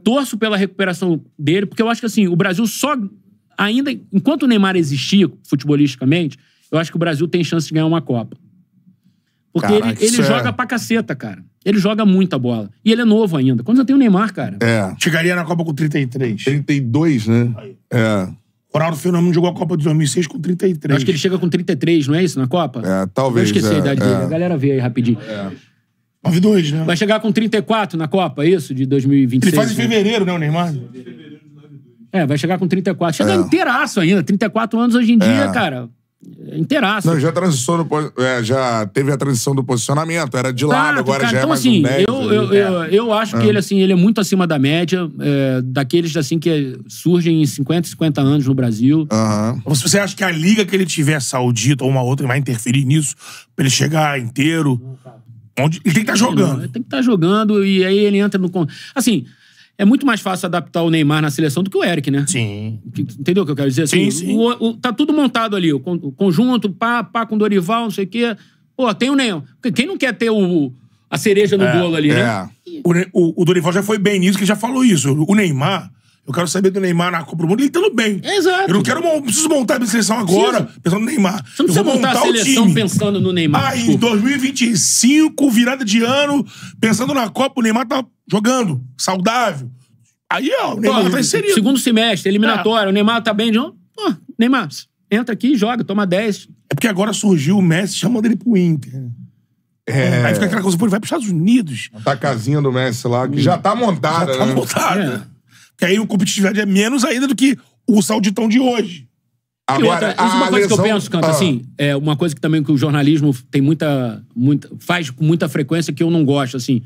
Torço pela recuperação dele, porque eu acho que, assim, o Brasil só. Ainda. Enquanto o Neymar existia, futebolisticamente, eu acho que o Brasil tem chance de ganhar uma Copa. Porque Caraca, ele, ele é joga é... pra caceta, cara. Ele joga muita bola. E ele é novo ainda. Quando já tem o Neymar, cara? É. Chegaria na Copa com 33. 32, né? Aí. É. Ronaldo Fenômeno jogou a Copa de 2006 com 33. Acho que ele chega com 33, não é isso, na Copa? É, talvez. Eu esqueci é, a idade é. dele. A galera vê aí rapidinho. É. 92, né? Vai chegar com 34 na Copa, é isso? De 2026. Ele faz em né? fevereiro, né, o Neymar? Fevereiro de 92. É, vai chegar com 34. Chega é. inteiraço ainda. 34 anos hoje em é. dia, cara inteiraço. Não, já transitou no, é, já teve a transição do posicionamento, era de lado, agora cara, já é então, é mais assim, um 10, eu, eu, eu, eu, acho é. que ah. ele, assim, ele é muito acima da média, é, daqueles assim que surgem em 50, 50 anos no Brasil. Uhum. você acha que a liga que ele tiver saudita ou uma outra vai interferir nisso pra ele chegar inteiro? Onde, ele tem que estar tá jogando. Ele tem que estar tá jogando e aí ele entra no... Assim, é muito mais fácil adaptar o Neymar na seleção do que o Eric, né? Sim. Entendeu o que eu quero dizer? Assim, sim, sim. O, o, tá tudo montado ali, o, o, conjunto, pá, pá, com Dorival, não sei o quê. Pô, tem o Neymar. Quem não quer ter o, a cereja no é, bolo ali, né? é. né? O, o Dorival já foi bem nisso, que já falou isso. O Neymar eu quero saber do Neymar na Copa do Mundo, ele estando tá bem. Exato. Eu não quero, preciso montar a minha seleção agora, pensando no Neymar. Você não precisa montar, montar a seleção pensando no Neymar. Aí, em 2025, virada de ano, pensando na Copa, o Neymar tá jogando, saudável. Aí, ó, o Neymar Pô, tá inserido. Segundo semestre, eliminatório, é. o Neymar tá bem de novo. Pô, Neymar, entra aqui, joga, toma 10. É porque agora surgiu o Messi chamando ele pro Inter. É. Aí fica aquela coisa, pô, ele vai pros Estados Unidos. Tá a casinha do Messi lá, que já tá montada, já tá né? montada. É que aí o competitividade é menos ainda do que o Sauditão de hoje. Agora, outra, isso é uma coisa lesão, que eu penso, Canta, ah, assim, é uma coisa que também que o jornalismo tem muita, muita faz com muita frequência que eu não gosto, assim.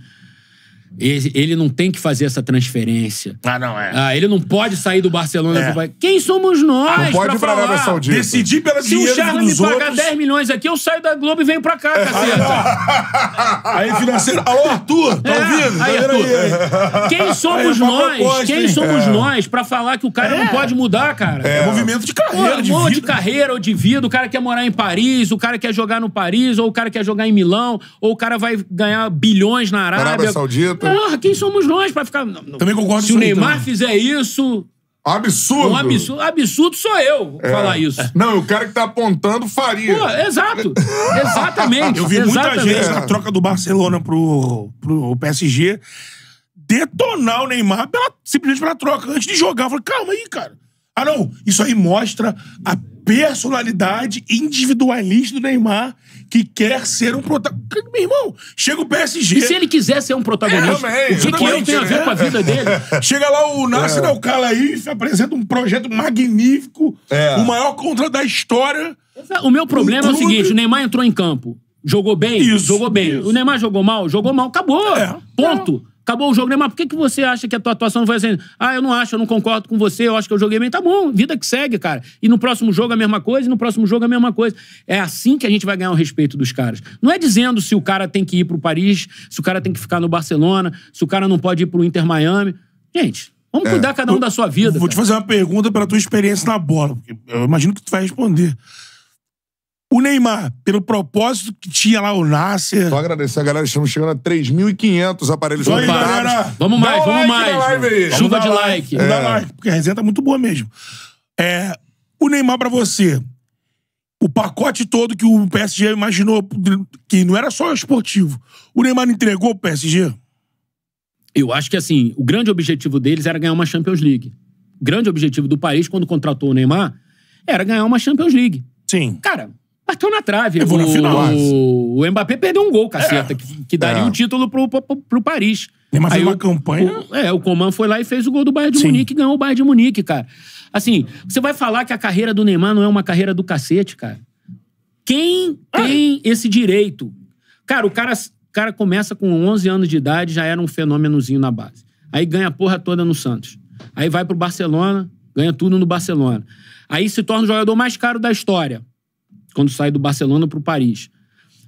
Ele, ele não tem que fazer essa transferência. Ah, não, é. Ah, ele não pode sair do Barcelona. É. Quem somos nós? Não pode pra ir pra Arábia ah, Saudita. Decidir pela Se o Charles me pagar 10 milhões aqui, eu saio da Globo e venho pra cá, é. caceta. Aí financeiro. Alô, Arthur, tá é. ouvindo? Aí, Arthur. Quem somos é nós? Proposta, Quem hein? somos é. nós pra falar que o cara não pode mudar, cara? É, movimento de carreira. Pô, de, vida. de carreira ou de vida. O cara quer morar em Paris, o cara quer jogar no Paris, ou o cara quer jogar em Milão, ou o cara vai ganhar bilhões na Arábia. Arábia Saudita. Porra, quem somos nós pra ficar. Não, não. Também concordo Se com o Neymar também. fizer isso. Absurdo. Um absurdo, absurdo sou eu É. falar isso. Não, o cara que tá apontando faria. Pô, exato. Exatamente. Eu vi muita gente na troca do Barcelona pro, pro PSG detonar o Neymar pela- simplesmente pela troca, antes de jogar. Eu falei, calma aí, cara. Ah, não, isso aí mostra a personalidade individualista do Neymar que quer ser um protagonista. Meu irmão, chega o PSG. E se ele quiser ser um protagonista, é, o que, que eu tenho a ver com a vida dele? É. chega lá o Nasser é. al Khalif apresenta um projeto magnífico, é. o maior contra da história. O meu problema o é o seguinte: o Neymar entrou em campo. Jogou bem? Isso, jogou bem. Isso. O Neymar jogou mal? Jogou mal. Acabou. É. Ponto. É. Acabou o jogo, Neymar, né? por que, que você acha que a tua atuação não foi assim? Ah, eu não acho, eu não concordo com você, eu acho que eu joguei bem. Tá bom, vida que segue, cara. E no próximo jogo a mesma coisa, e no próximo jogo a mesma coisa. É assim que a gente vai ganhar o respeito dos caras. Não é dizendo se o cara tem que ir pro Paris, se o cara tem que ficar no Barcelona, se o cara não pode ir pro Inter Miami. Gente, vamos é. cuidar cada um eu, da sua vida. Vou cara. te fazer uma pergunta pela tua experiência na bola, porque eu imagino que tu vai responder. O Neymar, pelo propósito que tinha lá o Nasser. Só agradecer a galera, estamos chegando a 3.500 aparelhos Só aí, galera. Vamos mais, vamos like mais. Live, Chuva de like. like. É. Dá like, porque a resenha tá muito boa mesmo. É, o Neymar pra você, o pacote todo que o PSG imaginou, que não era só esportivo, o Neymar entregou pro PSG? Eu acho que assim, o grande objetivo deles era ganhar uma Champions League. O grande objetivo do país, quando contratou o Neymar, era ganhar uma Champions League. Sim. Cara, Bateu na trave. Né? Eu vou o, na final. O, o Mbappé perdeu um gol, caceta, é, que, que, daria o é. um título pro, pro, pro Paris. Mas mais uma o, campanha... O, é, o Coman foi lá e fez o gol do Bayern de Sim. Munique e ganhou o Bayern de Munique, cara. Assim, você vai falar que a carreira do Neymar não é uma carreira do cacete, cara. Quem tem Ai. esse direito? Cara, o cara, o cara começa com 11 anos de idade, já era um fenômenozinho na base. Aí ganha a porra toda no Santos. Aí vai pro Barcelona, ganha tudo no Barcelona. Aí se torna o jogador mais caro da história quando sai do Barcelona para o Paris.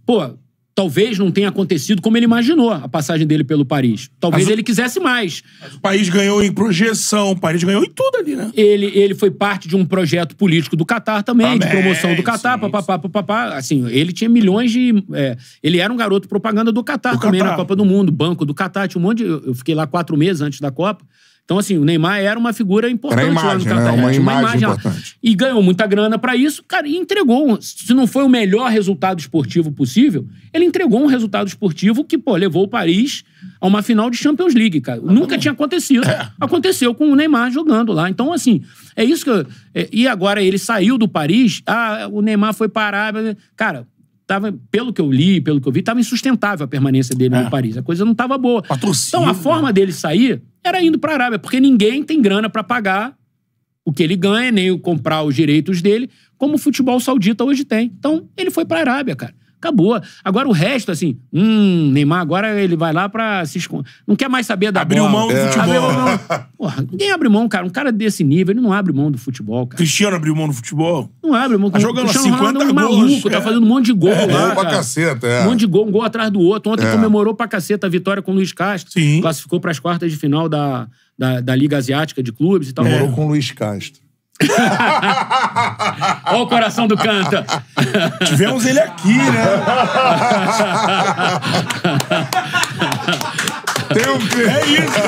Pô, talvez não tenha acontecido como ele imaginou a passagem dele pelo Paris. Talvez ele quisesse mais. O país ganhou em projeção, o país ganhou em tudo ali, né? Ele, ele foi parte de um projeto político do Catar também, também de promoção do Catar, papapá, papapá. Assim, ele tinha milhões de. É, ele era um garoto propaganda do Catar também Qatar. na Copa do Mundo, banco do Catar, tinha um monte. De, eu fiquei lá quatro meses antes da Copa. Então, assim, o Neymar era uma figura importante era imagem, lá no Campeonato. Né? né? Uma, imagem, imagem importante. E ganhou muita grana para isso, cara, e entregou. Se não foi o melhor resultado esportivo possível, ele entregou um resultado esportivo que, pô, levou o Paris a uma final de Champions League, cara. Ah, Nunca tinha acontecido. É. Aconteceu com o Neymar jogando lá. Então, assim, é isso que. Eu... É, e agora ele saiu do Paris, ah, o Neymar foi parar. Cara, tava, pelo que eu li, pelo que eu vi, estava insustentável a permanência dele é. no Paris. A coisa não estava boa. Patrocínio, então a né? forma dele sair era indo para a Arábia, porque ninguém tem grana para pagar o que ele ganha, nem comprar os direitos dele, como o futebol saudita hoje tem. Então ele foi para a Arábia, cara. Acabou. Agora o resto, assim, hum, Neymar agora ele vai lá pra se esconder. Não quer mais saber da Abriu bola. mão do é. futebol. Abriu mão. Porra, ninguém abre mão, cara. Um cara desse nível, ele não abre mão do futebol, cara. Cristiano abriu mão do futebol? Não abre mão. Tá jogando Cristiano 50 é um gols. maluco, tá é. tá fazendo um monte de gol é, lá, Gol pra cara. caceta, é. Um monte de gol, um gol atrás do outro. Ontem é. comemorou pra caceta a vitória com o Luiz Castro. Sim. Classificou pras quartas de final da, da, da Liga Asiática de Clubes e tal. Comemorou é. com o Luiz Castro. Olha o coração do canta. Tivemos ele aqui, né? Tem um... É isso.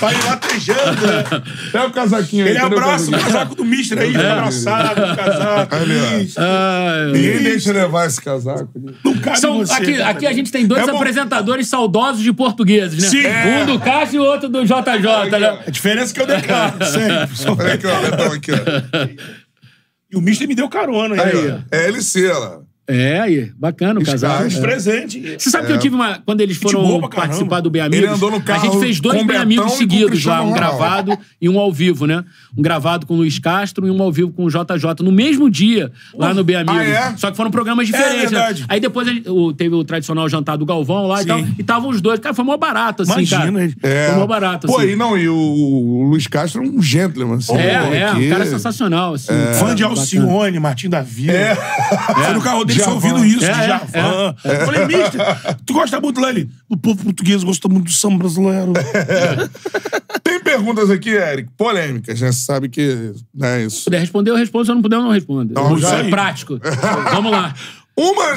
Vai latejando. Né? É o casaquinho aí. Ele abraça o casaco do Mister aí, é. abraçado, o casaco. Ninguém deixa levar esse casaco. Não cabe São, você, aqui, né? aqui a gente tem dois é apresentadores saudosos de portugueses, né? Sim. Um do Cássio e o outro do JJ, é, né? É a diferença é que eu carro. sempre. Olha aqui, ó. Tá aqui, ó. E o Mister me deu carona aí. aí. É LC, lá. É, aí, bacana o casal. Os é. presente. Você sabe que eu é. tive uma. Quando eles foram participar do Bem Amigos, ele andou no carro a gente fez dois Bem Amigos seguidos lá, um gravado e um ao vivo, né? Um gravado com o Luiz Castro e um ao vivo com o JJ, no mesmo dia, lá no Bem ah, Amigos. Ah, é? Só que foram programas é diferentes. É, né? Aí depois teve o tradicional jantar do Galvão lá Sim. e tal. E estavam os dois. Cara, foi mó barato, assim, Imagina, cara. Foi mó barato, assim. Pô, e não, e o Luiz Castro é um gentleman, assim. É, é, um cara sensacional, assim. Fã de Alcione, Martim da Vila. É. Foi no carro dele já Javan. ouvindo isso, é, é, Javan. É, é. Falei, mister, tu gosta muito lá? Ele, o povo português gosta muito do samba brasileiro. Tem perguntas aqui, Eric, polêmicas, né? Você sabe que é isso. Se puder responder, eu respondo. Se eu não puder, eu não respondo. Então, isso é prático. Vamos lá. Uma,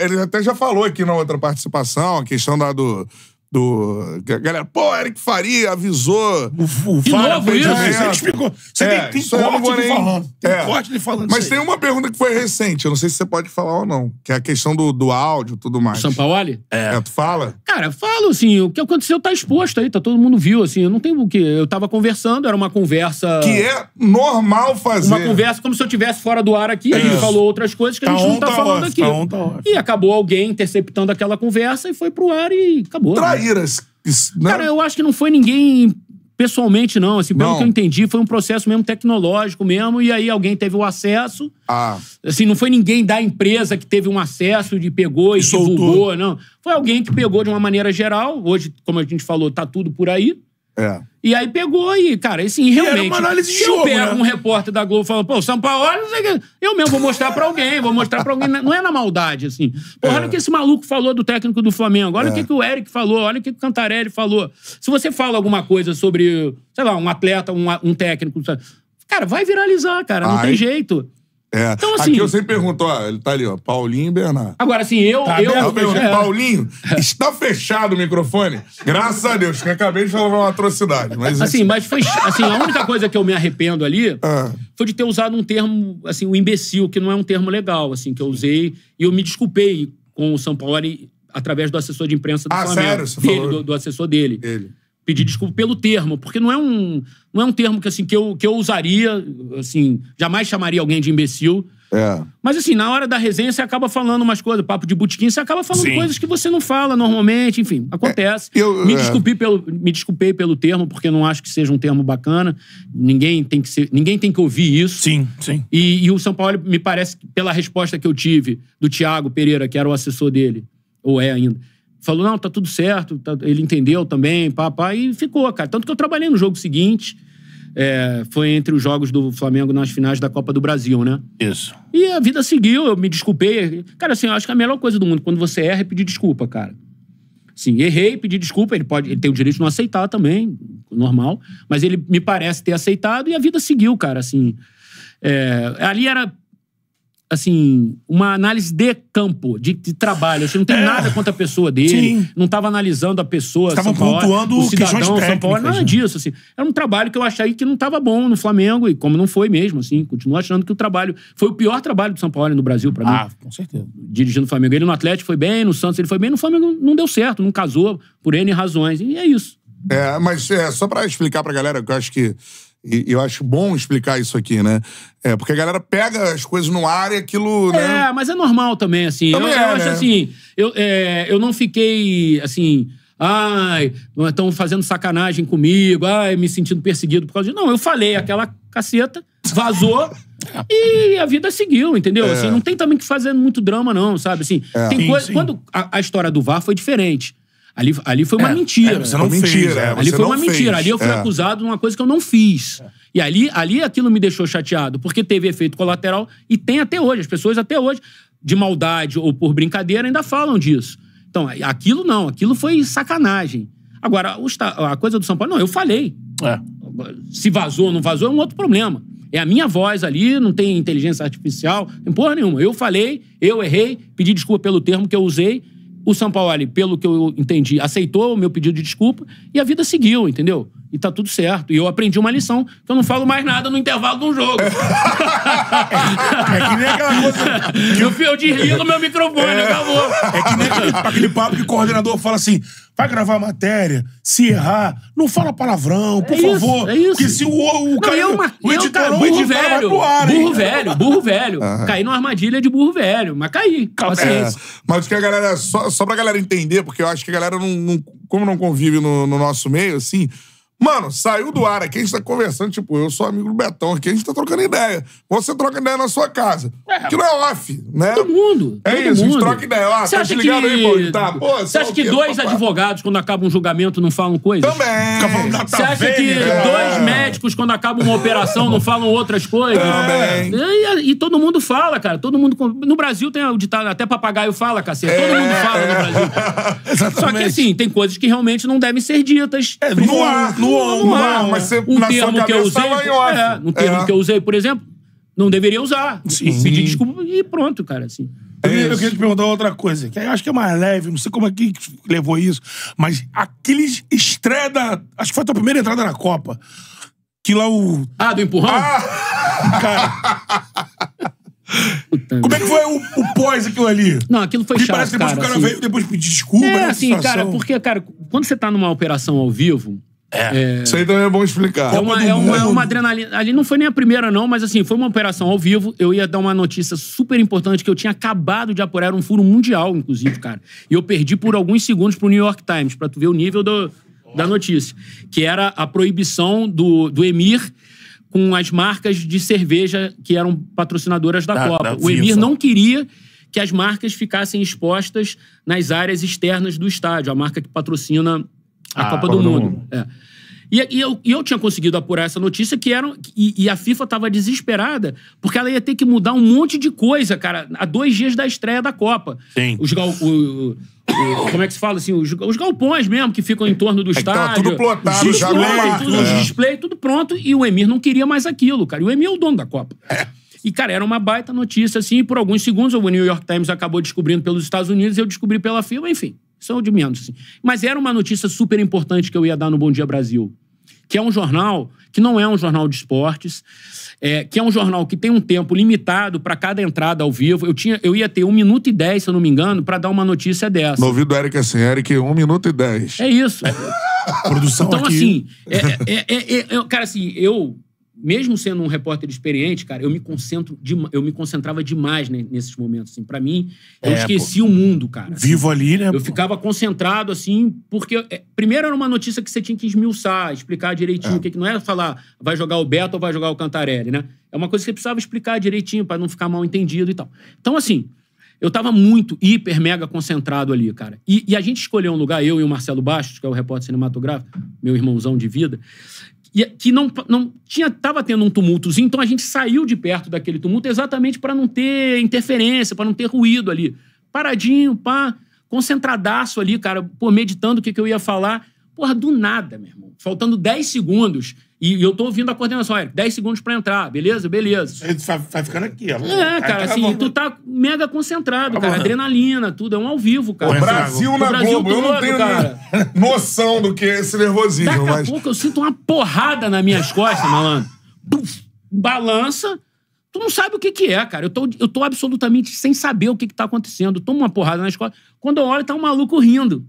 ele até já falou aqui na outra participação, a questão da, do, do. Galera, pô, Eric Faria avisou. O, o isso? você explicou. Você é, tem, tem corte ele falando. Tem é. corte ele falando. Mas tem uma pergunta que foi recente, eu não sei se você pode falar ou não, que é a questão do, do áudio e tudo mais. São Paulo? É. é. Tu fala? Cara, falo, assim, o que aconteceu tá exposto aí, tá, todo mundo viu, assim, eu não tenho o que. Eu tava conversando, era uma conversa. Que é normal fazer. Uma conversa como se eu estivesse fora do ar aqui, é. ele falou outras coisas que tá a gente não tá, tá, falando aqui. Tá tá e acabou alguém interceptando aquela conversa e foi pro ar e acabou. Traz né? saíras. Né? Cara, eu acho que não foi ninguém pessoalmente, não. Assim, pelo não. que eu entendi, foi um processo mesmo tecnológico mesmo, e aí alguém teve o acesso. Ah. Assim, não foi ninguém da empresa que teve um acesso e pegou e, e divulgou, não. Foi alguém que pegou de uma maneira geral. Hoje, como a gente falou, tá tudo por aí. É. E aí pegou e, cara, assim, realmente. Era uma análise de se jogo, eu pego né? um repórter da Globo falando, pô, São Paulo, eu mesmo vou mostrar pra alguém, vou mostrar pra alguém. Não é, é na maldade, assim. Porra, é. olha o que esse maluco falou do técnico do Flamengo, olha é. o que, que o Eric falou, olha o que, que o Cantarelli falou. Se você fala alguma coisa sobre, sei lá, um atleta, um, um técnico, sabe? cara, vai viralizar, cara, não Ai. tem jeito. É. Então, assim, Aqui eu sempre pergunto, ó, ele tá ali, ó, Paulinho e Bernardo. Agora, assim, eu. Tá eu, eu, eu é. Paulinho, está fechado o microfone? Graças a Deus, que acabei de falar uma atrocidade. Mas assim, mas foi. Assim, a única coisa que eu me arrependo ali ah. foi de ter usado um termo, assim, o um imbecil, que não é um termo legal, assim, que eu usei. E eu me desculpei com o São Paulo através do assessor de imprensa do ah, Flamengo. Sério? Você dele, falou? Do, do assessor dele. Ele pedir desculpa pelo termo, porque não é um, não é um termo que, assim, que, eu, que eu usaria, assim, jamais chamaria alguém de imbecil. É. Mas assim, na hora da resenha você acaba falando umas coisas, papo de botequim, você acaba falando Sim. coisas que você não fala normalmente, enfim, acontece. É, eu, me, é. pelo, me desculpei pelo termo, porque não acho que seja um termo bacana. Ninguém tem que, ser, ninguém tem que ouvir isso. Sim, sim. E, e o São Paulo, me parece, pela resposta que eu tive do Tiago Pereira, que era o assessor dele, ou é ainda, Falou, não, tá tudo certo, tá... ele entendeu também, pá, pá, e ficou, cara. Tanto que eu trabalhei no jogo seguinte, é, foi entre os jogos do Flamengo nas finais da Copa do Brasil, né? Isso. E a vida seguiu, eu me desculpei. Cara, assim, eu acho que é a melhor coisa do mundo, quando você erra, é pedir desculpa, cara. Sim, errei, pedi desculpa, ele pode, ele tem o direito de não aceitar também, normal, mas ele me parece ter aceitado e a vida seguiu, cara, assim. É, ali era assim, uma análise de campo, de, de trabalho. Acho não tem é. nada contra a pessoa dele. Sim. Não estava analisando a pessoa. Estavam pontuando o cidadão São técnicas, Paulo. Nada né? disso, assim. Era um trabalho que eu achei que não estava bom no Flamengo. E como não foi mesmo, assim, continuo achando que o trabalho... Foi o pior trabalho do São Paulo no Brasil para mim. Ah, com certeza. Dirigindo o Flamengo. Ele no Atlético foi bem, no Santos ele foi bem. No Flamengo não deu certo, não casou por N razões. E é isso. É, mas é, só para explicar pra galera, que eu acho que e, eu acho bom explicar isso aqui, né? É, porque a galera pega as coisas no ar e aquilo. Né? É, mas é normal também, assim. Também eu, é, eu né? acho assim, eu, é, eu não fiquei assim. Ai, estão fazendo sacanagem comigo, ai, me sentindo perseguido por causa disso. Não, eu falei aquela caceta, vazou e a vida seguiu, entendeu? É. Assim, não tem também que fazer muito drama, não, sabe? Assim, é. tem sim, sim. Quando a, a, história do VAR foi diferente. Ali, ali foi uma é, mentira. É, você não é, é, mentira, fez, é, você ali foi uma fez. mentira. Ali eu fui é. acusado de uma coisa que eu não fiz. E ali, ali aquilo me deixou chateado, porque teve efeito colateral e tem até hoje. As pessoas até hoje, de maldade ou por brincadeira, ainda falam disso. Então, aquilo não, aquilo foi sacanagem. Agora, a coisa do São Paulo, não, eu falei. Se vazou ou não vazou é um outro problema. É a minha voz ali, não tem inteligência artificial, tem porra nenhuma. Eu falei, eu errei, pedi desculpa pelo termo que eu usei o São Paulo, pelo que eu entendi, aceitou o meu pedido de desculpa e a vida seguiu, entendeu? E tá tudo certo. E eu aprendi uma lição, que eu não falo mais nada no intervalo de um jogo. É que nem aquela coisa. eu, eu desligo meu microfone, é. acabou. É que nem aquele, aquele papo que o coordenador fala assim: vai gravar a matéria, se errar, não fala palavrão, por é isso, favor. É isso. Porque se o, o, cara, é uma, o é editor, burro o editor velho, vai ar, Burro hein? velho, burro velho. Uhum. Caí numa armadilha de burro velho, mas caí. É, mas que a galera, só, só pra galera entender, porque eu acho que a galera não, não como não convive no, no nosso meio, assim. Mano, saiu do ar aqui, a gente tá conversando, tipo, eu sou amigo do Betão aqui, a gente tá trocando ideia. Você troca ideia na sua casa. É, que não é off, né? Todo mundo. É todo isso, mundo. a gente troca ideia. Ah, você tá acha que... aí, pô, tá, pô, Você acha que dois papai? advogados, quando acaba um julgamento, não falam coisas? Também. Fica falando da Você tá acha que né? é. dois médicos, quando acaba uma operação, não falam outras coisas? Também. É, e, e, todo mundo fala, cara. Todo mundo... No Brasil tem o ditado, até papagaio fala, cacete. Todo é. mundo fala no Brasil. Exatamente. Só que, assim, tem coisas que realmente não devem ser ditas. É, no ar. No ou no ar. Mas você, um na termo sua que eu usei, tava em off. É, um termo é. que eu usei, por exemplo, não deveria usar. Sim. Pedir desculpa e pronto, cara, assim. É eu, queria te perguntar outra coisa, que eu acho que é mais leve, não sei como é que levou isso, mas aquele estreia da. Acho que foi a tua primeira entrada na Copa. Que lá o. Ah, do empurrão? Ah, cara. Puta como é que foi o, o, pós aquilo ali? Não, aquilo foi que chato, parece que depois cara, o cara assim, veio depois pedir desculpa. Né, é, assim, cara, porque, cara, quando você tá numa operação ao vivo, é. é. Isso aí também é bom explicar. É uma, é uma, é uma adrenalina. Ali não foi nem a primeira, não, mas assim, foi uma operação ao vivo. Eu ia dar uma notícia super importante que eu tinha acabado de apurar. Era um furo mundial, inclusive, cara. E eu perdi por alguns segundos pro New York Times, pra tu ver o nível do, da notícia. Que era a proibição do, do Emir com as marcas de cerveja que eram patrocinadoras da, da Copa. Da o Emir não queria que as marcas ficassem expostas nas áreas externas do estádio. A marca que patrocina a Copa, ah, Copa, do, do Mundo. Mundo. É. E, e, eu, e eu tinha conseguido apurar essa notícia que era. E, e, a FIFA tava desesperada, porque ela ia ter que mudar um monte de coisa, cara, a dois dias da estreia da Copa. Sim. Os gal, o, o, como é que se fala assim? Os, os, galpões mesmo que ficam em torno do é estádio. Tá tudo plotado, os já né? tudo, é. Os display, tudo pronto. E o Emir não queria mais aquilo, cara. E o Emir é o dono da Copa. É. E, cara, era uma baita notícia, assim, e por alguns segundos o New York Times acabou descobrindo pelos Estados Unidos, eu descobri pela FIFA enfim. Isso é o de menos. Assim. Mas era uma notícia super importante que eu ia dar no Bom Dia Brasil. Que é um jornal que não é um jornal de esportes, é, que é um jornal que tem um tempo limitado para cada entrada ao vivo. Eu, tinha, eu ia ter um minuto e dez, se eu não me engano, para dar uma notícia dessa. No ouvido do Eric é assim, Eric, um minuto e dez. É isso. Produção então, aqui. assim, é, é, é, é cara, assim, eu mesmo sendo um repórter experiente, cara, eu me concentro de, eu me concentrava demais né, nesses momentos. Assim. Para mim, eu é, esqueci pô. o mundo, cara. Assim. Vivo ali, né? Eu pô. ficava concentrado, assim, porque. É, primeiro era uma notícia que você tinha que esmiuçar, explicar direitinho é. o que, que não era é falar vai jogar o Beto ou vai jogar o Cantarelli, né? É uma coisa que você precisava explicar direitinho para não ficar mal entendido e tal. Então, assim, eu tava muito, hiper, mega concentrado ali, cara. E, e a gente escolheu um lugar, eu e o Marcelo Bastos, que é o repórter cinematográfico, meu irmãozão de vida que não, não tinha estava tendo um tumultozinho, então a gente saiu de perto daquele tumulto exatamente para não ter interferência, para não ter ruído ali. Paradinho, pá, concentradaço ali, cara, pô, meditando o que, que eu ia falar. Porra, do nada, meu irmão. Faltando 10 segundos. E eu tô ouvindo a coordenação, olha, 10 segundos para entrar, beleza? Beleza. Ele vai, vai ficando aqui, ó. É, cara, tá assim, tu tá mega concentrado, tá cara. Adrenalina, tudo, é um ao vivo, cara. O Brasil o na Brasil Globo, todo, eu não tenho cara. noção do que é esse nervosismo. Daqui a mas... pouco eu sinto uma porrada nas minhas costas, malandro. Puf, balança, tu não sabe o que que é, cara. Eu tô, eu tô absolutamente sem saber o que que tá acontecendo. Toma uma porrada nas costas. Quando eu olho, tá um maluco rindo.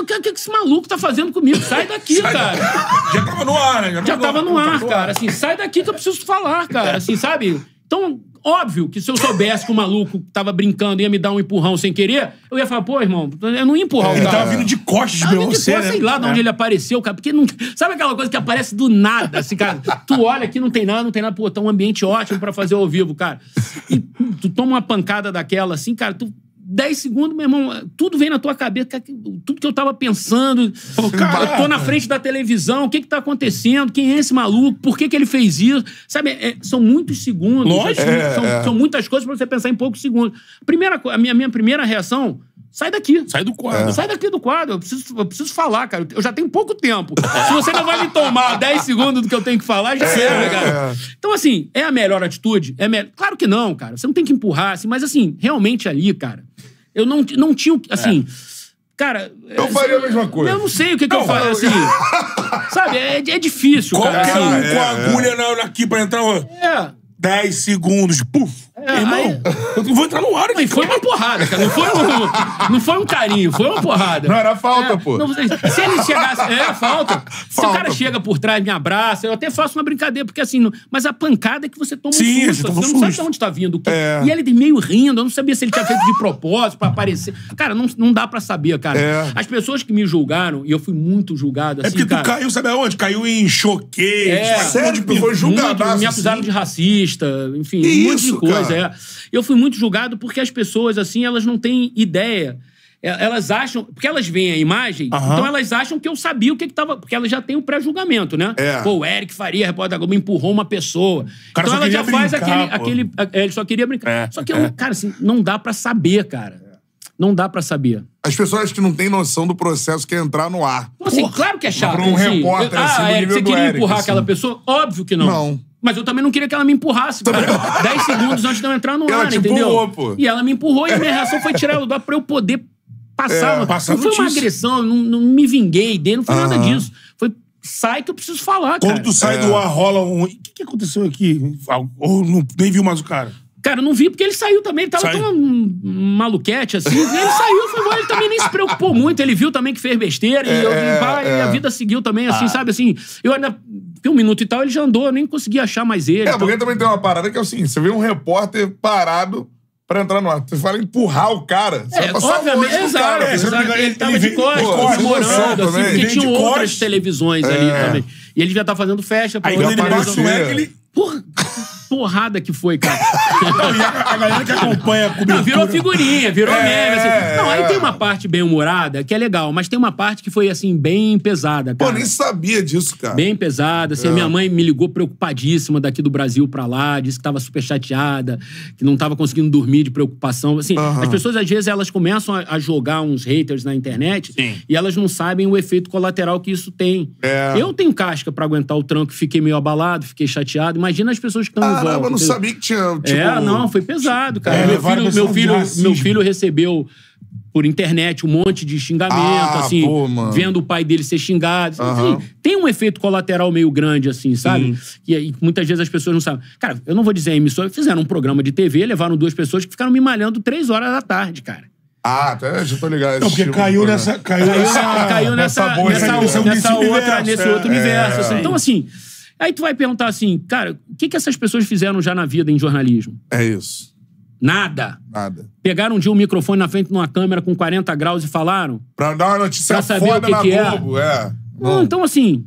O que, que esse maluco tá fazendo comigo? Sai daqui, sai cara. Da... Já tava no ar, né? Já, já tava no, ar, cara. Assim, sai daqui que eu preciso falar, cara. Assim, sabe? Então, óbvio que se eu soubesse que o maluco tava brincando e ia me dar um empurrão sem querer, eu ia falar, pô, irmão, eu não ia empurrar é, o cara. Ele tava vindo de costas meu. pra você, né? sei lá de onde é. ele apareceu, cara. Porque não... Sabe aquela coisa que aparece do nada, assim, cara? Tu olha aqui, não tem nada, não tem nada. Pô, tá um ambiente ótimo para fazer ao vivo, cara. E tu toma uma pancada daquela, assim, cara, tu 10 segundos, meu irmão, tudo vem na tua cabeça, é tudo que eu tava pensando. eu tô na frente da televisão, o que que tá acontecendo? Quem é esse maluco? Por que que ele fez isso? Sabe, é, são muitos segundos. Lógico. Assim, é, são, é. são, muitas coisas pra você pensar em poucos segundos. Primeira, a minha, minha primeira reação Sai daqui. Sai do quadro. É. Sai daqui do quadro. Eu preciso, eu preciso falar, cara. Eu já tenho pouco tempo. Se você não vai me tomar 10 segundos do que eu tenho que falar, já é, é, cara. Então, assim, é a melhor atitude? É me... Claro que não, cara. Você não tem que empurrar, assim, mas, assim, realmente ali, cara, eu não, não tinha. Assim. É. Cara. Eu é, faria a mesma coisa. Eu não sei o que, que eu faria, assim. sabe, é, é difícil, Qualquer cara. Qualquer um assim. com a é, agulha é. na, aqui pra entrar. É. 10 segundos, puf. É, Irmão, aí... eu vou entrar no ar aqui. Mas foi uma porrada, cara. Não foi um, não foi um carinho, foi uma porrada. Não era falta, é, pô. Não, se ele chegasse. era falta. falta se o cara pô. chega por trás, me abraça, eu até faço uma brincadeira, porque assim. Não... mas a pancada é que você toma Sim, um susto. Você, você susto. não sabe de onde tá vindo. É. E ele meio rindo, eu não sabia se ele tinha feito de propósito pra aparecer. Cara, não, não dá pra saber, cara. É. As pessoas que me julgaram, e eu fui muito julgado é assim. É porque cara, tu caiu, sabe aonde? Caiu em choqueio. É, sério, tu foi julgado. Me acusaram assim. de racista, enfim, que um monte isso, de coisa. Cara? Pois é. Eu fui muito julgado porque as pessoas, assim, elas não têm ideia. Elas acham. Porque elas veem a imagem, então elas acham que eu sabia o que, que Porque elas já têm o pré-julgamento, né? É. Pô, o Eric Faria, repórter da Globo, empurrou uma pessoa. cara então ela já faz brincar, aquele. aquele é, ele só queria brincar. É, Só que, eu, é. cara, assim, não dá pra saber, cara. Não dá pra saber. As pessoas que não têm noção do processo que é entrar no ar. Então, assim, claro que é chato. pra um assim, repórter, ah, assim, ah, Eric, nível você do queria Eric, empurrar assim. aquela pessoa? Óbvio que não. Não. Mas eu também não queria que ela me empurrasse, cara. Dez segundos antes de eu entrar no ela ar, te entendeu? Empurrou, pô. E ela me empurrou e a minha reação foi tirar ela do ar pra eu poder passar. É, passar não foi uma agressão, não, não me vinguei dele, não foi nada disso. Foi sai que eu preciso falar, Quando tu sai do é. ar, rola um... O que, que aconteceu aqui? Ou não, nem viu mais o cara? Cara, eu não vi porque ele saiu também. Ele tava tão maluquete assim. ele saiu, foi embora. Ele também nem se preocupou muito. Ele viu também que fez besteira. e, é, eu, é, e, pá, e a vida seguiu também, assim, ah. sabe? Assim, eu ainda um minuto e tal ele já andou, eu nem consegui achar mais ele. É, então... porque também tem uma parada que é o seguinte: você vê um repórter parado pra entrar no ar. Você fala empurrar o cara. Você é, vai passar obviamente, exato, cara. exato. Ele, ele tava de costas, desmorando, assim, né? porque tinha outras televisões é. ali também. E ele já tá fazendo festa. Aí quando ele passa o ele... Porra porrada que foi, cara. a, galera que acompanha a cobertura... Não, virou figurinha, virou é, meme, assim. É, não, aí tem é. uma parte bem humorada, que é legal, mas tem uma parte que foi, assim, bem pesada, cara. Pô, nem sabia disso, cara. Bem pesada, assim, é. minha mãe me ligou preocupadíssima daqui do Brasil pra lá, disse que tava super chateada, que não tava conseguindo dormir de preocupação, assim. Uhum. As pessoas, às vezes, elas começam a, a jogar uns haters na internet Sim. e elas não sabem o efeito colateral que isso tem. É. Eu tenho casca para aguentar o tranco, fiquei meio abalado, fiquei chateado. Imagina as pessoas que estão ah, Caramba, eu não sabia que tinha. É, tipo... É, não, foi pesado, cara. É, meu, filho, meu, filho, meu filho recebeu por internet um monte de xingamento, ah, assim, pô, vendo o pai dele ser xingado. Uhum. tem um efeito colateral meio grande, assim, sabe? E, e, muitas vezes as pessoas não sabem. Cara, eu não vou dizer a emissora, fizeram um programa de TV, levaram duas pessoas que ficaram me malhando três horas da tarde, cara. Ah, até tá, já tô ligado. Não, porque tipo caiu, nessa, caiu, caiu nessa. Caiu nessa. Caiu nessa, nessa, nessa, nessa outra, nesse é. outro é, universo. Assim. É. Então, assim Aí tu vai perguntar assim, cara, o que, que essas pessoas fizeram já na vida em jornalismo? É isso. Nada. Nada. Pegaram um dia um microfone na frente de uma câmera com 40 graus e falaram. Pra dar uma notícia pra saber foda o que na que é. Globo, é. é. Não, então assim.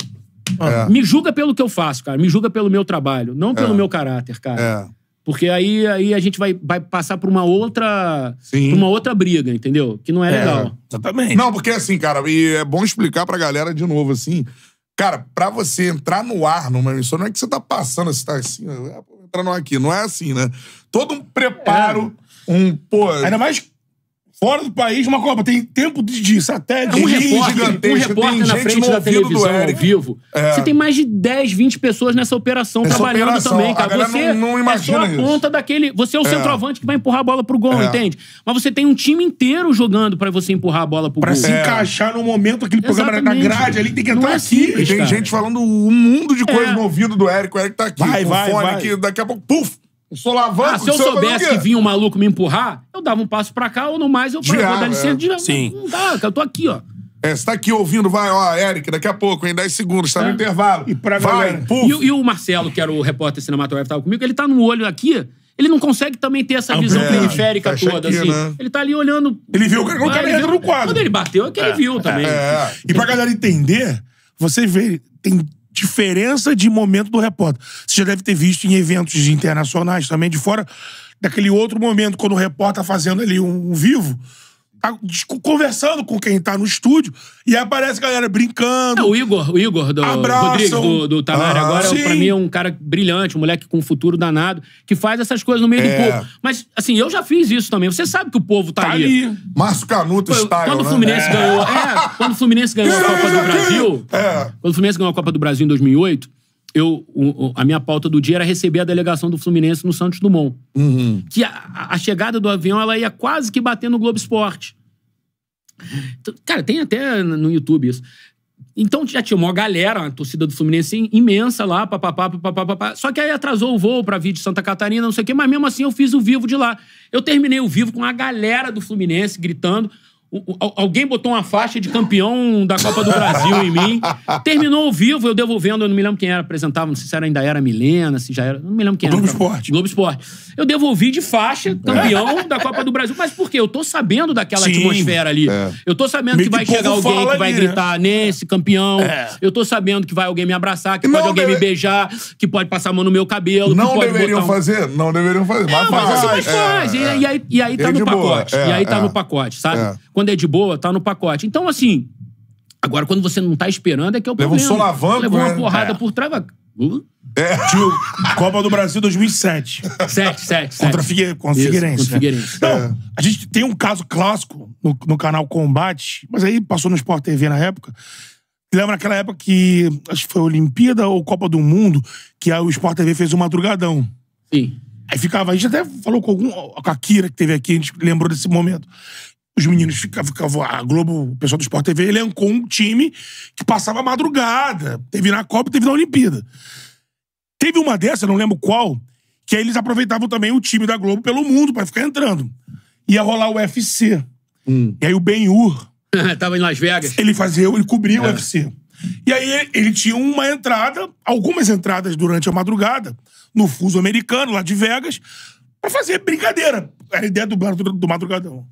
É. Ah, me julga pelo que eu faço, cara. Me julga pelo meu trabalho, não pelo é. meu caráter, cara. É. Porque aí, aí a gente vai, vai passar por uma outra Sim. uma outra briga, entendeu? Que não é, é legal. Exatamente. Não, porque assim, cara, e é bom explicar pra galera de novo, assim, Cara, pra você entrar no ar numa emissora, não é que você tá passando, você tá assim, entrar no ar aqui. Não é assim, né? Todo um preparo, é. um, pô. Ainda mais Fora do país, uma Copa. Tem tempo de, é de satélite, um repórter, um repórter na frente da televisão ao vivo. É. Você tem mais de 10, 20 pessoas nessa operação Essa trabalhando operação, também, cara. Você não, não é só a isso. ponta daquele... Você é o é. centroavante que vai empurrar a bola pro gol, é. entende? Mas você tem um time inteiro jogando pra você empurrar a bola pro pra gol. Pra se encaixar no momento, aquele programa na grade ali, tem que entrar é aqui. Simples, e tem cara. gente falando um mundo de coisa é. no ouvido do Érico. O Érico tá aqui, vai, vai, fone vai. Daqui a pouco, puf! solavanco. Ah, se eu soubesse que vinha um maluco me empurrar, eu dava um passo pra cá ou no mais eu paro, ah, vou dar é. licença de não, Sim. Não dá, eu tô aqui, ó. É, você tá aqui ouvindo, vai, ó, Eric, daqui a pouco, em 10 segundos, tá é. no intervalo. E pra vai, galera. E, e, o Marcelo, que era o repórter cinematográfico que tava comigo, ele tá no olho aqui, ele não consegue também ter essa ah, visão é, periférica toda, aqui, assim. Né? Ele tá ali olhando. Ele viu o cara entra no quadro. Quando ele bateu, é que ele é, viu também. É, é. E pra galera entender, você vê, tem diferença de momento do repórter. Você já deve ter visto em eventos internacionais também, de fora, daquele outro momento, quando o repórter tá fazendo ali um, um vivo conversando com quem tá no estúdio e aí aparece a galera brincando. o Igor, o Igor do abraçam. Rodrigues, do, do ah, agora sim. pra mim é um cara brilhante, um moleque com um futuro danado, que faz essas coisas no meio é. do povo. Mas, assim, eu já fiz isso também. Você sabe que o povo tá, tá ali. ali. Márcio Canuto está quando o né? Fluminense é. ganhou, é, Quando o Fluminense ganhou a Copa do Brasil... Quando o Fluminense ganhou a Copa do Brasil em 2008, eu, a minha pauta do dia era receber a delegação do Fluminense no Santos Dumont. Uhum. Que a, a, chegada do avião ela ia quase que bater no Globo Esporte. Então, cara, tem até no YouTube isso. Então já tinha uma galera, uma torcida do Fluminense imensa lá, papapá, papapá, papapá. Só que aí atrasou o voo pra vir de Santa Catarina, não sei o quê, mas mesmo assim eu fiz o vivo de lá. Eu terminei o vivo com a galera do Fluminense gritando. Alguém botou uma faixa de campeão da Copa do Brasil em mim. Terminou ao vivo, eu devolvendo, eu não me lembro quem era, apresentava, não sei se era, ainda era Milena, se já era. Não me lembro quem era. Globo Esporte. Globo Esporte. Eu devolvi de faixa, campeão da Copa do Brasil. Mas por quê? Eu tô sabendo daquela Sim, atmosfera ali. É. Eu tô sabendo que vai chegar alguém que ali, vai né? gritar né? nesse campeão. É. Eu tô sabendo que vai alguém me abraçar, que não pode alguém deve... me beijar, que pode passar a mão no meu cabelo. Não deveriam fazer? Um... Não deveriam fazer. mas, é, mas, faz. É. faz. e aí tá é no pacote. E aí tá no pacote, sabe? Quando é de boa, tá no pacote. Então, assim, agora quando você não tá esperando é que é o Leva problema. Levou um solavanco, Levou uma né? porrada É. por trás, Uh, É. Tio, Copa do Brasil 2007. 7, 7 7. Contra a Figue... Figueirense. contra o né? Figueirense. Então, a gente tem um caso clássico no, no canal Combate, mas aí passou no Sport TV na época. Lembra naquela época que acho que foi Olimpíada ou Copa do Mundo, que aí o Sport TV fez um madrugadão. Sim. Aí ficava, a gente até falou com algum. Com a Kira que teve aqui, a gente lembrou desse momento os meninos ficavam. A Globo, o pessoal do Sport TV, elencou um time que passava madrugada. Teve na Copa teve na Olimpíada. Teve uma dessa, não lembro qual, que aí eles aproveitavam também o time da Globo pelo mundo para ficar entrando. Ia rolar o UFC. Hum. E aí o Ben Hur. Tava em Las Vegas. Ele fazia, ele cobria é. o UFC. E aí ele tinha uma entrada, algumas entradas durante a madrugada, no fuso americano, lá de Vegas, para fazer brincadeira. Era a ideia do, do, do madrugadão.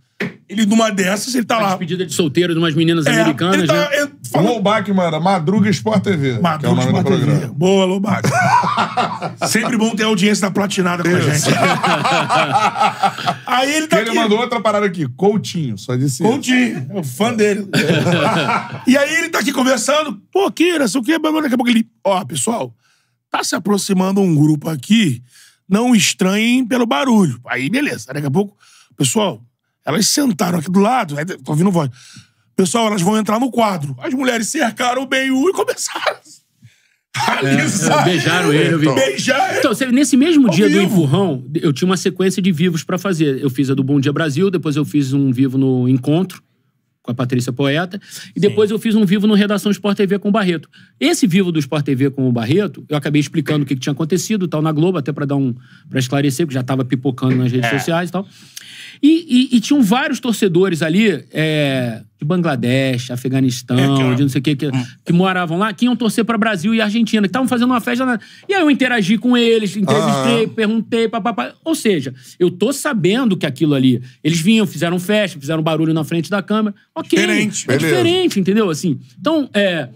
Ele, numa dessas, ele tá lá. Despedida de solteiro de umas meninas é, americanas. Ele tá, né? ele Lobac, mano, Madruga Sport TV. É Madruga é Sport TV. Boa, Lobac. Sempre bom ter audiência da platinada com a gente. Aí ele tá. Ele aqui. mandou outra parada aqui, Coutinho, só disse Coutinho, isso. É fã dele. e aí ele tá aqui conversando, pô, Kira, sei o que, daqui a pouco ele. Ó, oh, pessoal, tá se aproximando um grupo aqui, não estranhem pelo barulho. Aí, beleza. Daqui a pouco, pessoal, elas sentaram aqui do lado, aí tô ouvindo voz. Pessoal, elas vão entrar no quadro. As mulheres cercaram o Benhu e começaram. É, beijaram ele, eu vi. Beijaram. Então, nesse mesmo dia vivo. do empurrão, eu tinha uma sequência de vivos para fazer. Eu fiz a do Bom Dia Brasil, depois eu fiz um vivo no Encontro com a Patrícia Poeta, e depois Sim. eu fiz um vivo no Redação Sport TV com o Barreto. Esse vivo do Sport TV com o Barreto, eu acabei explicando o que, que tinha acontecido, tal na Globo, até para dar um para esclarecer, porque já tava pipocando nas redes é. sociais e tal. E, e, e tinham vários torcedores ali é, de Bangladesh, Afeganistão, é, que, de não sei o que, que, hum. que moravam lá, que iam torcer para Brasil e Argentina, que estavam fazendo uma festa. Na... E aí eu interagi com eles, entrevistei, ah. perguntei, papapá. Ou seja, eu tô sabendo que aquilo ali. Eles vinham, fizeram festa, fizeram barulho na frente da câmera. Ok. Diferente, é diferente, entendeu? Assim. Então, é,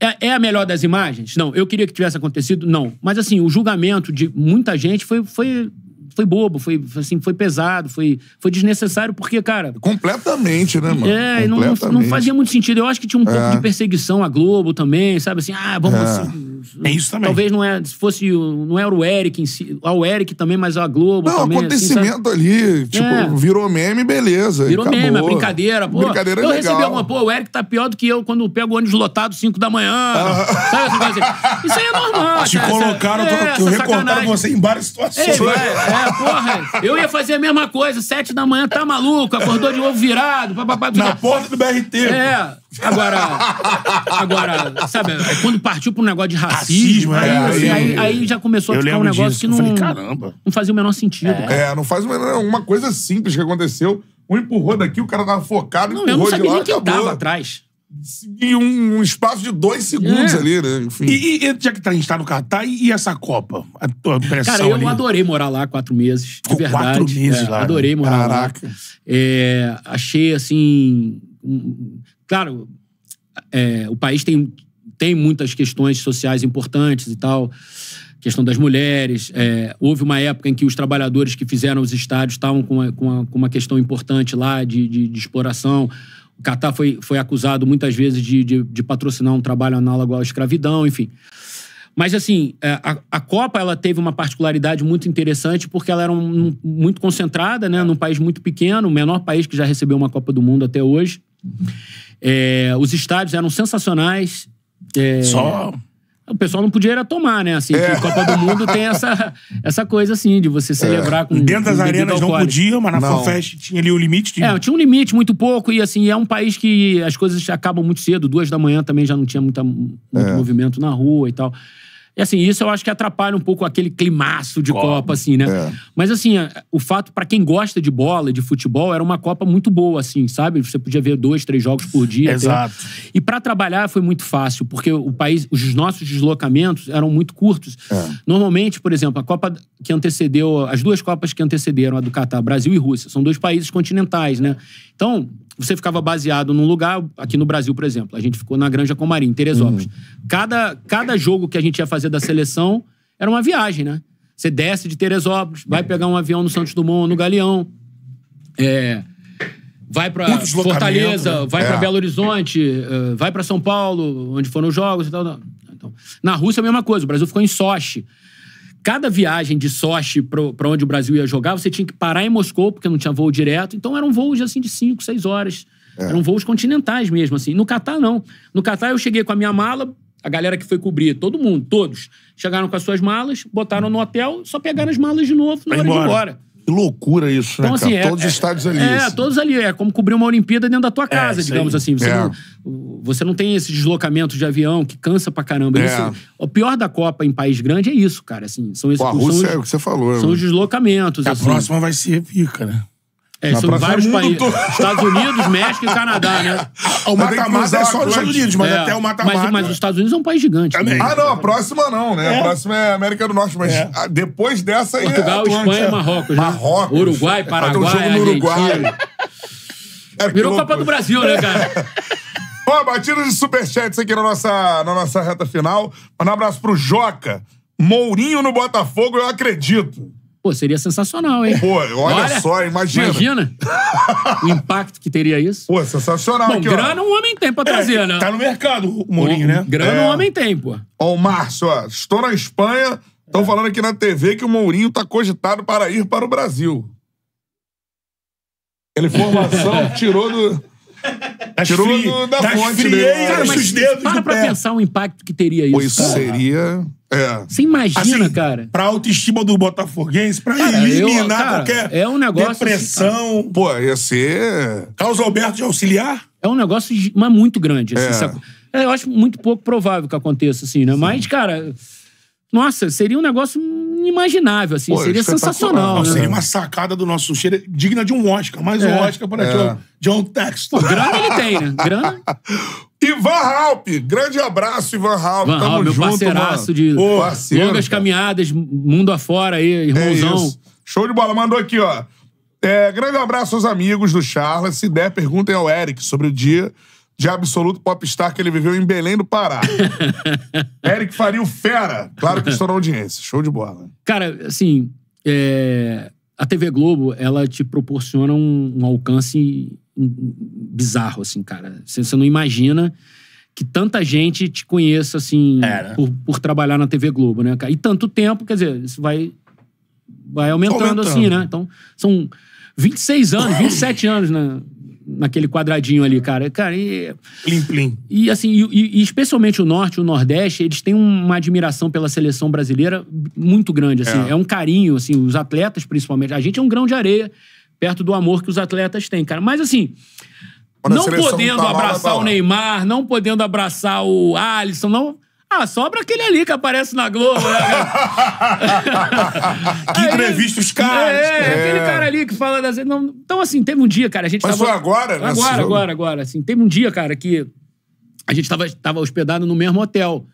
é. É, a melhor das imagens? Não. Eu queria que tivesse acontecido? Não. Mas, assim, o julgamento de muita gente foi, foi foi bobo, foi, assim, foi pesado, foi, foi desnecessário, porque, cara. Completamente, né, mano? É, Completamente. Não, não, fazia muito sentido. Eu acho que tinha um pouco de é. perseguição à Globo também, sabe? Assim, ah, vamos. É. Assim, é isso também. Talvez não é, se fosse, não era o Eric em si, ah, o Eric também, mas a Globo não, também. Assim, acontecimento assim, ali, tipo, é. virou meme, beleza. Virou acabou. meme, é brincadeira, pô. Brincadeira é eu legal. recebi alguma, pô, o Eric tá pior do que eu quando eu pego ônibus lotado 5 da manhã. Ah. Sabe assim? Isso aí é normal. Ah, te cara, colocaram, é, tô, recortaram você em várias situações. Ei, é, é, é, porra, eu ia fazer a mesma coisa, 7 da manhã, tá maluco, acordou de ovo virado, papapá. Na porta do BRT. É. Agora, agora, sabe, é quando partiu pra um negócio de racismo, Racismo, aí, é, assim, aí- é. aí, já começou a ficar um negócio disso. que Eu não, falei, caramba. não fazia o menor sentido. cara. É, não faz uma, uma coisa simples que aconteceu. Um empurrou daqui, o cara tava focado, Não, eu não empurrou de sabia lá, nem que tava atrás. Em um, um espaço de dois segundos É. ali, né? Enfim. E, e- e já que tá- a gente tá no Catar, e, essa Copa? A, tua pressão Cara, eu ali. adorei morar lá quatro meses. De verdade. quatro meses É, lá, né? Adorei morar lá. Caraca. É, achei, assim, claro, é, o país tem, tem muitas questões sociais importantes e tal, questão das mulheres. É, houve uma época em que os trabalhadores que fizeram os estádios estavam com uma, com uma, com uma questão importante lá de, de, de, exploração. O Catar foi, foi acusado muitas vezes de, de, de patrocinar um trabalho análogo à escravidão, enfim. Mas, assim, é, a, a, Copa ela teve uma particularidade muito interessante porque ela era um, muito concentrada, né? Num país muito pequeno, o menor país que já recebeu uma Copa do Mundo até hoje. É, os estádios eram sensacionais. É, Só. O pessoal não podia ir a tomar, né? Assim, é. Copa do Mundo tem essa, essa coisa, assim, de você é. celebrar com. Dentro das com arenas não podia, mas na FanFest tinha ali o limite. É, tinha um limite muito pouco, e assim, é um país que as coisas acabam muito cedo, duas da manhã também já não tinha muita, muito é. movimento na rua e tal. E assim, isso eu acho que atrapalha um pouco aquele climaço de Copa, Copa assim, né? É. Mas assim, o fato, para quem gosta de bola, de futebol, era uma Copa muito boa, assim, sabe? Você podia ver dois, três jogos por dia. Exato. Até. E para trabalhar foi muito fácil, porque o país, os nossos deslocamentos eram muito curtos. É. Normalmente, por exemplo, a Copa que antecedeu, as duas Copas que antecederam a do Catar, Brasil e Rússia, são dois países continentais, né? Então, você ficava baseado num lugar, aqui no Brasil, por exemplo. A gente ficou na Granja Comarim, em Teresópolis. Uhum. Cada, cada jogo que a gente ia fazer da seleção era uma viagem, né? Você desce de Teresópolis, vai pegar um avião no Santos Dumont, no Galeão. É, vai para Fortaleza, né? vai é. para Belo Horizonte, é, vai para São Paulo, onde foram os jogos e tal. Então, na Rússia, a mesma coisa. O Brasil ficou em Sochi. Cada viagem de Sochi para onde o Brasil ia jogar, você tinha que parar em Moscou, porque não tinha voo direto. Então eram voos assim de 5, 6 horas. É. Eram voos continentais mesmo, assim. No Catar, não. No Catar, eu cheguei com a minha mala, a galera que foi cobrir, todo mundo, todos, chegaram com as suas malas, botaram no hotel, só pegaram as malas de novo na Vai hora embora. de ir embora. Que loucura isso, né, então, né, assim, é, todos os é, estádios ali. É, assim. todos ali. É como cobrir uma Olimpíada dentro da tua é, casa, é, digamos aí. assim. Você, é. não, você não tem esse deslocamento de avião que cansa pra caramba. Isso, o pior da Copa em país grande é isso, cara. Assim, são esses, Pô, a Rússia são os, é o que você falou. São né? os deslocamentos. A assim. próxima vai ser pica, né? É, são vários é países. todo. Estados Unidos, México e Canadá, né? O Mas mata-mata é só nos Estados Unidos, mas É. até o mata-mata. Mas, mas os Estados Unidos é um país gigante. Também. Né? Ah, não, a próxima não, né? A é. próxima é América do Norte, mas É. depois dessa aí é Portugal, Espanha e Marrocos, né? Marrocos. Uruguai, Paraguai, um Paraguai, jogo Uruguai. É, Virou o Copa do Brasil, né, cara? Ó, batida de superchats aqui na nossa, na nossa reta final. Mandar um abraço pro Joca. Mourinho no Botafogo, eu acredito. Pô, seria sensacional, hein? Pô, olha, olha só, imagina. Imagina o impacto que teria isso. Pô, sensacional. Bom, aqui, grana ó. um homem tem pra trazer, é, né? Tá no mercado o Mourinho, né? Grana é. um homem tem, pô. Ó, o Márcio, ó, estou na Espanha, estão é. falando aqui na TV que o Mourinho tá cogitado para ir para o Brasil. Ele informação tirou do... Das tá Tirou fri... do, da das fonte dele. Cara, os dedos para pra pé. pensar o impacto que teria isso. Pois isso cara. seria... É. Você imagina, assim, cara. Pra autoestima do Botafoguense, pra cara, eliminar eu, cara, qualquer é um negócio assim, depressão. Assim, Pô, ia ser. Carlos Alberto de auxiliar? É um negócio mas muito grande. Assim, é. é. Eu acho muito pouco provável que aconteça, assim, né? Sim. Mas, cara. Nossa, seria um negócio inimaginável, assim. Pô, seria sensacional. né? Seria uma sacada do nosso cheiro é digna de um Oscar, mais um é, Oscar para é. John Texton. Grana ele tem, né? Grana. Ivan Halp, grande abraço, Ivan Halp. Ivan Tamo Halp, meu junto, parceiraço mano. de Pô, parceiro, longas cara. caminhadas, mundo afora aí, é irmãozão. É Show de bola. Mandou aqui, ó. É, grande abraço aos amigos do Charles. Se der, perguntem ao Eric sobre o dia de absoluto popstar que ele viveu em Belém do Pará. Eric Faria, o fera. Claro que estourou audiência. Show de bola. Cara, assim, é... a TV Globo, ela te proporciona um, um alcance bizarro, assim, cara. Você não imagina que tanta gente te conheça, assim, é, né? por, por, trabalhar na TV Globo, né, cara? E tanto tempo, quer dizer, isso vai, vai aumentando, assim, aumentando. assim, né? Então, são 26 anos, 27 anos, né? naquele quadradinho ali, cara. Cara, e. Plim, plim. E assim, e, e, especialmente o Norte, o Nordeste, eles têm uma admiração pela seleção brasileira muito grande, assim. É, é um carinho, assim, os atletas, principalmente. A gente é um grão de areia perto do amor que os atletas têm, cara. Mas assim. Quando não podendo tá abraçar tá lá, tá lá. o Neymar, não podendo abraçar o Alisson, não ah, sobra aquele ali que aparece na Globo. Né? que aí, entrevista os caras. É, é, é, aquele cara ali que fala das... Não, então, assim, teve um dia, cara, a gente Mas tava... agora? Né, agora, agora, agora, agora. Assim, teve um dia, cara, que a gente tava, tava hospedado no mesmo hotel.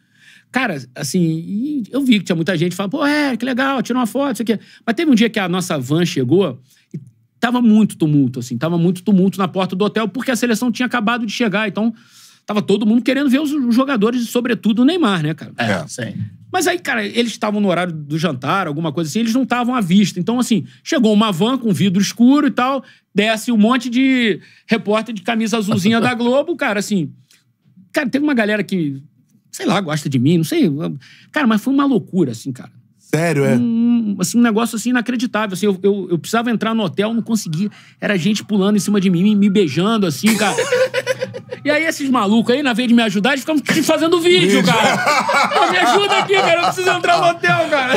Cara, assim, eu vi que tinha muita gente falando, pô, é, que legal, tira uma foto, isso aqui. Mas teve um dia que a nossa van chegou e tava muito tumulto, assim, tava muito tumulto na porta do hotel, porque a seleção tinha acabado de chegar, então... Tava todo mundo querendo ver os jogadores, sobretudo o Neymar, né, cara? É, é, sim. Mas aí, cara, eles estavam no horário do jantar, alguma coisa assim, eles não estavam à vista. Então, assim, chegou uma van com vidro escuro e tal, desce um monte de repórter de camisa azulzinha da Globo, cara, assim. Cara, teve uma galera que, sei lá, gosta de mim, não sei. Cara, mas foi uma loucura, assim, cara. Sério, é? Um, assim, um negócio assim inacreditável. Assim, eu, eu, eu precisava entrar no hotel, não conseguia. Era gente pulando em cima de mim, me beijando, assim, cara. E aí esses malucos aí, na vez de me ajudar, eles ficam fazendo vídeo, cara. Pô, me ajuda aqui, cara. Eu preciso entrar no hotel, cara.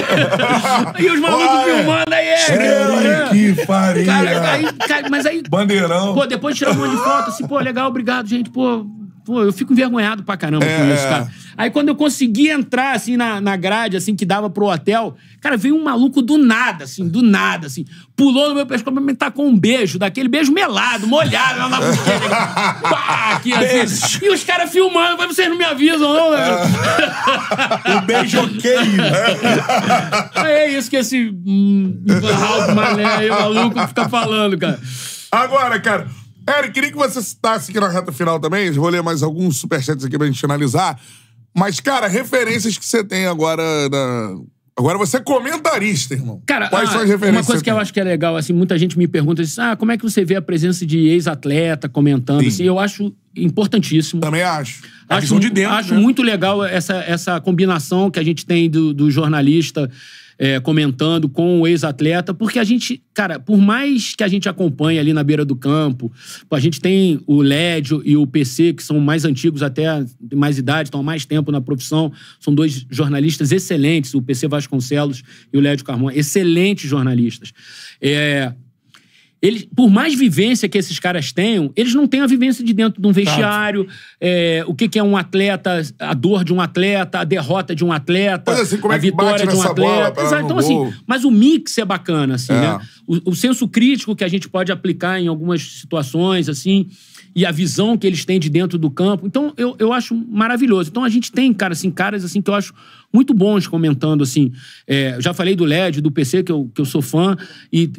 E os malucos Uai, filmando aí, é. Cara. É. que farinha. Cara, aí, cara, mas aí... Bandeirão. Pô, depois tirou um monte de foto, assim, pô, legal, obrigado, gente. Pô, pô eu fico envergonhado pra caramba é. com isso, cara. Aí quando eu consegui entrar, assim, na, na grade, assim, que dava pro hotel, cara, veio um maluco do nada, assim, do nada, assim. Pulou no meu pescoço pra me com um beijo, daquele beijo melado, molhado, lá na boquinha. Né? Pá, aqui, assim. E os caras filmando, mas vocês não me avisam, não, velho. Né? o beijoqueio. Né? É, é isso que esse hum, Ralph Malé aí, maluco, fica falando, cara. Agora, cara, Eric, queria que você citasse aqui na reta final também. vou ler mais alguns superchats aqui pra gente finalizar. Mas, cara, referências que você tem agora na... Agora você é comentarista, irmão. Cara, Quais ah, são as referências? Uma coisa que eu acho que é legal, assim, muita gente me pergunta assim, ah, como é que você vê a presença de ex-atleta comentando? Assim, eu acho importantíssimo. Também acho. acho, de dentro, acho né? muito legal essa, essa combinação que a gente tem do, do jornalista é, comentando com o ex-atleta, porque a gente, cara, por mais que a gente acompanhe ali na beira do campo, a gente tem o Lédio e o PC, que são mais antigos até, de mais idade, estão há mais tempo na profissão, são dois jornalistas excelentes, o PC Vasconcelos e o Lédio Carmona, excelentes jornalistas. É, eles, por mais vivência que esses caras tenham, eles não têm a vivência de dentro de um vestiário, é, o que, que, é um atleta, a dor de um atleta, a derrota de um atleta, é, assim, a é vitória de um atleta. Exato, então, assim, mas o mix é bacana, assim, é. né? O, o senso crítico que a gente pode aplicar em algumas situações, assim e a visão que eles têm de dentro do campo. Então, eu, eu acho maravilhoso. Então, a gente tem, cara, assim, caras assim que eu acho muito bons comentando, assim. É, já falei do LED, do PC, que eu, que eu sou fã, e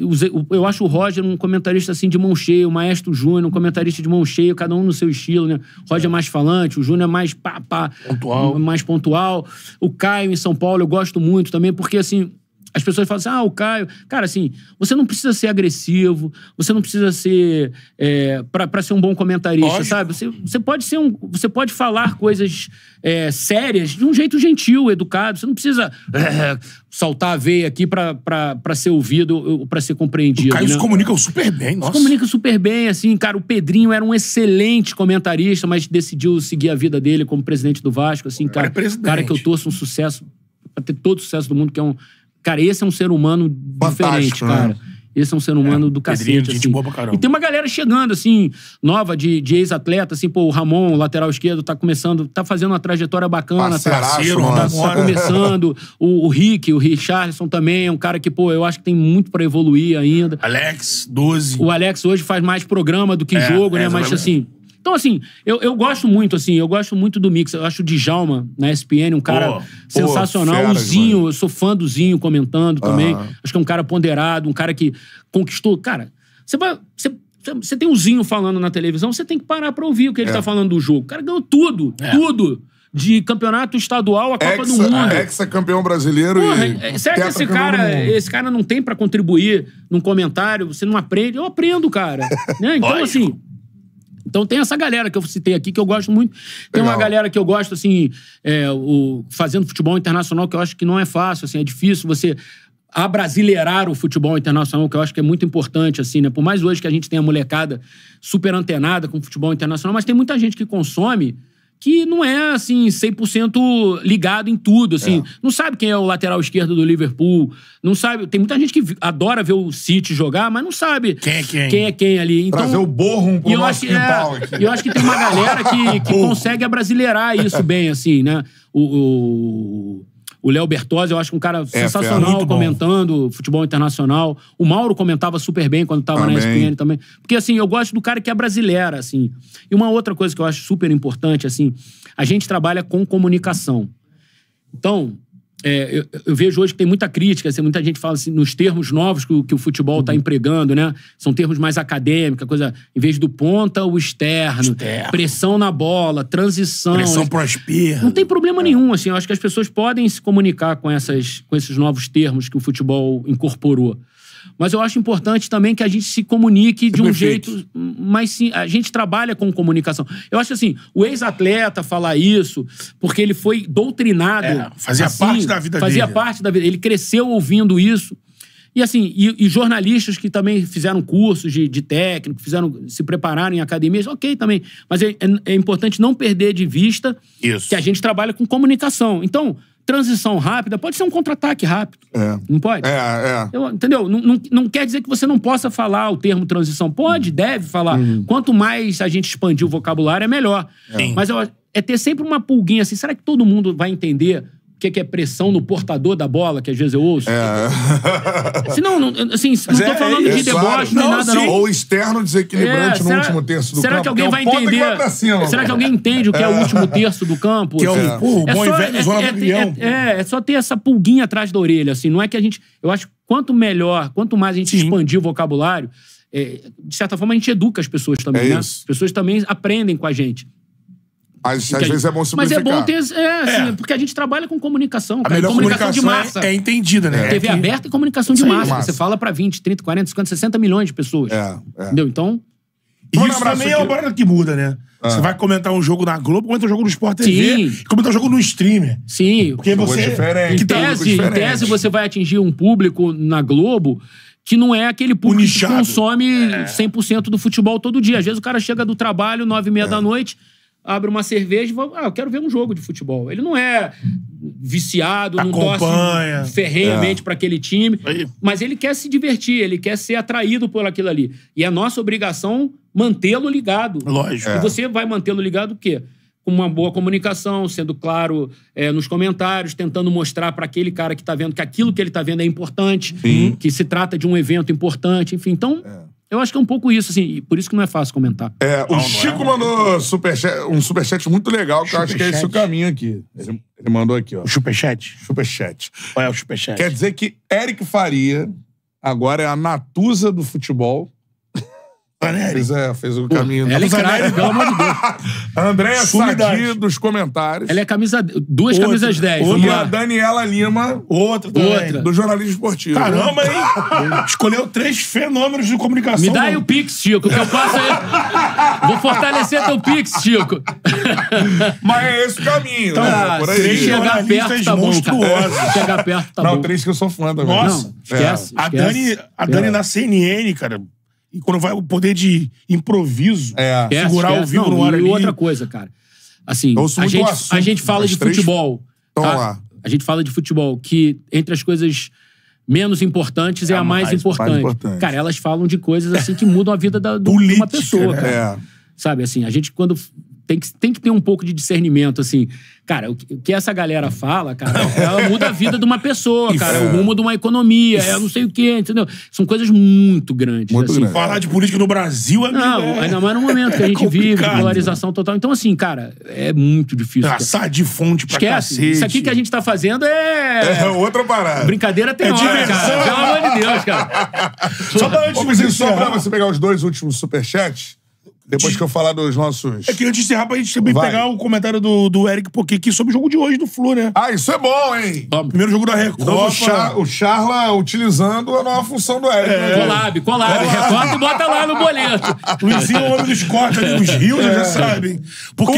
eu acho o Roger um comentarista, assim, de mão cheia, o Maestro Júnior, um comentarista de mão cheia, cada um no seu estilo, né? O Roger é mais falante, o Júnior é mais pá, pá, pontual. mais pontual. O Caio, em São Paulo, eu gosto muito também, porque, assim, as pessoas falam assim: ah, o Caio. Cara, assim, você não precisa ser agressivo, você não precisa ser. É, para ser um bom comentarista, Lógico. sabe? Você, você pode ser um. Você pode falar coisas é, sérias de um jeito gentil, educado. Você não precisa é, saltar a veia aqui para ser ouvido, para ser compreendido. O Caio né? se comunica super bem, nossa. Se comunica super bem, assim, cara. O Pedrinho era um excelente comentarista, mas decidiu seguir a vida dele como presidente do Vasco, assim, é cara. Cara que eu torço um sucesso, pra ter todo o sucesso do mundo, que é um Cara, esse é um ser humano Fantástico, diferente, né? cara. Né? Esse é um ser é, humano é, do cacete. Pedrinho, assim. boa pra caramba. E tem uma galera chegando, assim, nova de, de ex-atleta, assim, pô, o Ramon, lateral esquerdo, tá começando, tá fazendo uma trajetória bacana. Parceiro, tá, tá, tá começando. O, o, Rick, o Richardson também, é um cara que, pô, eu acho que tem muito pra evoluir ainda. Alex, 12. O Alex hoje faz mais programa do que é, jogo, é, né? Mas, assim, então, assim, eu, eu gosto muito, assim, eu gosto muito do mix. Eu acho o Djalma na SPN um cara pô, sensacional. Pô, o Zinho, mano. eu sou fã do Zinho comentando também. Uhum. Acho que é um cara ponderado, um cara que conquistou. Cara, você vai. Você, você tem o Zinho falando na televisão, você tem que parar pra ouvir o que ele é. tá falando do jogo. O cara ganhou tudo, é. tudo de campeonato estadual a Copa do Mundo. É, Exa campeão brasileiro Porra, e é, é, será que esse cara, esse cara não tem para contribuir num comentário? Você não aprende? Eu aprendo, cara. né? Então, assim, Lógico. assim, então tem essa galera que eu citei aqui que eu gosto muito. Tem Legal. uma galera que eu gosto, assim, é, o, fazendo futebol internacional, que eu acho que não é fácil, assim, é difícil você abrasileirar o futebol internacional, que eu acho que é muito importante, assim, né? Por mais hoje que a gente tenha molecada super antenada com o futebol internacional, mas tem muita gente que consome que não é, assim, 100% ligado em tudo, assim. É. Não sabe quem é o lateral esquerdo do Liverpool, não sabe... Tem muita gente que adora ver o City jogar, mas não sabe... Quem é quem. Quem é quem ali. Então, Trazer o Borrom pro eu acho, é, Eu acho que tem uma galera que, que consegue abrasileirar isso bem, assim, né? o, o o Léo Bertozzi, eu acho um cara é, sensacional comentando futebol internacional. O Mauro comentava super bem quando estava na ESPN também. Porque, assim, eu gosto do cara que é brasileira, assim. E uma outra coisa que eu acho super importante, assim, a gente trabalha com comunicação. Então, é, eu, eu, vejo hoje que tem muita crítica, assim, muita gente fala assim, nos termos novos que, o, que o futebol está uhum. empregando, né? São termos mais acadêmicos, coisa, em vez do ponta, o externo, externo. pressão na bola, transição. Pressão pro Não tem problema é. nenhum, assim. Eu acho que as pessoas podem se comunicar com, essas, com esses novos termos que o futebol incorporou. Mas eu acho importante também que a gente se comunique de um Perfeito. jeito. Mas sim, a gente trabalha com comunicação. Eu acho assim, o ex-atleta falar isso, porque ele foi doutrinado. É, fazia assim, parte da vida fazia dele. Fazia parte da vida. Ele cresceu ouvindo isso. E assim, e, e, jornalistas que também fizeram cursos de, de, técnico, fizeram, se prepararam em academias, ok também. Mas é, é, é importante não perder de vista Isso. que a gente trabalha com comunicação. Então, transição rápida pode ser um contra-ataque rápido. É. Não pode? É, é. Eu, entendeu? Não, não, não, quer dizer que você não possa falar o termo transição. Pode, deve falar. Hum. Quanto mais a gente expandir o vocabulário, é melhor. É. Mas eu, é ter sempre uma pulguinha assim. Será que todo mundo vai entender que, é que é pressão no portador da bola, que às vezes eu ouço. É. Se não, assim, não estou é, falando é, de é deboche claro. nem não, nada, sim. não. Ou externo desequilibrante é, será, no último terço do será campo. Será que alguém vai entender? Que cima, será que alguém entende o que é o último terço do campo? Que assim, é o, pô, o bom só, velho zona do É, é só ter essa pulguinha atrás da orelha, assim. Não é que a gente... Eu acho que quanto melhor, quanto mais a gente sim. expandir o vocabulário, de certa forma a gente educa as pessoas também, né? As pessoas também aprendem com a gente. Às, às vezes é bom simplificar. Mas é bom ter. É, assim, é. porque a gente trabalha com comunicação. Cara, a melhor comunicação, comunicação de é massa. É, é entendida, né? É. TV é aberta e comunicação de massa. massa. Você fala pra 20, 30, 40, 50, 60 milhões de pessoas. É. Entendeu? Então. E isso um também aqui. é uma parada que muda, né? Ah. Você vai comentar um jogo na Globo, comenta um jogo no Sport TV, Sim. comentar um jogo no streamer. Sim. Porque você... Diferente, em, tá tese, diferente. em tese, você vai atingir um público na Globo que não é aquele público que consome é. 100% do futebol todo dia. Às vezes o cara chega do trabalho, 9 e meia é. da noite abre uma cerveja e fala, ah, eu quero ver um jogo de futebol. Ele não é viciado, Acompanha. não torce ferrenhamente é. para aquele time, mas ele quer se divertir, ele quer ser atraído por aquilo ali. E é nossa obrigação mantê-lo ligado. Lógico. E é. você vai mantê-lo ligado o quê? Com uma boa comunicação, sendo claro é, nos comentários, tentando mostrar para aquele cara que está vendo que aquilo que ele está vendo é importante, Sim. que se trata de um evento importante, enfim. Então é. Eu acho que é um pouco isso, assim, e por isso que não é fácil comentar. É, o não, é, Chico não é, mandou é. Superchat, um superchat muito legal, que eu acho que é esse o caminho aqui. Ele, ele mandou aqui, ó. O superchat? Superchat. Qual é o superchat? Quer dizer que Eric Faria agora é a Natuza do futebol Aneri. Pois é, fez o caminho. ela é craque, pelo amor de Deus. Andréia Sadi dos comentários. Ela é camisa... Duas camisas 10. Outra. E a Daniela Lima. Outra também. Outra. Do jornalismo esportivo. Caramba, hein? Escolheu três fenômenos de comunicação. Me dá aí o Pix, Chico, que eu faço aí. Vou fortalecer teu Pix, Chico. Mas é esse o caminho, então, né? Por aí. Três chegar perto, tá bom, chegar perto, tá Não, bom. Não, três que eu sou fã também. Nossa, Não, esquece, é. esquece, a Dani, a Dani é. na CNN, cara e quando vai o poder de improviso, é. segurar é, o vivo no ar ali. E outra coisa, cara. Assim, a gente, assunto, a gente fala de três... futebol. tá? lá. A gente fala de futebol, que entre as coisas menos importantes é, é a mais, mais, importante. mais, importante. Cara, elas falam de coisas assim que mudam a vida da, do, Política, de uma pessoa, né? cara. É. Sabe, assim, a gente quando tem que, tem que ter um pouco de discernimento, assim. Cara, o que, o que essa galera fala, cara, ela muda a vida de uma pessoa, Isso. cara, o é. rumo de uma economia, é não sei o quê, entendeu? São coisas muito grandes. Muito assim. grande. Falar de política no Brasil é Não, ainda mais no momento que a é gente é vive, polarização total. Então, assim, cara, é muito difícil. Traçar de fonte pra Esquece, cacete. Isso aqui que a gente tá fazendo é, é. É outra parada. Brincadeira tem é hora, cara. Pelo amor de Deus, cara. só pra antes de você, só pra você pegar os dois últimos superchats. Depois que eu falar dos nossos. É que antes de encerrar, pra gente também Vai. pegar o comentário do, do Eric aqui sobre o jogo de hoje do Flu, né? Ah, isso é bom, hein? Primeiro jogo da Recopa. O, né? Char, o Charla utilizando a nova função do Eric. Né, é. Né? Colab, colab. Recorta e bota lá no boleto. Luizinho é o homem dos cortes ali nos rios, é. já sabem. Porque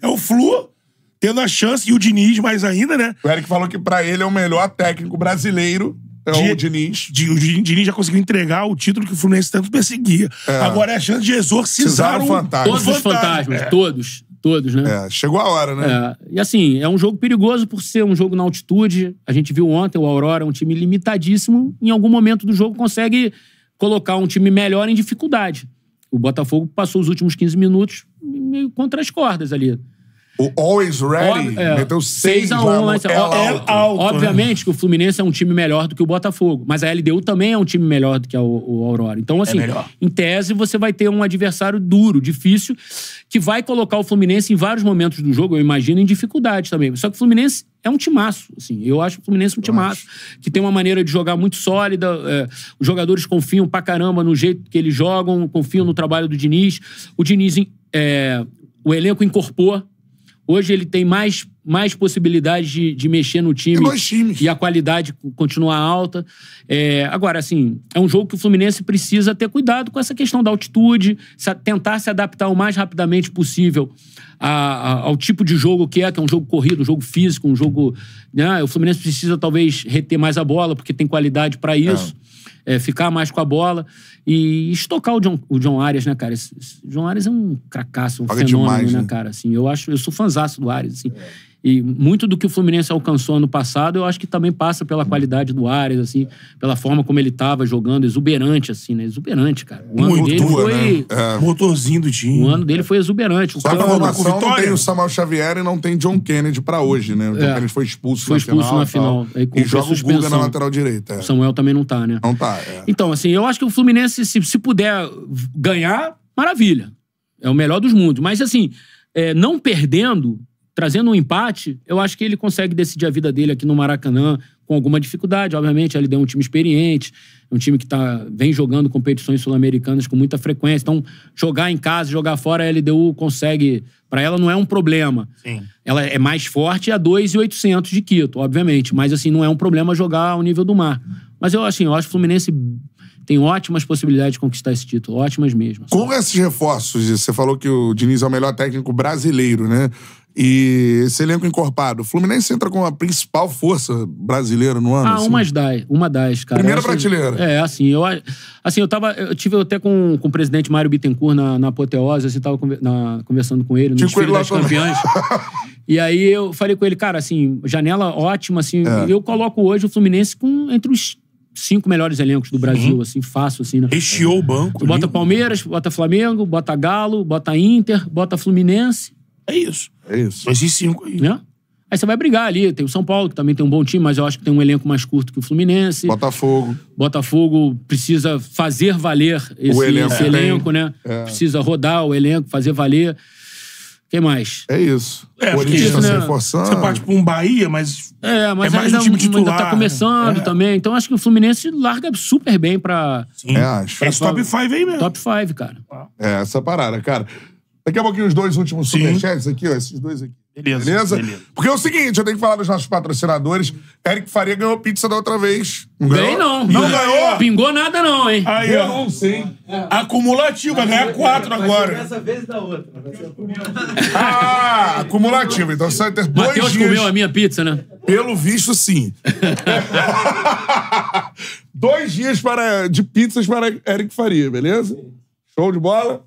é o Flu tendo a chance, e o Diniz mais ainda, né? O Eric falou que pra ele é o melhor técnico brasileiro é de, o Diniz. De, o Diniz já conseguiu entregar o título que o Fluminense tanto perseguia. É. Agora é a chance de exorcizar o, fantasma. todos os fantasmas. É. Todos. Todos, né? É, chegou a hora, né? É, e assim, é um jogo perigoso por ser um jogo na altitude. A gente viu ontem o Aurora, um time limitadíssimo. Em algum momento do jogo consegue colocar um time melhor em dificuldade. O Botafogo passou os últimos 15 minutos meio contra as cordas ali. O Always Ready Ó, é, meteu 6 a 1 um, é, é alto. Né? Obviamente que o Fluminense é um time melhor do que o Botafogo, mas a LDU também é um time melhor do que o, Aurora. Então, é assim, é em tese, você vai ter um adversário duro, difícil, que vai colocar o Fluminense em vários momentos do jogo, eu imagino, em dificuldade também. Só que o Fluminense é um timaço, assim. Eu acho o Fluminense um timaço, que tem uma maneira de jogar muito sólida. É, os jogadores confiam pra caramba no jeito que eles jogam, confiam no trabalho do Diniz. O Diniz, é, o elenco incorporou Hoje ele tem mais, mais possibilidades de, de mexer no time. dois times. E a qualidade continuar alta. É, agora, assim, é um jogo que o Fluminense precisa ter cuidado com essa questão da altitude, se, tentar se adaptar o mais rapidamente possível a, a, ao tipo de jogo que é, que é um jogo corrido, um jogo físico, um jogo. Né? O Fluminense precisa talvez reter mais a bola, porque tem qualidade para isso. Não é, ficar mais com a bola e estocar o John, o John Arias, né, cara? Esse, esse, John Arias é um cracaço, um Paga fenômeno, demais, né, né, cara? Assim, eu acho, eu sou fanzaço do Arias, assim. É. E muito do que o Fluminense alcançou ano passado, eu acho que também passa pela qualidade do Ares, assim, pela forma como ele estava jogando, exuberante, assim, né? Exuberante, cara. O ano dele foi. Né? É. é. Motorzinho do time. O ano dele foi exuberante. O Só pra falar, com não tem o Samuel Xavier e não tem John Kennedy pra hoje, né? O John é. Kennedy foi expulso foi na expulso final. Na final e, e joga o Guga na lateral direita. É. O Samuel também não tá, né? Não tá. É. Então, assim, eu acho que o Fluminense, se, se puder ganhar, maravilha. É o melhor dos mundos. Mas, assim, é, não perdendo trazendo um empate, eu acho que ele consegue decidir a vida dele aqui no Maracanã com alguma dificuldade. Obviamente, ele deu um time experiente, um time que tá, vem jogando competições sul-americanas com muita frequência. Então, jogar em casa, jogar fora, a LDU consegue. Para ela não é um problema. Sim. Ela é mais forte a 2,800 de Quito, obviamente. Mas, assim, não é um problema jogar ao nível do mar. Mas eu, assim, eu acho que o Fluminense tem ótimas possibilidades de conquistar esse título, ótimas mesmo. Com esses reforços, você falou que o Diniz é o melhor técnico brasileiro, né? E esse elenco encorpado, o Fluminense entra com a principal força brasileira no ano. Ah, assim. umas das, uma das, cara. Primeira brasileira prateleira. É, assim, eu assim, eu tava. Eu tive até com, com o presidente Mário Bittencourt na, na apoteose, assim, tava na, conversando com ele no Tinha desfile das campeões e aí eu falei com ele, cara, assim, janela ótima, assim. É. Eu coloco hoje o Fluminense com, entre os cinco melhores elencos do Brasil, uhum. assim, fácil, assim, né? o banco. Tu bota Palmeiras, bota Flamengo, bota Galo, bota Inter, bota Fluminense. É isso. É isso. Esses cinco aí. Né? Aí você vai brigar ali. Tem o São Paulo, que também tem um bom time, mas eu acho que tem um elenco mais curto que o Fluminense. Botafogo. Botafogo precisa fazer valer esse o elenco, esse é. elenco né? É. Precisa rodar o elenco, fazer valer. Quem mais? É isso. É, o Corinthians está né? se reforçando. Você parte para um Bahia, mas. É, mas é mais ainda, um time titular. Ainda tá começando é. também. Então acho que o Fluminense larga super bem para. Sim, é, acho. Pra, é Esse top 5 aí mesmo. Top 5, cara. É, essa parada, cara. Daqui a pouquinho os dois últimos Sim. superchats aqui, ó, esses dois aqui. Beleza, beleza, beleza? Porque é o seguinte, eu tenho que falar dos nossos patrocinadores. Eric Faria ganhou pizza da outra vez. Não Bem, não. Não ganhou? Pingou nada, não, hein? Aí eu não sei. Acumulativo, vai ganhar quatro agora. Dessa vez da outra. Ah, acumulativo. Então você vai ter dois Mateus dias. comeu a minha pizza, né? Pelo visto, sim. dois dias para, de pizzas para Eric Faria, beleza? Sim. Show de bola?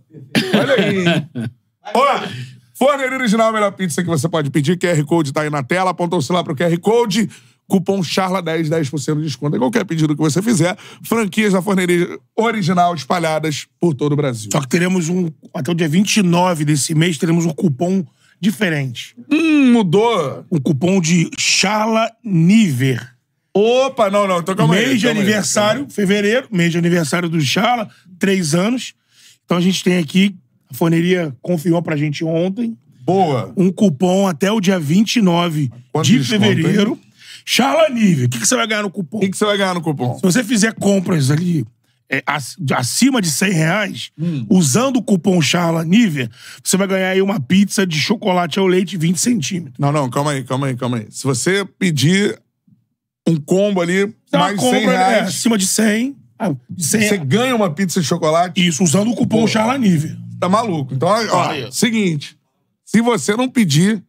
Olha aí. hein? Ó, Forneria Original, a melhor pizza que você pode pedir. QR Code tá aí na tela. Apontou-se lá pro QR Code. Cupom CHARLA10, 10% de desconto em qualquer pedido que você fizer. Franquias da Forneria Original espalhadas por todo o Brasil. Só que teremos um. Até o dia 29 desse mês, teremos um cupom diferente. Hum, mudou. Um cupom de Charla Niver. Opa, não, não. Então calma aí. Mês de calma aniversário, fevereiro, mês de aniversário do Charla, três anos. Então a gente tem aqui, a forneria confirmou pra gente ontem. Boa! Um cupom até o dia 29 Quanto de fevereiro. Charla Nível, o que, que você vai ganhar no cupom? O que, que você vai ganhar no cupom? Se você fizer compras ali é, acima de 100 reais, hum. usando o cupom Charla Niver, você vai ganhar aí uma pizza de chocolate ao leite 20 centímetros. Não, não, calma aí, calma aí, calma aí. Se você pedir um combo ali, você mais compra, 100 é, reais... acima de 100... Ah, você ganha uma pizza de chocolate? Isso, usando o cupom Pô. Charlanive. Tá maluco. Então, ó, seguinte. Se você não pedir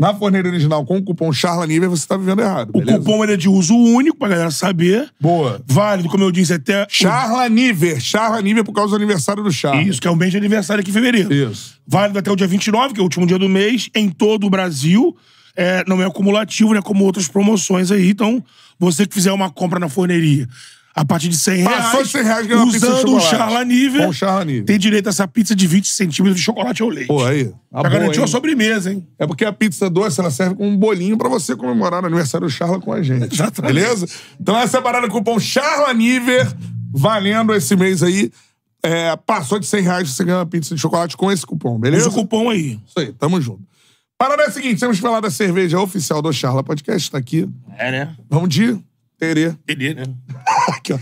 na forneira original com o cupom Charlanive, você tá vivendo errado. O cupom ele é de uso único, pra galera saber. Boa. Válido, como eu disse, até. Charlanive. Charlanive é por causa do aniversário do Charla. Isso, que é um mês de aniversário aqui em fevereiro. Isso. Válido até o dia 29, que é o último dia do mês, em todo o Brasil. É, não é acumulativo, né? Como outras promoções aí. Então, você que fizer uma compra na forneria a partir de 100 reais. Passou de 100 reais ganha pizza Usando o Charla Nível, Com charlanível. Tem direito a essa pizza de 20 centímetros de chocolate ao leite. Pô, aí. Tá Já garantiu hein? a sobremesa, hein? É porque a pizza doce, ela serve com um bolinho pra você comemorar o aniversário do Charla com a gente. Exatamente. Beleza? Então essa é parada cupom Nível valendo esse mês aí. É, passou de 100 reais, você ganha uma pizza de chocolate com esse cupom, beleza? Usa cupom aí. Isso aí, tamo junto. Parada é a seguinte, temos que falar da cerveja oficial do Charla Podcast, tá aqui. É, né? Vamos de Terê. Terê, né? Aqui, ó.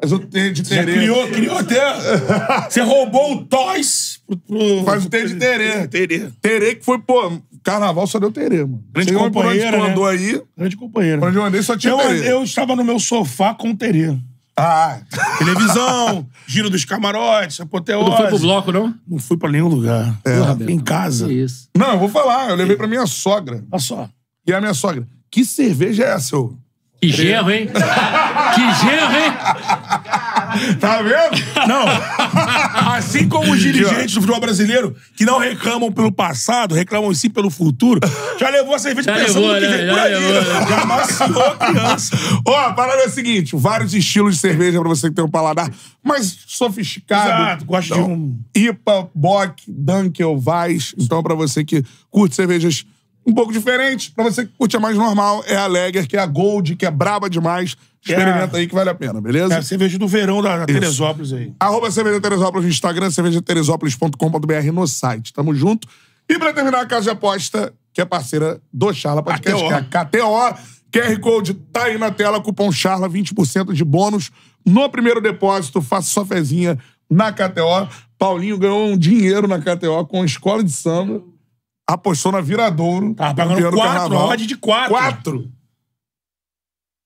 Faz o T de Você Terê. criou, criou até. Você roubou o Toys pro, pro- Faz o T de Terê. Terê. Terê que foi, pô, carnaval só deu Terê, mano. Grande companheiro, onde né? aí, Grande companheiro. por onde eu andei só tinha Eu, eu estava no meu sofá com o Terê. Ah, Televisão, giro dos camarotes, apoteose. Não foi pro bloco, não? Não fui pra nenhum lugar. É. Porra, em casa. isso. não, eu vou falar. Eu levei pra minha sogra. Olha só. E a minha sogra, que cerveja é essa, ô? Que gerro, hein? que gerro, hein? Tá vendo? Não. Assim como os dirigentes do futebol brasileiro, que não reclamam pelo passado, reclamam sim pelo futuro, já levou a cerveja já pensando levou, no que né? já por aí. Levou, né? Já a criança. Ó, a parada é a seguinte, vários estilos de cerveja pra você que tem um paladar mais sofisticado. Exato, gosto então, de um... IPA, Bock, Dunkel, Weiss. Então, pra você que curte cervejas um pouco diferente. Pra você que curte a mais normal, é a Lager, que é a Gold, que é braba demais. Experimenta é. aí que vale a pena, beleza? É a cerveja do verão da, da Teresópolis aí. Arroba Cerveja Teresópolis no Instagram, cervejateresópolis.com.br no site. Tamo junto. E pra terminar, a Casa de Aposta, que é parceira do Charla Podcast, KTO. que é a KTO. QR Code tá aí na tela, cupom CHARLA, 20% de bônus no primeiro depósito. Faça sua fezinha na KTO. Paulinho ganhou um dinheiro na KTO com a escola de samba apostou na Viradouro. Tava pagando quatro, uma de quatro. Quatro.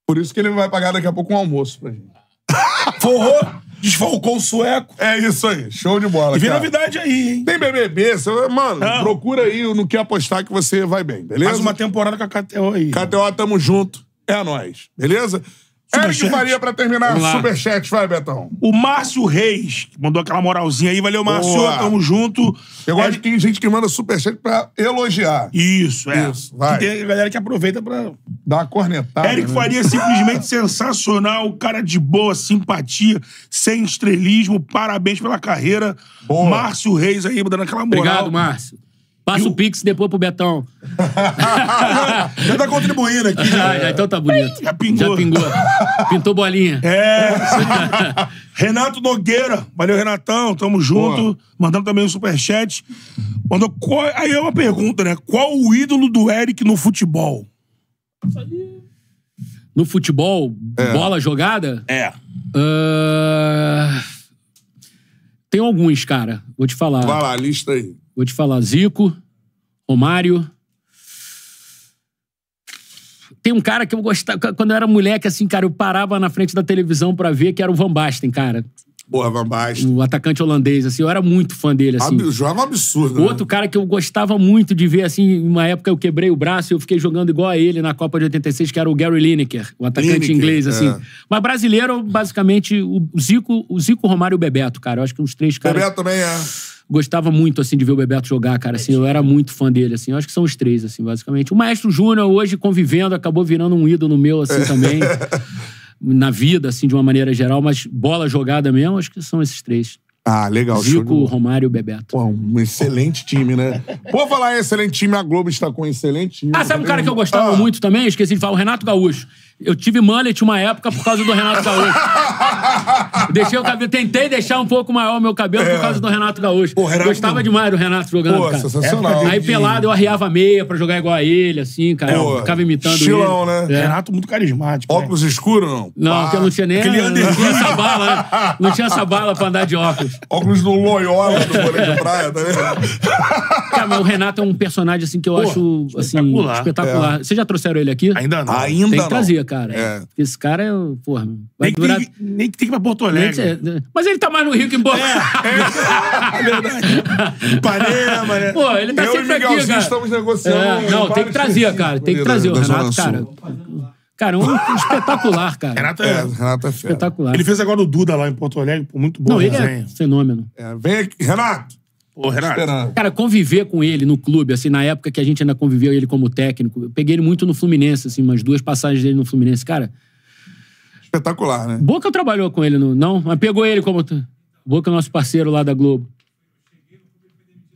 Por isso que ele vai pagar daqui a pouco um almoço pra gente. Forrou, desfalcou o sueco. É isso aí, show de bola. E vem cara. novidade aí, hein? Tem BBB, mano, Não. procura aí no que apostar que você vai bem, beleza? Mais uma temporada com a KTO aí. KTO, tamo junto. É a nós, beleza? Eric Faria pra terminar. Superchat, vai, Betão. O Márcio Reis mandou aquela moralzinha aí. Valeu, Márcio. Boa. Tamo junto. Eu é... de quem gente que manda superchat pra elogiar. Isso, é. Isso, vai. Que tem a galera que aproveita pra. Dar uma cornetada. Eric né? Faria é simplesmente sensacional. Cara de boa, simpatia, sem estrelismo. Parabéns pela carreira. Boa. Márcio Reis aí, mandando aquela moral. Obrigado, Márcio. Passa o... Pix depois pro Betão. já tá contribuindo aqui. Já, ah, já então tá bonito. Já pingou. Já pingou. Pintou bolinha. É. Renato Nogueira. Valeu, Renatão. Tamo junto. Pô. Mandando também um superchat. Mandou qual... Aí é uma pergunta, né? Qual o ídolo do Eric no futebol? No futebol? É. Bola jogada? É. Uh... Tem alguns, cara. Vou te falar. Vai lá, lista aí. Vou te falar, Zico, Romário. Tem um cara que eu gostava, quando eu era moleque, assim, cara, eu parava na frente da televisão para ver, que era o Van Basten, cara. Porra, Van Basten. O atacante holandês, assim, eu era muito fã dele, assim. Jogava é um absurdo, Outro né? cara que eu gostava muito de ver, assim, uma época eu quebrei o braço e eu fiquei jogando igual a ele na Copa de 86, que era o Gary Lineker, o atacante Lineker, inglês, é. assim. É. Mas brasileiro, basicamente, o Zico, o Zico Romário e o Bebeto, cara. Eu acho que os três caras... Bebeto também é gostava muito, assim, de ver o Bebeto jogar, cara. Assim, eu era muito fã dele, assim. Eu acho que são os três, assim, basicamente. O Maestro Júnior, hoje, convivendo, acabou virando um ídolo meu, assim, é. também. na vida, assim, de uma maneira geral. Mas bola jogada mesmo, acho que são esses três. Ah, legal. Zico, de... Romário e Bebeto. Pô, um excelente time, né? vou falar em excelente time, a Globo está com um excelente time. Ah, sabe um cara que eu ah. gostava ah. muito também? Esqueci de falar, o Renato Gaúcho. Eu tive mullet uma época por causa do Renato Gaúcho. Deixei o cabelo, tentei deixar um pouco maior o meu cabelo é. por causa do Renato Gaúcho. Pô, Renato... Gostava demais do Renato jogando. Pô, cara. sensacional. Aí pelado eu arriava meia pra jogar igual a ele, assim, cara. Pô, eu ficava imitando Chilão, ele. né? É. Renato muito carismático. Né? Óculos escuro escuros, não? Não, porque eu não tinha nem. Aquele não, não tinha essa bala, né? Não tinha essa bala pra andar de óculos. Óculos do Loyola do Boleiro de Praia, tá vendo? Cara, mas o Renato é um personagem assim que eu Pô, acho assim, espetacular. Assim, espetacular. É. Vocês já trouxeram ele aqui? Ainda não. Ainda Tem que não. trazer, cara. É. Esse cara é, porra, vai nem que, durar... tem, nem que tem que ir pra Porto Alegre. Mas ele tá mais no Rio que em Porto É, é verdade. Ipanema, né? Pô, ele tá Eu é sempre aqui, cara. estamos é, negociando. É. Não, tem que trazer, cara. Tem que trazer o Renato, cara. Cara, um espetacular, cara. Renato é, é, Renato é fera. Espetacular. Ele fez agora o Duda lá em Porto Alegre, muito bom. Não, ele é fenômeno. É, vem aqui, Renato. Ô, Renato. Esperando. Cara, conviver com ele no clube, assim, na época que a gente ainda conviveu ele como técnico, eu peguei ele muito no Fluminense, assim, umas duas passagens dele no Fluminense, cara. Espetacular, né? Boca trabalhou com ele, no... não? Mas pegou ele como. Boca é nosso parceiro lá da Globo.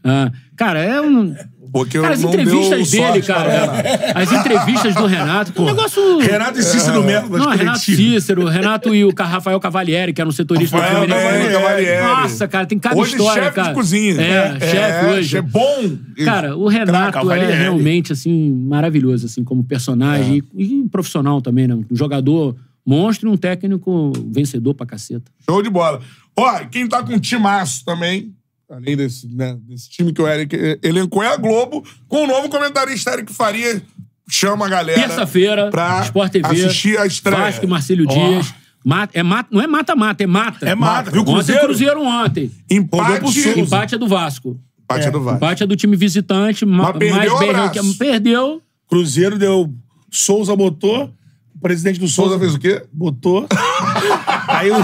Ah, cara, é um. Porque cara, as entrevistas dele, cara. É, as entrevistas do Renato, pô. O negócio. Renato e Cícero é. mesmo. Não, é Renato Cícero, Renato e o Rafael Cavalieri, que era um setorista Rafael, do Fluminense. Cavalieri. Nossa, cara, tem cada hoje história, chefe cara. De cozinha. É, é chefe é, hoje. É bom. Cara, o Renato Cavalieri. é realmente assim maravilhoso assim como personagem é. e, e, profissional também, né? Um jogador monstro e um técnico vencedor pra caceta. Show de bola. Ó, quem tá com timaço também além desse, né, desse time que o Eric eh, elencou, é a Globo, com o novo comentarista Eric Faria. Chama a galera. Terça-feira, Sport TV. Assistir a estreia. Vasco e Marcelo oh. Dias. Mata, é mata, não é mata-mata, é mata. É mata. Viu Cruzeiro? o Cruzeiro ontem. Empate. Empate é do Vasco. Empate é, é do Vasco. Empate é do time visitante. Mas ma perdeu mais que Perdeu. Cruzeiro deu... Souza botou. O presidente do Souza, Souza fez o quê? Botou. Aí o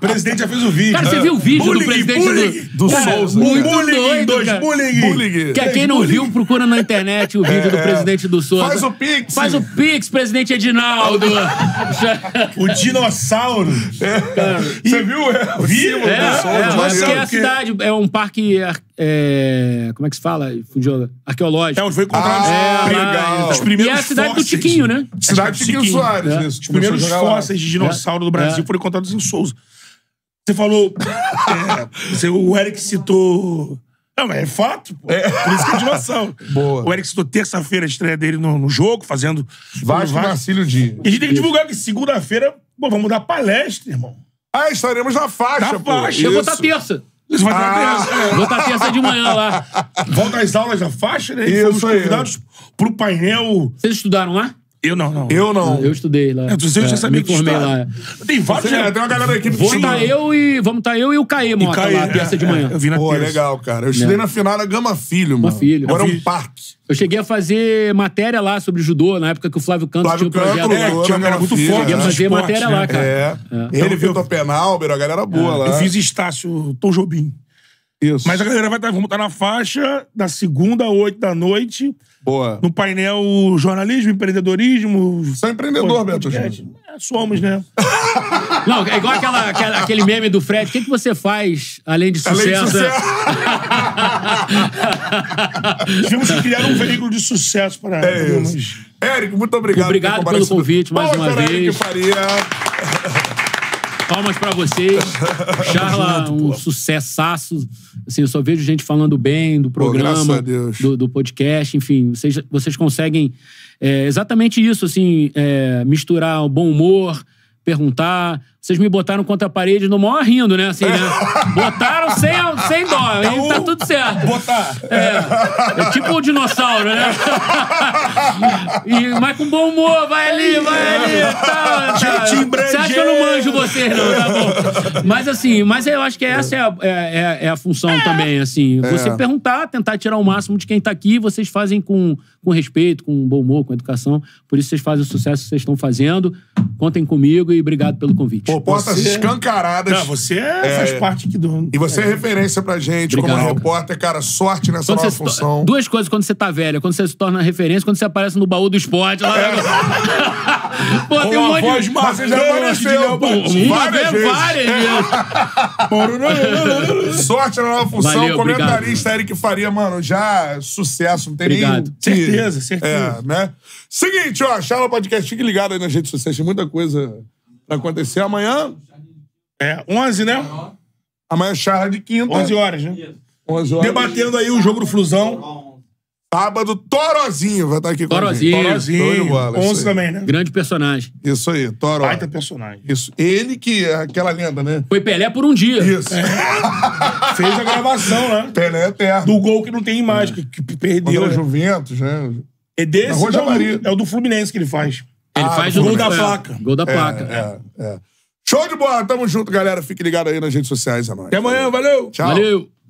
presidente já fez o vídeo. Cara, você viu o ah. vídeo bullying, do presidente bullying, do, do cara, Souza? Muito bullying, doido, dois, cara. bullying. bullying. Que quem não viu, procura na internet o vídeo é, do presidente do Souza. Faz o Pix. Faz o Pix, presidente Edinaldo. o dinossauro. É. Cara, você viu? É, vi, é, é, é, é, é a cidade, é um parque é, como é que se fala? Arqueológico. É, onde foi encontrado ah, os, é, legal. os primeiros E é a cidade do Tiquinho, né? Cidade do Tiquinho Soares, né? Os primeiros fósseis de dinossauro do Brasil é. foram encontrados em Souza. Você falou. É, você, o Eric citou. Não, mas é fato, pô. É. Por isso que é dinossauro. Boa. O Eric citou terça-feira a estreia dele no, no jogo, fazendo. Vasco Vasco. Marcílio Dias. E a gente tem que divulgar que segunda-feira, pô, vamos dar palestra, irmão. Ah, estaremos na faixa, na pô. Faixa. Eu vou estar terça. Isso vai estar ah. terça. Vou estar terça assim de manhã lá. Volta às aulas da faixa, né? E Isso fomos aí. convidados pro painel. Vocês estudaram lá? Eu não, não. Eu não. Eu estudei lá. É, eu já é, sabia me que formei lá. Tem vários. Você, é, tem uma galera da equipe Vou estar tá eu e vamos estar tá eu e o Caê, mano, lá, terça é, de manhã. eu vi na Pô, terça. legal, cara. Eu estudei na final da Gama Filho, mano. Gama Filho. Agora é um parque. Eu cheguei a fazer matéria lá sobre judô, na época que o Flávio Canto Flávio tinha o projeto. Canto, é, tinha muito forte. Cheguei a fazer esporte, matéria né? lá, cara. É. é. Ele, então, Vitor Penalber, a galera boa lá. Eu fiz Estácio, Tom Jobim. Isso. Mas a galera vai estar, tá, vamos estar na faixa da segunda oito da noite. Boa. No painel jornalismo, empreendedorismo. Você é empreendedor, Beto Júnior. É, somos, né? Não, é igual aquela, aquela- aquele meme do Fred. O que, que você faz além de Além de sucesso? sucesso. que criar um veículo de sucesso para É isso. Érico, muito obrigado. Obrigado pelo convite mais uma uma para vez. Que Faria. Palmas para vocês. Charla, junto, um sucessaço. Assim, eu só vejo gente falando bem do programa, do, do, podcast, enfim. Vocês, vocês conseguem é, exatamente isso, assim, é, misturar o bom humor, perguntar, vocês me botaram contra a parede no maior rindo, né? Assim, né? Botaram sem, sem dó. Tá, e então, tá tudo certo. Botar. É. é tipo o um dinossauro, né? E, mas com bom humor, vai ali, vai ali. É. Tá, tá. Você acha que eu não manjo vocês, não, tá bom? Mas assim, mas eu acho que essa é a, é, é, é a função é. também, assim. É. Você perguntar, tentar tirar o máximo de quem tá aqui, vocês fazem com, com respeito, com bom humor, com educação. Por isso vocês fazem o sucesso que vocês estão fazendo. Contem comigo e obrigado pelo convite respostas você... escancaradas. Não, você é, é. faz parte aqui do. E você é, referência pra gente Obrigado, como repórter, cara. Sorte nessa nova função. To... Duas coisas quando você tá velho: quando você se torna referência, quando você aparece no baú do esporte. Lá... É. Pô, Ou tem um monte voz de. Você já apareceu, pô. Várias vezes. Várias vezes. Sorte na nova função. Valeu, Comentarista obrigado. Eric Faria, mano, já sucesso, não tem obrigado. nem. Certeza, certeza. É, né? Seguinte, ó, Charla Podcast, fique ligado aí nas redes sociais, tem muita coisa Vai acontecer amanhã. É, 11, né? Amanhã é charla de quinta. 11 horas, né? 11 horas. Debatendo aí o jogo do Flusão. Sábado, Torozinho vai estar aqui com Torozinho. a gente. Torozinho. Bola, 11 também, né? Grande personagem. Isso aí, Toro. Baita personagem. Isso. Ele que é aquela lenda, né? Foi Pelé por um dia. Isso. É. Fez a gravação, né? Pelé é eterno. Do gol que não tem imagem, é. que, que perdeu. Né? Juventus, né? É desse. é o do Fluminense que ele faz. Ele ah, faz o gol da placa. Gol da é, placa. é. é. Show de bola. Tamo junto, galera. Fique ligado aí nas redes sociais. É Até amanhã. Valeu. Tchau. Valeu.